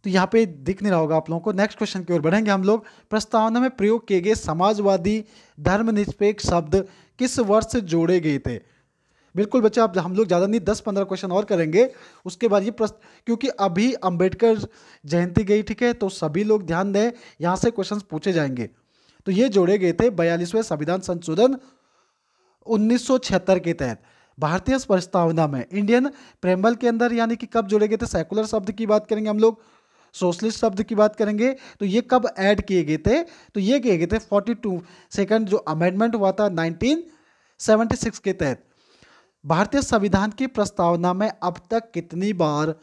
Speaker 1: तो यहाँ पे दिख नहीं रहा होगा आप लोगों को नेक्स्ट क्वेश्चन की ओर बढ़ेंगे हम लोग प्रस्तावना में प्रयोग किए गए समाजवादी धर्मनिरपेक्ष शब्द किस वर्ष जोड़े गए थे बिल्कुल बच्चे आप हम लोग ज़्यादा नहीं दस पंद्रह क्वेश्चन और करेंगे उसके बाद ये प्रश्न क्योंकि अभी अम्बेडकर जयंती गई ठीक है तो सभी लोग ध्यान दें यहाँ से क्वेश्चन पूछे जाएंगे तो ये जोड़े गए थे बयालीसवें संविधान संशोधन उन्नीस के तहत भारतीय प्रस्तावना में इंडियन प्रेम्बल के अंदर यानी कि कब जोड़े गए थे सेकुलर शब्द की बात करेंगे हम लोग सोशलिस्ट शब्द की बात करेंगे तो ये कब ऐड किए गए थे तो ये किए गए थे 42 सेकंड जो अमेंडमेंट हुआ था 1976 के तहत भारतीय संविधान की प्रस्तावना में अब तक कितनी बार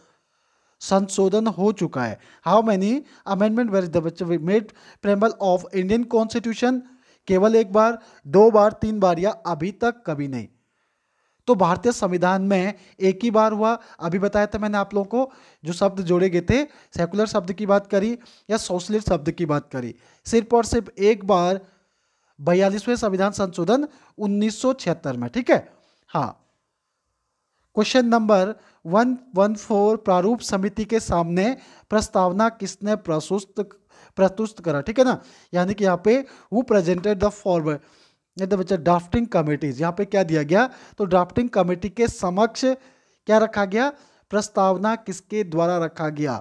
Speaker 1: संशोधन हो चुका है how many amendment were made preamble of Indian constitution केवल एक बार दो बार तीन बार या अभी तक कभी नहीं तो भारतीय संविधान में एक ही बार हुआ अभी बताया था मैंने आप लोगों को जो शब्द जोड़े गए थे सेकुलर शब्द की बात करी या सोशलिस्ट शब्द की बात करी सिर्फ और सिर्फ एक बार बयालीसवें संविधान संशोधन उन्नीस में ठीक है हाँ question number one one four प्रारूप समिति के सामने प्रस्तावना किसने प्रस्तुत प्रस्तुत करा ठीक है ना यानी कि यहाँ पे वो प्रेजेंटेड द फॉरवर्ड तो बच्चा ड्राफ्टिंग कमेटीज यहाँ पे क्या दिया गया तो ड्राफ्टिंग कमेटी के समक्ष क्या रखा गया प्रस्तावना किसके द्वारा रखा गया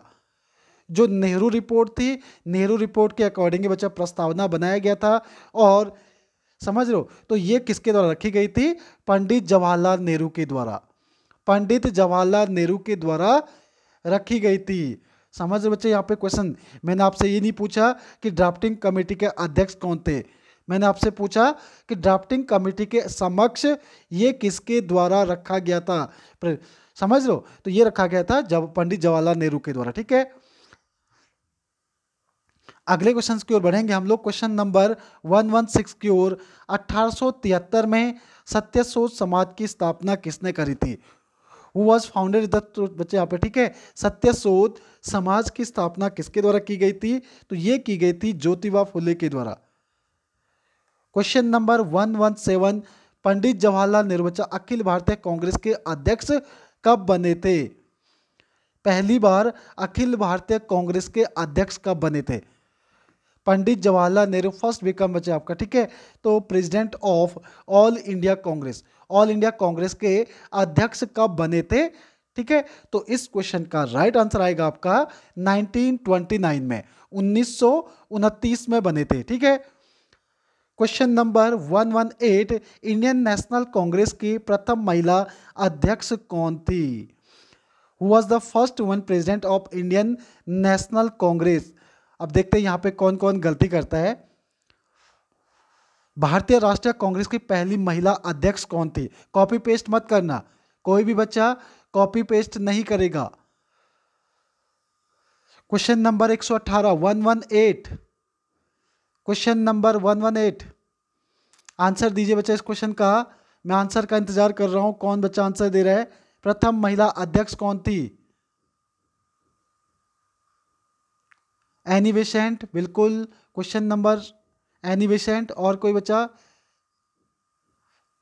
Speaker 1: जो नेहरू रिपोर्ट थी नेहरू रिपोर्ट के अकॉर्डिंग बच्चा प्रस्तावना बनाया गया था और समझ लो तो ये किसके द्वारा रखी गई थी पंडित जवाहरलाल नेहरू के द्वारा पंडित जवाहरलाल नेहरू के द्वारा रखी गई थी समझ बच्चे यहाँ पे क्वेश्चन मैंने आपसे ये नहीं पूछा कि ड्राफ्टिंग कमेटी के अध्यक्ष कौन थे मैंने आपसे पूछा कि ड्राफ्टिंग कमेटी के समक्ष ये किसके द्वारा रखा गया था समझ लो तो ये रखा गया था जब पंडित जवाहरलाल नेहरू के द्वारा ठीक है अगले क्वेश्चंस की ओर बढ़ेंगे हम लोग क्वेश्चन नंबर 116 की ओर 1873 में सत्य शोध समाज की स्थापना किसने करी थी हु वॉज फाउंडेड दत्त बच्चे यहाँ पे ठीक है सत्य शोध समाज की स्थापना किसके द्वारा की गई थी तो ये की गई थी ज्योतिबा फुले के द्वारा question number one one seven Pandit Jawaharlal Nehru बच्चा अखिल भारतीय कांग्रेस के अध्यक्ष कब बने थे पहली बार अखिल भारतीय कांग्रेस के अध्यक्ष कब बने थे पंडित जवाहरलाल नेहरू फर्स्ट विकम बचे आपका ठीक है तो president of All India Congress all India Congress के अध्यक्ष कब बने थे ठीक है तो इस क्वेश्चन का राइट आंसर आएगा आपका 1929 में उन्नीस में बने थे ठीक है question number 118 Indian National Congress की प्रथम महिला अध्यक्ष कौन थी who was the first one president of Indian National Congress अब देखते हैं यहाँ पे कौन कौन गलती करता है भारतीय राष्ट्रीय कांग्रेस की पहली महिला अध्यक्ष कौन थी कॉपी पेस्ट मत करना कोई भी बच्चा कॉपी पेस्ट नहीं करेगा question number 118 118 question number 118 answer दीजिए बच्चा इस क्वेश्चन का मैं आंसर का इंतजार कर रहा हूं कौन बच्चा आंसर दे रहा है प्रथम महिला अध्यक्ष कौन थी एनिवेशेंट बिल्कुल क्वेश्चन नंबर एनिवेशेंट और कोई बच्चा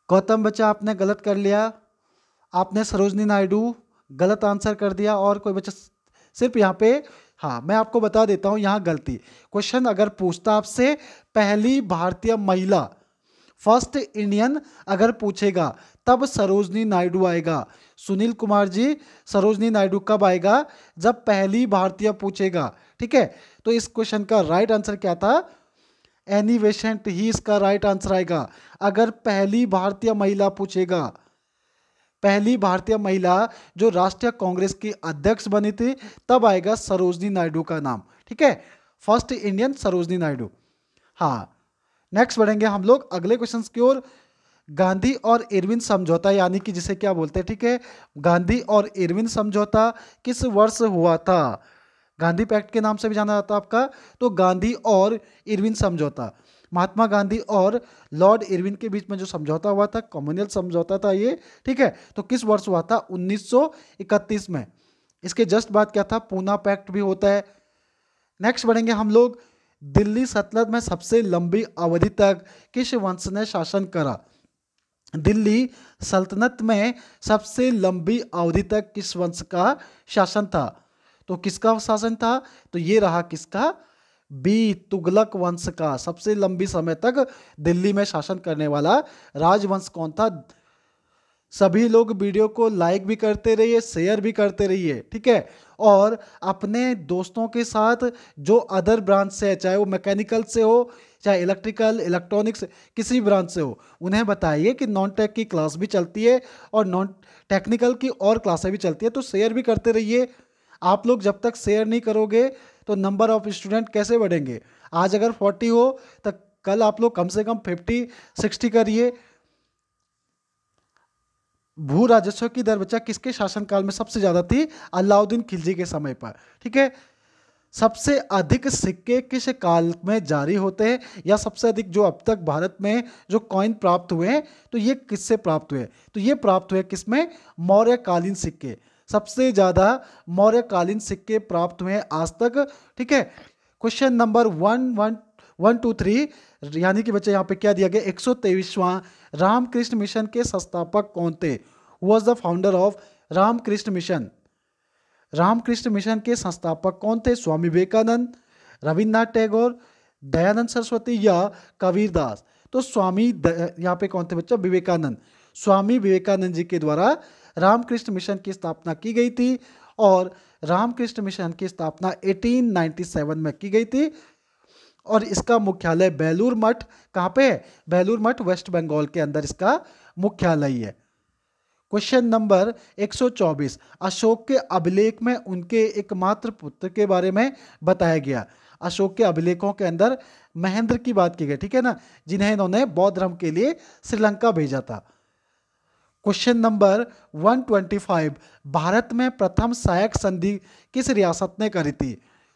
Speaker 1: गौतम बच्चा आपने गलत कर लिया आपने सरोजनी नायडू गलत आंसर कर दिया और कोई बच्चा सिर्फ यहाँ पे हाँ मैं आपको बता देता हूँ यहाँ गलती क्वेश्चन अगर पूछता आपसे पहली भारतीय महिला फर्स्ट इंडियन अगर पूछेगा तब सरोजनी नायडू आएगा सुनील कुमार जी सरोजनी नायडू कब आएगा जब पहली भारतीय पूछेगा ठीक है तो इस क्वेश्चन का राइट आंसर क्या था एनी वेशेंट ही इसका राइट आंसर आएगा अगर पहली भारतीय महिला पूछेगा पहली भारतीय महिला जो राष्ट्रीय कांग्रेस की अध्यक्ष बनी थी तब आएगा सरोजनी नायडू का नाम ठीक है फर्स्ट इंडियन सरोजनी नायडू हाँ नेक्स्ट बढ़ेंगे हम लोग अगले क्वेश्चन की ओर गांधी और इरविन समझौता यानी कि जिसे क्या बोलते हैं ठीक है गांधी और इरविन समझौता किस वर्ष हुआ था गांधी पैक्ट के नाम से भी जाना जाता है आपका तो गांधी और इरविन समझौता महात्मा गांधी और लॉर्ड इरविन के बीच में जो समझौता हुआ था कॉमनवेल्थ समझौता था ये ठीक है तो किस वर्ष हुआ था 1931 में इसके जस्ट बाद क्या था पूना पैक्ट भी होता है नेक्स्ट बढ़ेंगे हम लोग दिल्ली सतलज में सबसे लंबी अवधि तक किस वंश ने शासन करा दिल्ली सल्तनत में सबसे लंबी अवधि तक किस वंश का शासन था तो किसका शासन था तो ये रहा किसका बी तुगलक वंश का सबसे लंबी समय तक दिल्ली में शासन करने वाला राजवंश कौन था सभी लोग वीडियो को लाइक भी करते रहिए शेयर भी करते रहिए ठीक है और अपने दोस्तों के साथ जो अदर ब्रांच से है चाहे वो मैकेनिकल से हो चाहे इलेक्ट्रिकल इलेक्ट्रॉनिक्स किसी भी ब्रांच से हो उन्हें बताइए कि नॉन टेक की क्लास भी चलती है और नॉन टेक्निकल की और क्लासें भी चलती है तो शेयर भी करते रहिए आप लोग जब तक शेयर नहीं करोगे तो नंबर ऑफ स्टूडेंट कैसे बढ़ेंगे आज अगर फोर्टी हो तो कल आप लोग कम से कम फिफ्टी सिक्सटी करिए भू राजस्व की दर बच्चा किसके शासनकाल में सबसे ज़्यादा थी अलाउद्दीन खिलजी के समय पर ठीक है सबसे अधिक सिक्के किस काल में जारी होते हैं या सबसे अधिक जो अब तक भारत में जो कॉइन प्राप्त हुए हैं तो ये किससे प्राप्त हुए तो ये प्राप्त हुए किसमें मौर्यकालीन सिक्के सबसे ज़्यादा मौर्यकालीन सिक्के प्राप्त हुए आज तक ठीक है question number one one one two three यानी कि बच्चे यहाँ पे क्या दिया गया एक सौ तेईसवां रामकृष्ण मिशन के संस्थापक कौन थे was the founder of Ramakrishna Mission Ramakrishna Mission के संस्थापक कौन थे स्वामी विवेकानंद रविन्द्रनाथ टैगोर दयानंद सरस्वती या कबीरदास तो स्वामी यहाँ पे कौन थे बच्चा विवेकानंद स्वामी विवेकानंद जी के द्वारा रामकृष्ण मिशन की स्थापना की गई थी और रामकृष्ण मिशन की स्थापना 1897 में की गई थी और इसका मुख्यालय बेलूर मठ कहाँ पे है बेलूर मठ वेस्ट बंगाल के अंदर इसका मुख्यालय है क्वेश्चन नंबर 124 अशोक के अभिलेख में उनके एकमात्र पुत्र के बारे में बताया गया अशोक के अभिलेखों के अंदर महेंद्र की बात की गई ठीक है ना जिन्हें इन्होंने बौद्ध धर्म के लिए श्रीलंका भेजा था क्वेश्चन नंबर 125 भारत में प्रथम सहायक संधि किस रियासत ने करी थी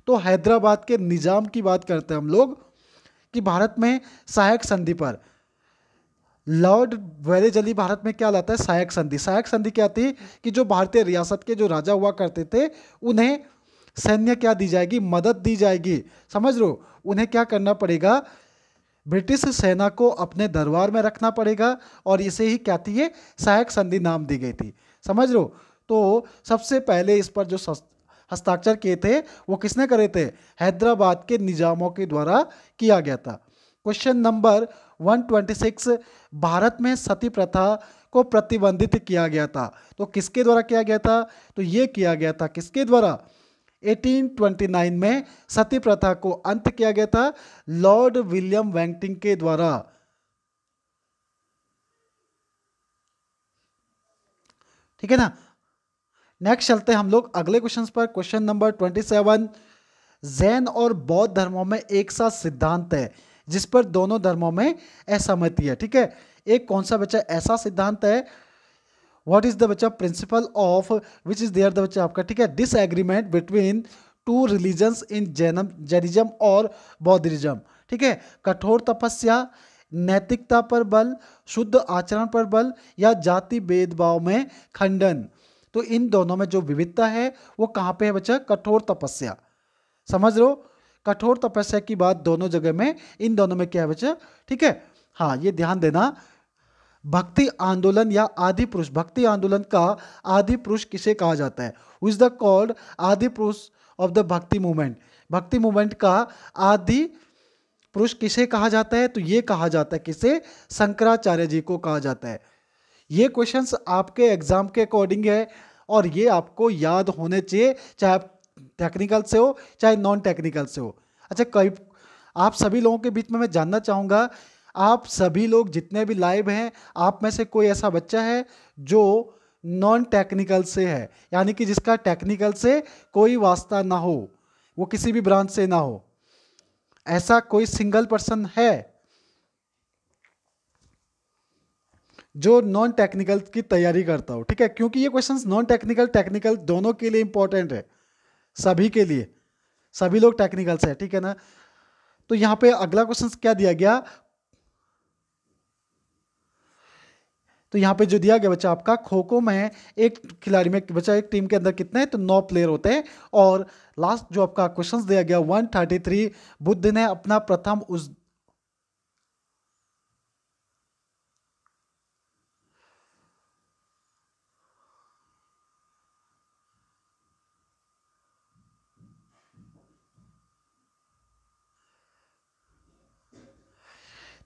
Speaker 1: तो हैदराबाद के निज़ाम की बात करते हैं हम लोग कि भारत में सहायक संधि पर लॉर्ड अली भारत में क्या लाता है सहायक संधि सहायक संधि क्या थी कि जो भारतीय रियासत के जो राजा हुआ करते थे उन्हें सैन्य क्या दी जाएगी मदद दी जाएगी समझ लो उन्हें क्या करना पड़ेगा ब्रिटिश सेना को अपने दरबार में रखना पड़ेगा और इसे ही कहती है सहायक संधि नाम दी गई थी समझ लो तो सबसे पहले इस पर जो हस्ताक्षर किए थे वो किसने करे थे हैदराबाद के निजामों के द्वारा किया गया था क्वेश्चन नंबर 126 भारत में सती प्रथा को प्रतिबंधित किया गया था तो किसके द्वारा किया गया था तो ये किया गया था किसके द्वारा 1829 में सती प्रथा को अंत किया गया था लॉर्ड विलियम वैंकटिंग के द्वारा ठीक है ना नेक्स्ट चलते हम लोग अगले क्वेश्चंस पर क्वेश्चन नंबर 27 जैन और बौद्ध धर्मों में एक साथ सिद्धांत है जिस पर दोनों धर्मों में असहमति है ठीक है एक कौन सा बच्चा ऐसा सिद्धांत है व्हाट इज द बच्चा principle of which is there the बच्चा आपका ठीक है disagreement between two religions in जैनम जैनिज्म और बौद्धिज्म ठीक है कठोर तपस्या नैतिकता पर बल शुद्ध आचरण पर बल या जाति भेदभाव में खंडन तो इन दोनों में जो विविधता है वो कहाँ पे है बच्चा कठोर तपस्या समझ लो कठोर तपस्या की बात दोनों जगह में इन दोनों में क्या है बच्चा ठीक है हाँ ये ध्यान देना भक्ति आंदोलन या आदि पुरुष भक्ति आंदोलन का आदि पुरुष किसे कहा जाता है हु इज द कॉल्ड आदि पुरुष of the bhakti movement bhakti movement का आदि पुरुष किसे कहा जाता है तो ये कहा जाता है किसे शंकराचार्य जी को कहा जाता है ये क्वेश्चंस आपके एग्जाम के अकॉर्डिंग है और ये आपको याद होने चाहिए चाहे आप टेक्निकल से हो चाहे नॉन टेक्निकल से हो अच्छा कई आप सभी लोगों के बीच में मैं जानना चाहूँगा आप सभी लोग जितने भी लाइव हैं आप में से कोई ऐसा बच्चा है जो नॉन टेक्निकल से है यानी कि जिसका टेक्निकल से कोई वास्ता ना हो वो किसी भी ब्रांच से ना हो ऐसा कोई सिंगल पर्सन है जो नॉन टेक्निकल की तैयारी करता हो ठीक है क्योंकि ये क्वेश्चंस नॉन टेक्निकल टेक्निकल दोनों के लिए इंपॉर्टेंट है सभी के लिए सभी लोग टेक्निकल से है ठीक है ना तो यहाँ पे अगला क्वेश्चन क्या दिया गया तो यहाँ पे जो दिया गया बच्चा आपका खो खो में एक खिलाड़ी में बच्चा एक टीम के अंदर कितने हैं तो नौ प्लेयर होते हैं और लास्ट जो आपका क्वेश्चन दिया गया वन थर्टी थ्री बुद्ध ने अपना प्रथम उस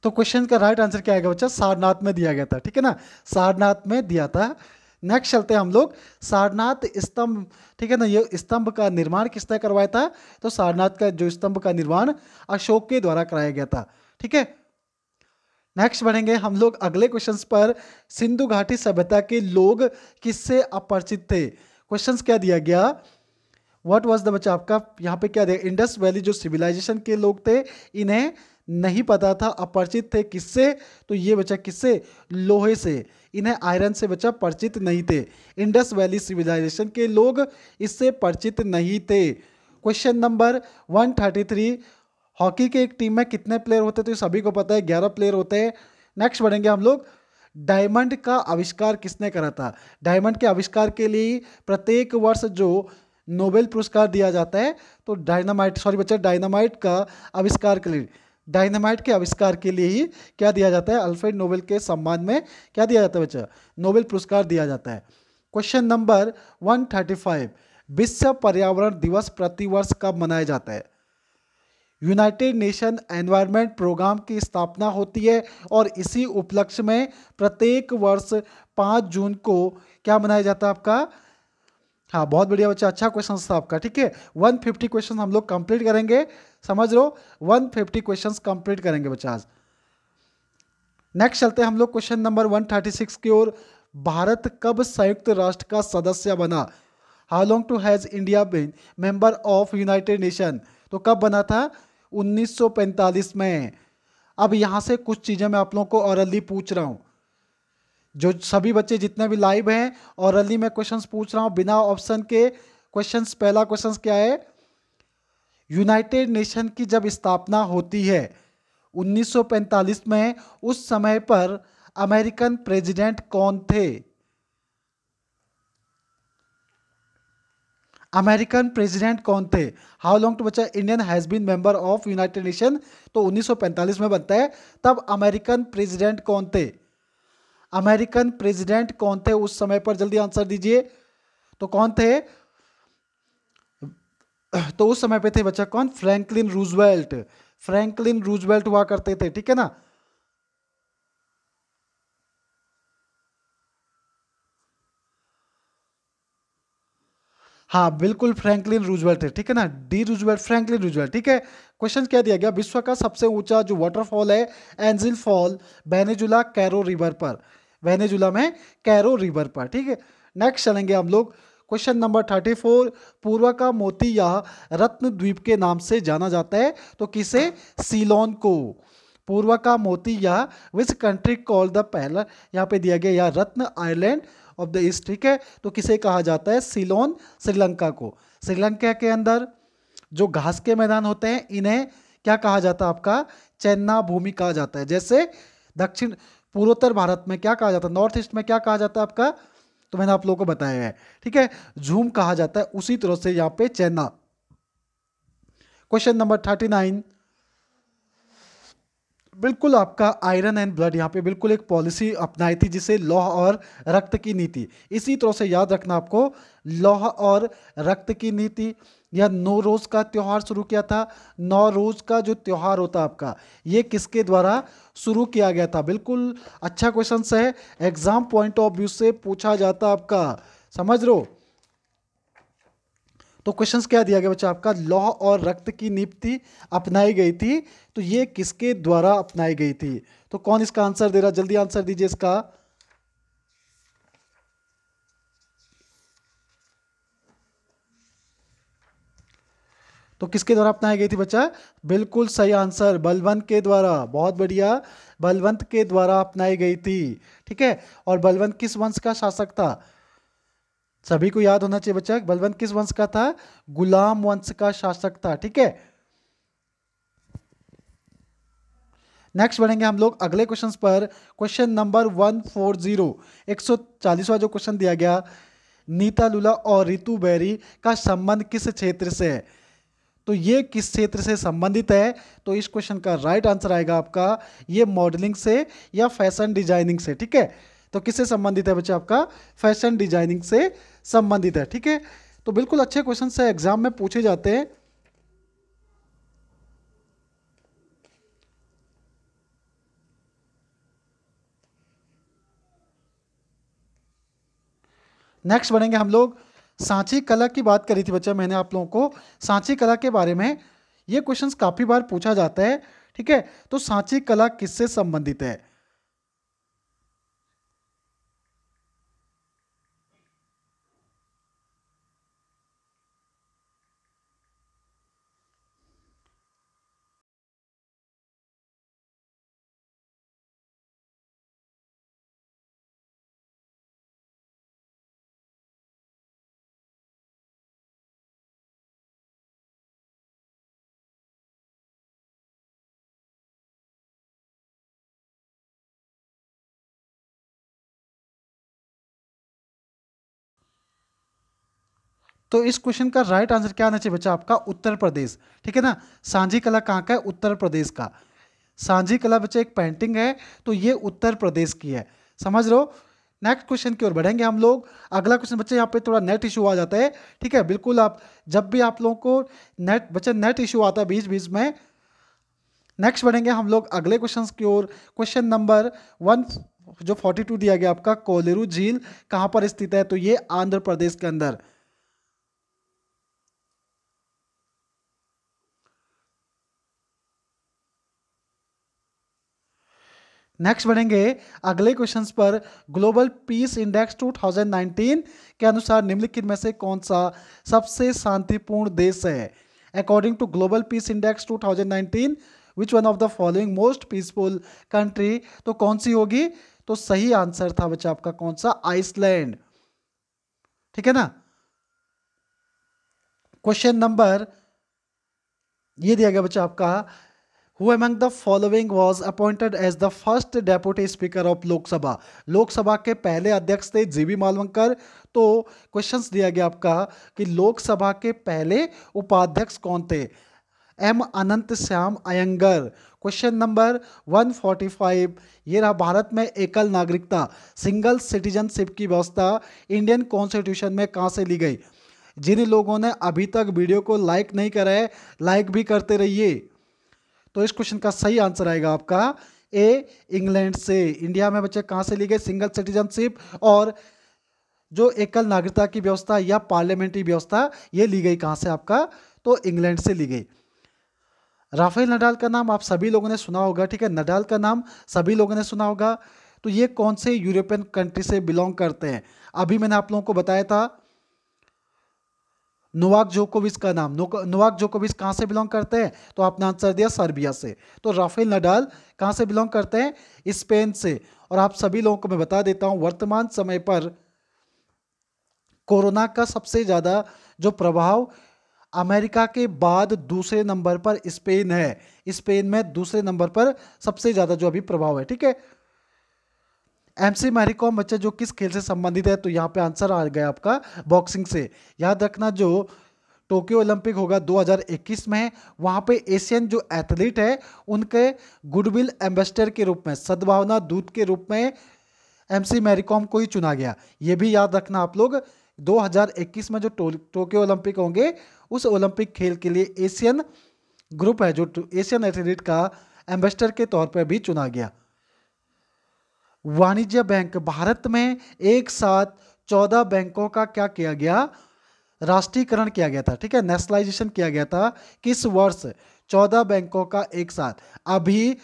Speaker 1: तो क्वेश्चन का राइट आंसर क्या आएगा बच्चा सारनाथ में दिया गया था ठीक है ना सारनाथ में दिया था नेक्स्ट चलते हैं हम लोग सारनाथ स्तंभ ठीक है ना ये स्तंभ का निर्माण किसने करवाया था तो सारनाथ का जो स्तंभ का निर्माण अशोक के द्वारा कराया गया था ठीक है नेक्स्ट बढ़ेंगे हम लोग अगले क्वेश्चंस पर सिंधु घाटी सभ्यता के लोग किससे अपरिचित थे क्वेश्चंस क्या दिया गया व्हाट वाज द बच्चा आपका यहाँ पे क्या दिया इंडस वैली जो सिविलाइजेशन के लोग थे इन्हें नहीं पता था अपरिचित थे किससे तो ये बच्चा किससे लोहे से इन्हें आयरन से बच्चा परिचित नहीं थे इंडस वैली सिविलाइजेशन के लोग इससे परिचित नहीं थे question number one thirty three hockey के एक टीम में कितने प्लेयर होते थे तो सभी को पता है ग्यारह प्लेयर होते हैं नेक्स्ट बढ़ेंगे हम लोग डायमंड का आविष्कार किसने करा था डायमंड के आविष्कार के लिए प्रत्येक वर्ष जो नोबेल पुरस्कार दिया जाता है तो डायनामाइट सॉरी बच्चा डायनामाइट का आविष्कार के लिए डायनामाइट के आविष्कार के लिए ही क्या दिया जाता है अल्फ्रेड नोबेल के सम्मान में क्या दिया जाता है बच्चा नोबेल पुरस्कार दिया जाता है क्वेश्चन नंबर 135 विश्व पर्यावरण दिवस प्रतिवर्ष कब मनाया जाता है यूनाइटेड नेशन एनवायरनमेंट प्रोग्राम की स्थापना होती है और इसी उपलक्ष्य में प्रत्येक वर्ष पाँच जून को क्या मनाया जाता है आपका हाँ बहुत बढ़िया बच्चा अच्छा क्वेश्चन था आपका ठीक है वन फिफ्टी क्वेश्चन हम लोग कंप्लीट करेंगे समझ लो वन फिफ्टी क्वेश्चन कंप्लीट करेंगे बच्चा आज नेक्स्ट चलते हैं हम लोग question number one thirty six की ओर भारत कब संयुक्त राष्ट्र का सदस्य बना how long to has India been member of United Nation तो कब बना था 1945 में अब यहाँ से कुछ चीज़ें मैं आप लोगों को ऑरली पूछ रहा हूँ जो सभी बच्चे जितने भी लाइव हैं और अली में क्वेश्चन पूछ रहा हूँ बिना ऑप्शन के क्वेश्चन पहला क्वेश्चन क्या है यूनाइटेड नेशन की जब स्थापना होती है 1945 में उस समय पर अमेरिकन प्रेसिडेंट कौन थे अमेरिकन प्रेसिडेंट कौन थे हाउ लॉन्ग टू बच्चा Indian has been member of United Nation तो 1945 में बनता है तब अमेरिकन प्रेसिडेंट कौन थे अमेरिकन प्रेसिडेंट कौन थे उस समय पर जल्दी आंसर दीजिए तो कौन थे तो उस समय पे थे बच्चा कौन फ्रैंकलिन रूजवेल्ट फ्रैंकलिन रूजवेल्ट हुआ करते थे ठीक है ना हाँ बिल्कुल फ्रैंकलिन रूजवेल्ट है ठीक है ना डी रूजवेल्ट फ्रैंकलिन रूजवेल्ट ठीक है क्वेश्चन क्या दिया गया विश्व का सबसे ऊंचा जो वाटरफॉल है Angel Fall Venezuela Carrao river पर वेनेजुला में कैरो रिवर पर ठीक है नेक्स्ट चलेंगे हम लोग क्वेश्चन नंबर थर्टी फोर पूर्व का मोती यह रत्न द्वीप के नाम से जाना जाता है तो किसे सीलोन को पूर्व का मोती यह विच कंट्री कॉल द पहला यहाँ पे दिया गया यह रत्न आइलैंड ऑफ द ईस्ट ठीक है तो किसे कहा जाता है सीलोन श्रीलंका को श्रीलंका के अंदर जो घास के मैदान होते हैं इन्हें क्या कहा जाता है आपका चैन्ना भूमि कहा जाता है जैसे दक्षिण पूर्वोत्तर भारत में क्या कहा जाता है नॉर्थ ईस्ट में क्या कहा जाता है आपका तो मैंने आप लोगों को बताया है ठीक है झूम कहा जाता है उसी तरह से यहां पे चैना क्वेश्चन नंबर थर्टी नाइन बिल्कुल आपका आयरन एंड ब्लड यहाँ पे बिल्कुल एक पॉलिसी अपनाई थी जिसे लौह और रक्त की नीति इसी तरह से याद रखना आपको लौह और रक्त की नीति या नौ रोज़ का त्यौहार शुरू किया था नौ रोज़ का जो त्यौहार होता आपका ये किसके द्वारा शुरू किया गया था बिल्कुल अच्छा क्वेश्चन है एग्जाम पॉइंट ऑफ व्यू से पूछा जाता आपका समझ लो तो क्वेश्चन क्या दिया गया बच्चा आपका लौह और रक्त की नियुक्ति अपनाई गई थी तो ये किसके द्वारा अपनाई गई थी तो कौन इसका आंसर दे रहा जल्दी आंसर दीजिए इसका तो किसके द्वारा अपनाई गई थी बच्चा बिल्कुल सही आंसर बलवंत के द्वारा बहुत बढ़िया बलवंत के द्वारा अपनाई गई थी ठीक है और बलवंत किस वंश का शासक था सभी को याद होना चाहिए बच्चा बलवंत किस वंश का था गुलाम वंश का शासक था ठीक है नेक्स्ट बढ़ेंगे हम लोग अगले क्वेश्चन पर question number one four zero एक सौ चालीसवा जो क्वेश्चन दिया गया नीता लुला और रितु बैरी का संबंध किस क्षेत्र से है तो ये किस क्षेत्र से संबंधित है तो इस क्वेश्चन का राइट आंसर आएगा आपका ये मॉडलिंग से या फैशन डिजाइनिंग से ठीक है तो किससे संबंधित है बच्चे आपका फैशन डिजाइनिंग से संबंधित है ठीक है तो बिल्कुल अच्छे क्वेश्चन से एग्जाम में पूछे जाते हैं नेक्स्ट बढ़ेंगे हम लोग सांची कला की बात करी थी बच्चा मैंने आप लोगों को सांची कला के बारे में ये क्वेश्चंस काफ़ी बार पूछा जाता है ठीक है तो सांची कला किससे संबंधित है तो इस क्वेश्चन का राइट आंसर क्या आना चाहिए बच्चा आपका उत्तर प्रदेश ठीक है ना सांझी कला कहाँ का है उत्तर प्रदेश का सांझी कला बच्चा एक पेंटिंग है तो ये उत्तर प्रदेश की है समझ लो नेक्स्ट क्वेश्चन की ओर बढ़ेंगे हम लोग अगला क्वेश्चन बच्चे यहाँ पे थोड़ा नेट इशू आ जाता है ठीक है बिल्कुल आप जब भी आप लोगों को नेट बच्चे नेट इशू आता है बीच बीच में नेक्स्ट बढ़ेंगे हम लोग अगले क्वेश्चन की ओर क्वेश्चन नंबर वन जो फोर्टी टू दिया गया आपका कोलेरू झील कहाँ पर स्थित है तो ये आंध्र प्रदेश के अंदर नेक्स्ट बढ़ेंगे अगले क्वेश्चंस पर ग्लोबल पीस इंडेक्स 2019 के अनुसार निम्नलिखित में से कौन सा सबसे शांतिपूर्ण देश है according to global peace index 2019 which one of the following most peaceful country तो कौन सी होगी तो सही आंसर था बच्चा आपका कौन सा आइसलैंड ठीक है ना क्वेश्चन नंबर ये दिया गया बच्चा आपका who among the following was appointed as the first deputy speaker of Lok Sabha Lok Sabha के पहले अध्यक्ष थे जीबी मालवंकर तो क्वेश्चन दिया गया आपका कि लोकसभा के पहले उपाध्यक्ष कौन थे M Ananth Shyam Ayyangar question number 145 ये रहा भारत में एकल नागरिकता सिंगल सिटीजनशिप की व्यवस्था इंडियन कॉन्स्टिट्यूशन में कहाँ से ली गई जिन लोगों ने अभी तक वीडियो को लाइक नहीं कराए लाइक भी करते रहिए तो इस क्वेश्चन का सही आंसर आएगा आपका ए इंग्लैंड से इंडिया में बच्चे कहाँ से ली गई सिंगल सिटीजनशिप और जो एकल नागरिकता की व्यवस्था या पार्लियामेंट्री व्यवस्था ये ली गई कहाँ से आपका तो इंग्लैंड से ली गई राफेल नडाल का नाम आप सभी लोगों ने सुना होगा ठीक है नडाल का नाम सभी लोगों ने सुना होगा तो ये कौन से यूरोपियन कंट्री से बिलोंग करते हैं अभी मैंने आप लोगों को बताया था नोवाक जोकोविच का नाम नोवाक जोकोविच कहाँ से बिलोंग करते हैं तो आपने आंसर दिया सर्बिया से तो राफेल नडाल कहाँ से बिलोंग करते हैं स्पेन से और आप सभी लोगों को मैं बता देता हूँ वर्तमान समय पर कोरोना का सबसे ज़्यादा जो प्रभाव अमेरिका के बाद दूसरे नंबर पर स्पेन है स्पेन में दूसरे नंबर पर सबसे ज़्यादा जो अभी प्रभाव है ठीक है एमसी मैरीकॉम बच्चा जो किस खेल से संबंधित है तो यहाँ पे आंसर आ गया आपका बॉक्सिंग से याद रखना जो टोक्यो ओलंपिक होगा 2021 में वहाँ पे एशियन जो एथलीट है उनके गुडविल एम्बेसडर के रूप में सद्भावना दूत के रूप में एमसी मैरीकॉम को ही चुना गया ये भी याद रखना आप लोग 2021 में जो टो, टोक्यो ओलंपिक होंगे उस ओलंपिक खेल के लिए एशियन ग्रुप है जो एशियन एथलीट का एम्बेसडर के तौर पर भी चुना गया वाणिज्य बैंक भारत में एक साथ चौदह बैंकों का क्या किया गया राष्ट्रीयकरण किया गया था ठीक है नेशनलाइजेशन किया गया था किस वर्ष चौदह बैंकों का एक साथ अभी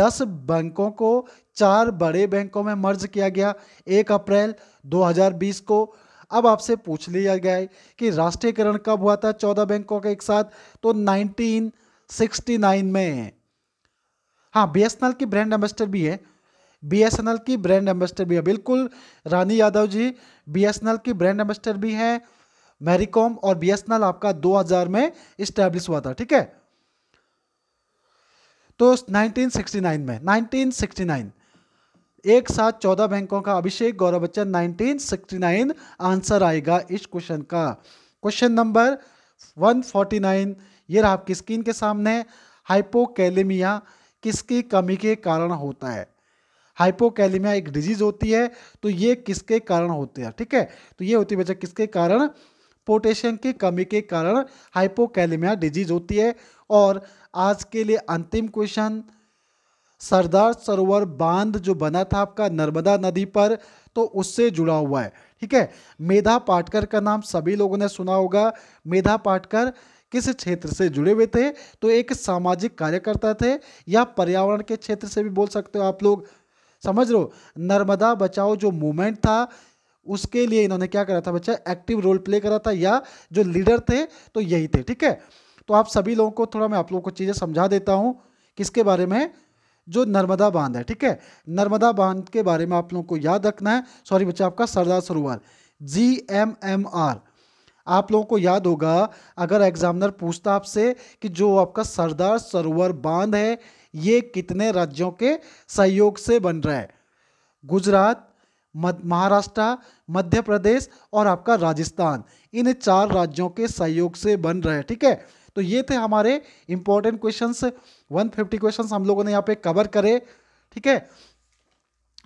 Speaker 1: दस बैंकों को चार बड़े बैंकों में मर्ज किया गया एक अप्रैल 2020 को अब आपसे पूछ लिया गया है कि राष्ट्रीयकरण कब हुआ था चौदह बैंकों के एक साथ तो 1969 में हाँ बी की ब्रांड एम्बेस्टर भी है बीएसएनएल की ब्रांड एम्बेसडर भी है बिल्कुल रानी यादव जी बीएसएनएल की ब्रांड एम्बेसडर भी हैं मैरीकॉम और बीएसएनएल आपका 2000 में इस्टेब्लिश हुआ था ठीक है तो 1969 में 1969 एक साथ चौदह बैंकों का अभिषेक गौरव बच्चन 1969 आंसर आएगा इस क्वेश्चन का क्वेश्चन नंबर 149 ये रहा आपकी स्क्रीन के सामने हाइपोकैलेमिया किसकी कमी के कारण होता है हाइपोकैलिमिया एक डिजीज़ होती है तो ये किसके कारण होते हैं ठीक है तो ये होती है बच्चा किसके कारण पोटेशियम की कमी के कारण हाइपोकैलिमिया डिजीज होती है और आज के लिए अंतिम क्वेश्चन सरदार सरोवर बांध जो बना था आपका नर्मदा नदी पर तो उससे जुड़ा हुआ है ठीक है मेधा पाटकर का नाम सभी लोगों ने सुना होगा मेधा पाटकर किस क्षेत्र से जुड़े हुए थे तो एक सामाजिक कार्यकर्ता थे या पर्यावरण के क्षेत्र से भी बोल सकते हो आप लोग समझ लो नर्मदा बचाओ जो मूवमेंट था उसके लिए इन्होंने क्या करा था बच्चा एक्टिव रोल प्ले करा था या जो लीडर थे तो यही थे ठीक है तो आप सभी लोगों को थोड़ा मैं आप लोगों को चीज़ें समझा देता हूँ किसके बारे में जो नर्मदा बांध है ठीक है नर्मदा बांध के बारे में आप लोगों को याद रखना है सॉरी बच्चा आपका सरदार सरोवर जी एम एम आर आप लोगों को याद होगा अगर एग्जामिनर पूछता आपसे कि जो आपका सरदार सरोवर बांध है ये कितने राज्यों के सहयोग से बन रहा है गुजरात महाराष्ट्र मध्य प्रदेश और आपका राजस्थान इन चार राज्यों के सहयोग से बन रहे है ठीक है तो ये थे हमारे इंपॉर्टेंट क्वेश्चंस 150 क्वेश्चन हम लोगों ने यहाँ पे कवर करे ठीक है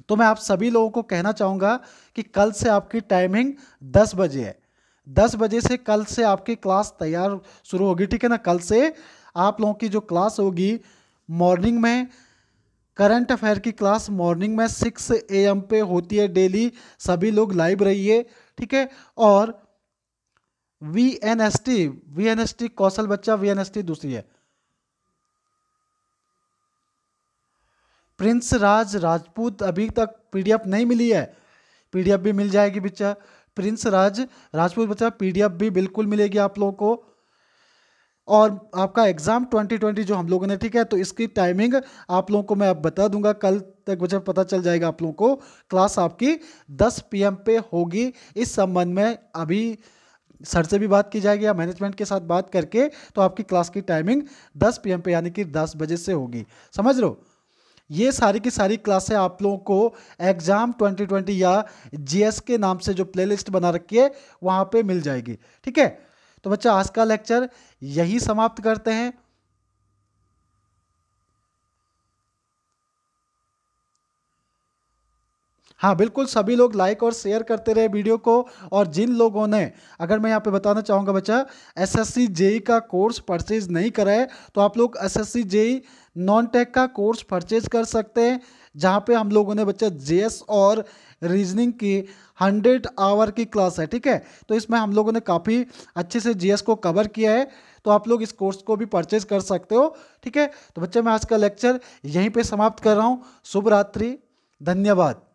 Speaker 1: तो मैं आप सभी लोगों को कहना चाहूँगा कि कल से आपकी टाइमिंग 10 बजे है 10 बजे से कल से आपकी क्लास तैयार शुरू होगी ठीक है ना कल से आप लोगों की जो क्लास होगी मॉर्निंग में करंट अफेयर की क्लास मॉर्निंग में सिक्स ए एम पे होती है डेली सभी लोग लाइव रहिए ठीक है और V N S T V N S T Kaushal बच्चा वी एन एस टी दूसरी है प्रिंस राज राजपूत अभी तक पीडीएफ नहीं मिली है पीडीएफ भी मिल जाएगी बच्चा प्रिंस राज राजपूत बच्चा पीडीएफ भी बिल्कुल मिलेगी आप लोगों को और आपका एग्ज़ाम 2020 जो हम लोगों ने ठीक है तो इसकी टाइमिंग आप लोगों को मैं अब बता दूंगा कल तक मुझे पता चल जाएगा आप लोगों को क्लास आपकी 10 पीएम पे होगी इस संबंध में अभी सर से भी बात की जाएगी या मैनेजमेंट के साथ बात करके तो आपकी क्लास की टाइमिंग 10 पीएम पे यानी कि 10 बजे से होगी समझ लो ये सारी की सारी क्लासें आप लोगों को एग्ज़ाम 2020 या जीएस के नाम से जो प्लेलिस्ट बना रखी है वहाँ पे मिल जाएगी ठीक है तो बच्चों आज का लेक्चर यही समाप्त करते हैं हाँ बिल्कुल सभी लोग लाइक और शेयर करते रहे वीडियो को और जिन लोगों ने अगर मैं यहाँ पे बताना चाहूँगा बच्चा एसएससी जेई का कोर्स परचेज नहीं करा है तो आप लोग एसएससी जेई नॉन टेक का कोर्स परचेज कर सकते हैं जहाँ पे हम लोगों ने बच्चा जेएस और रीजनिंग की हंड्रेड आवर की क्लास है ठीक है तो इसमें हम लोगों ने काफ़ी अच्छे से जीएस को कवर किया है तो आप लोग इस कोर्स को भी परचेज कर सकते हो ठीक है तो बच्चे मैं आज का लेक्चर यहीं पे समाप्त कर रहा हूँ शुभ रात्रि धन्यवाद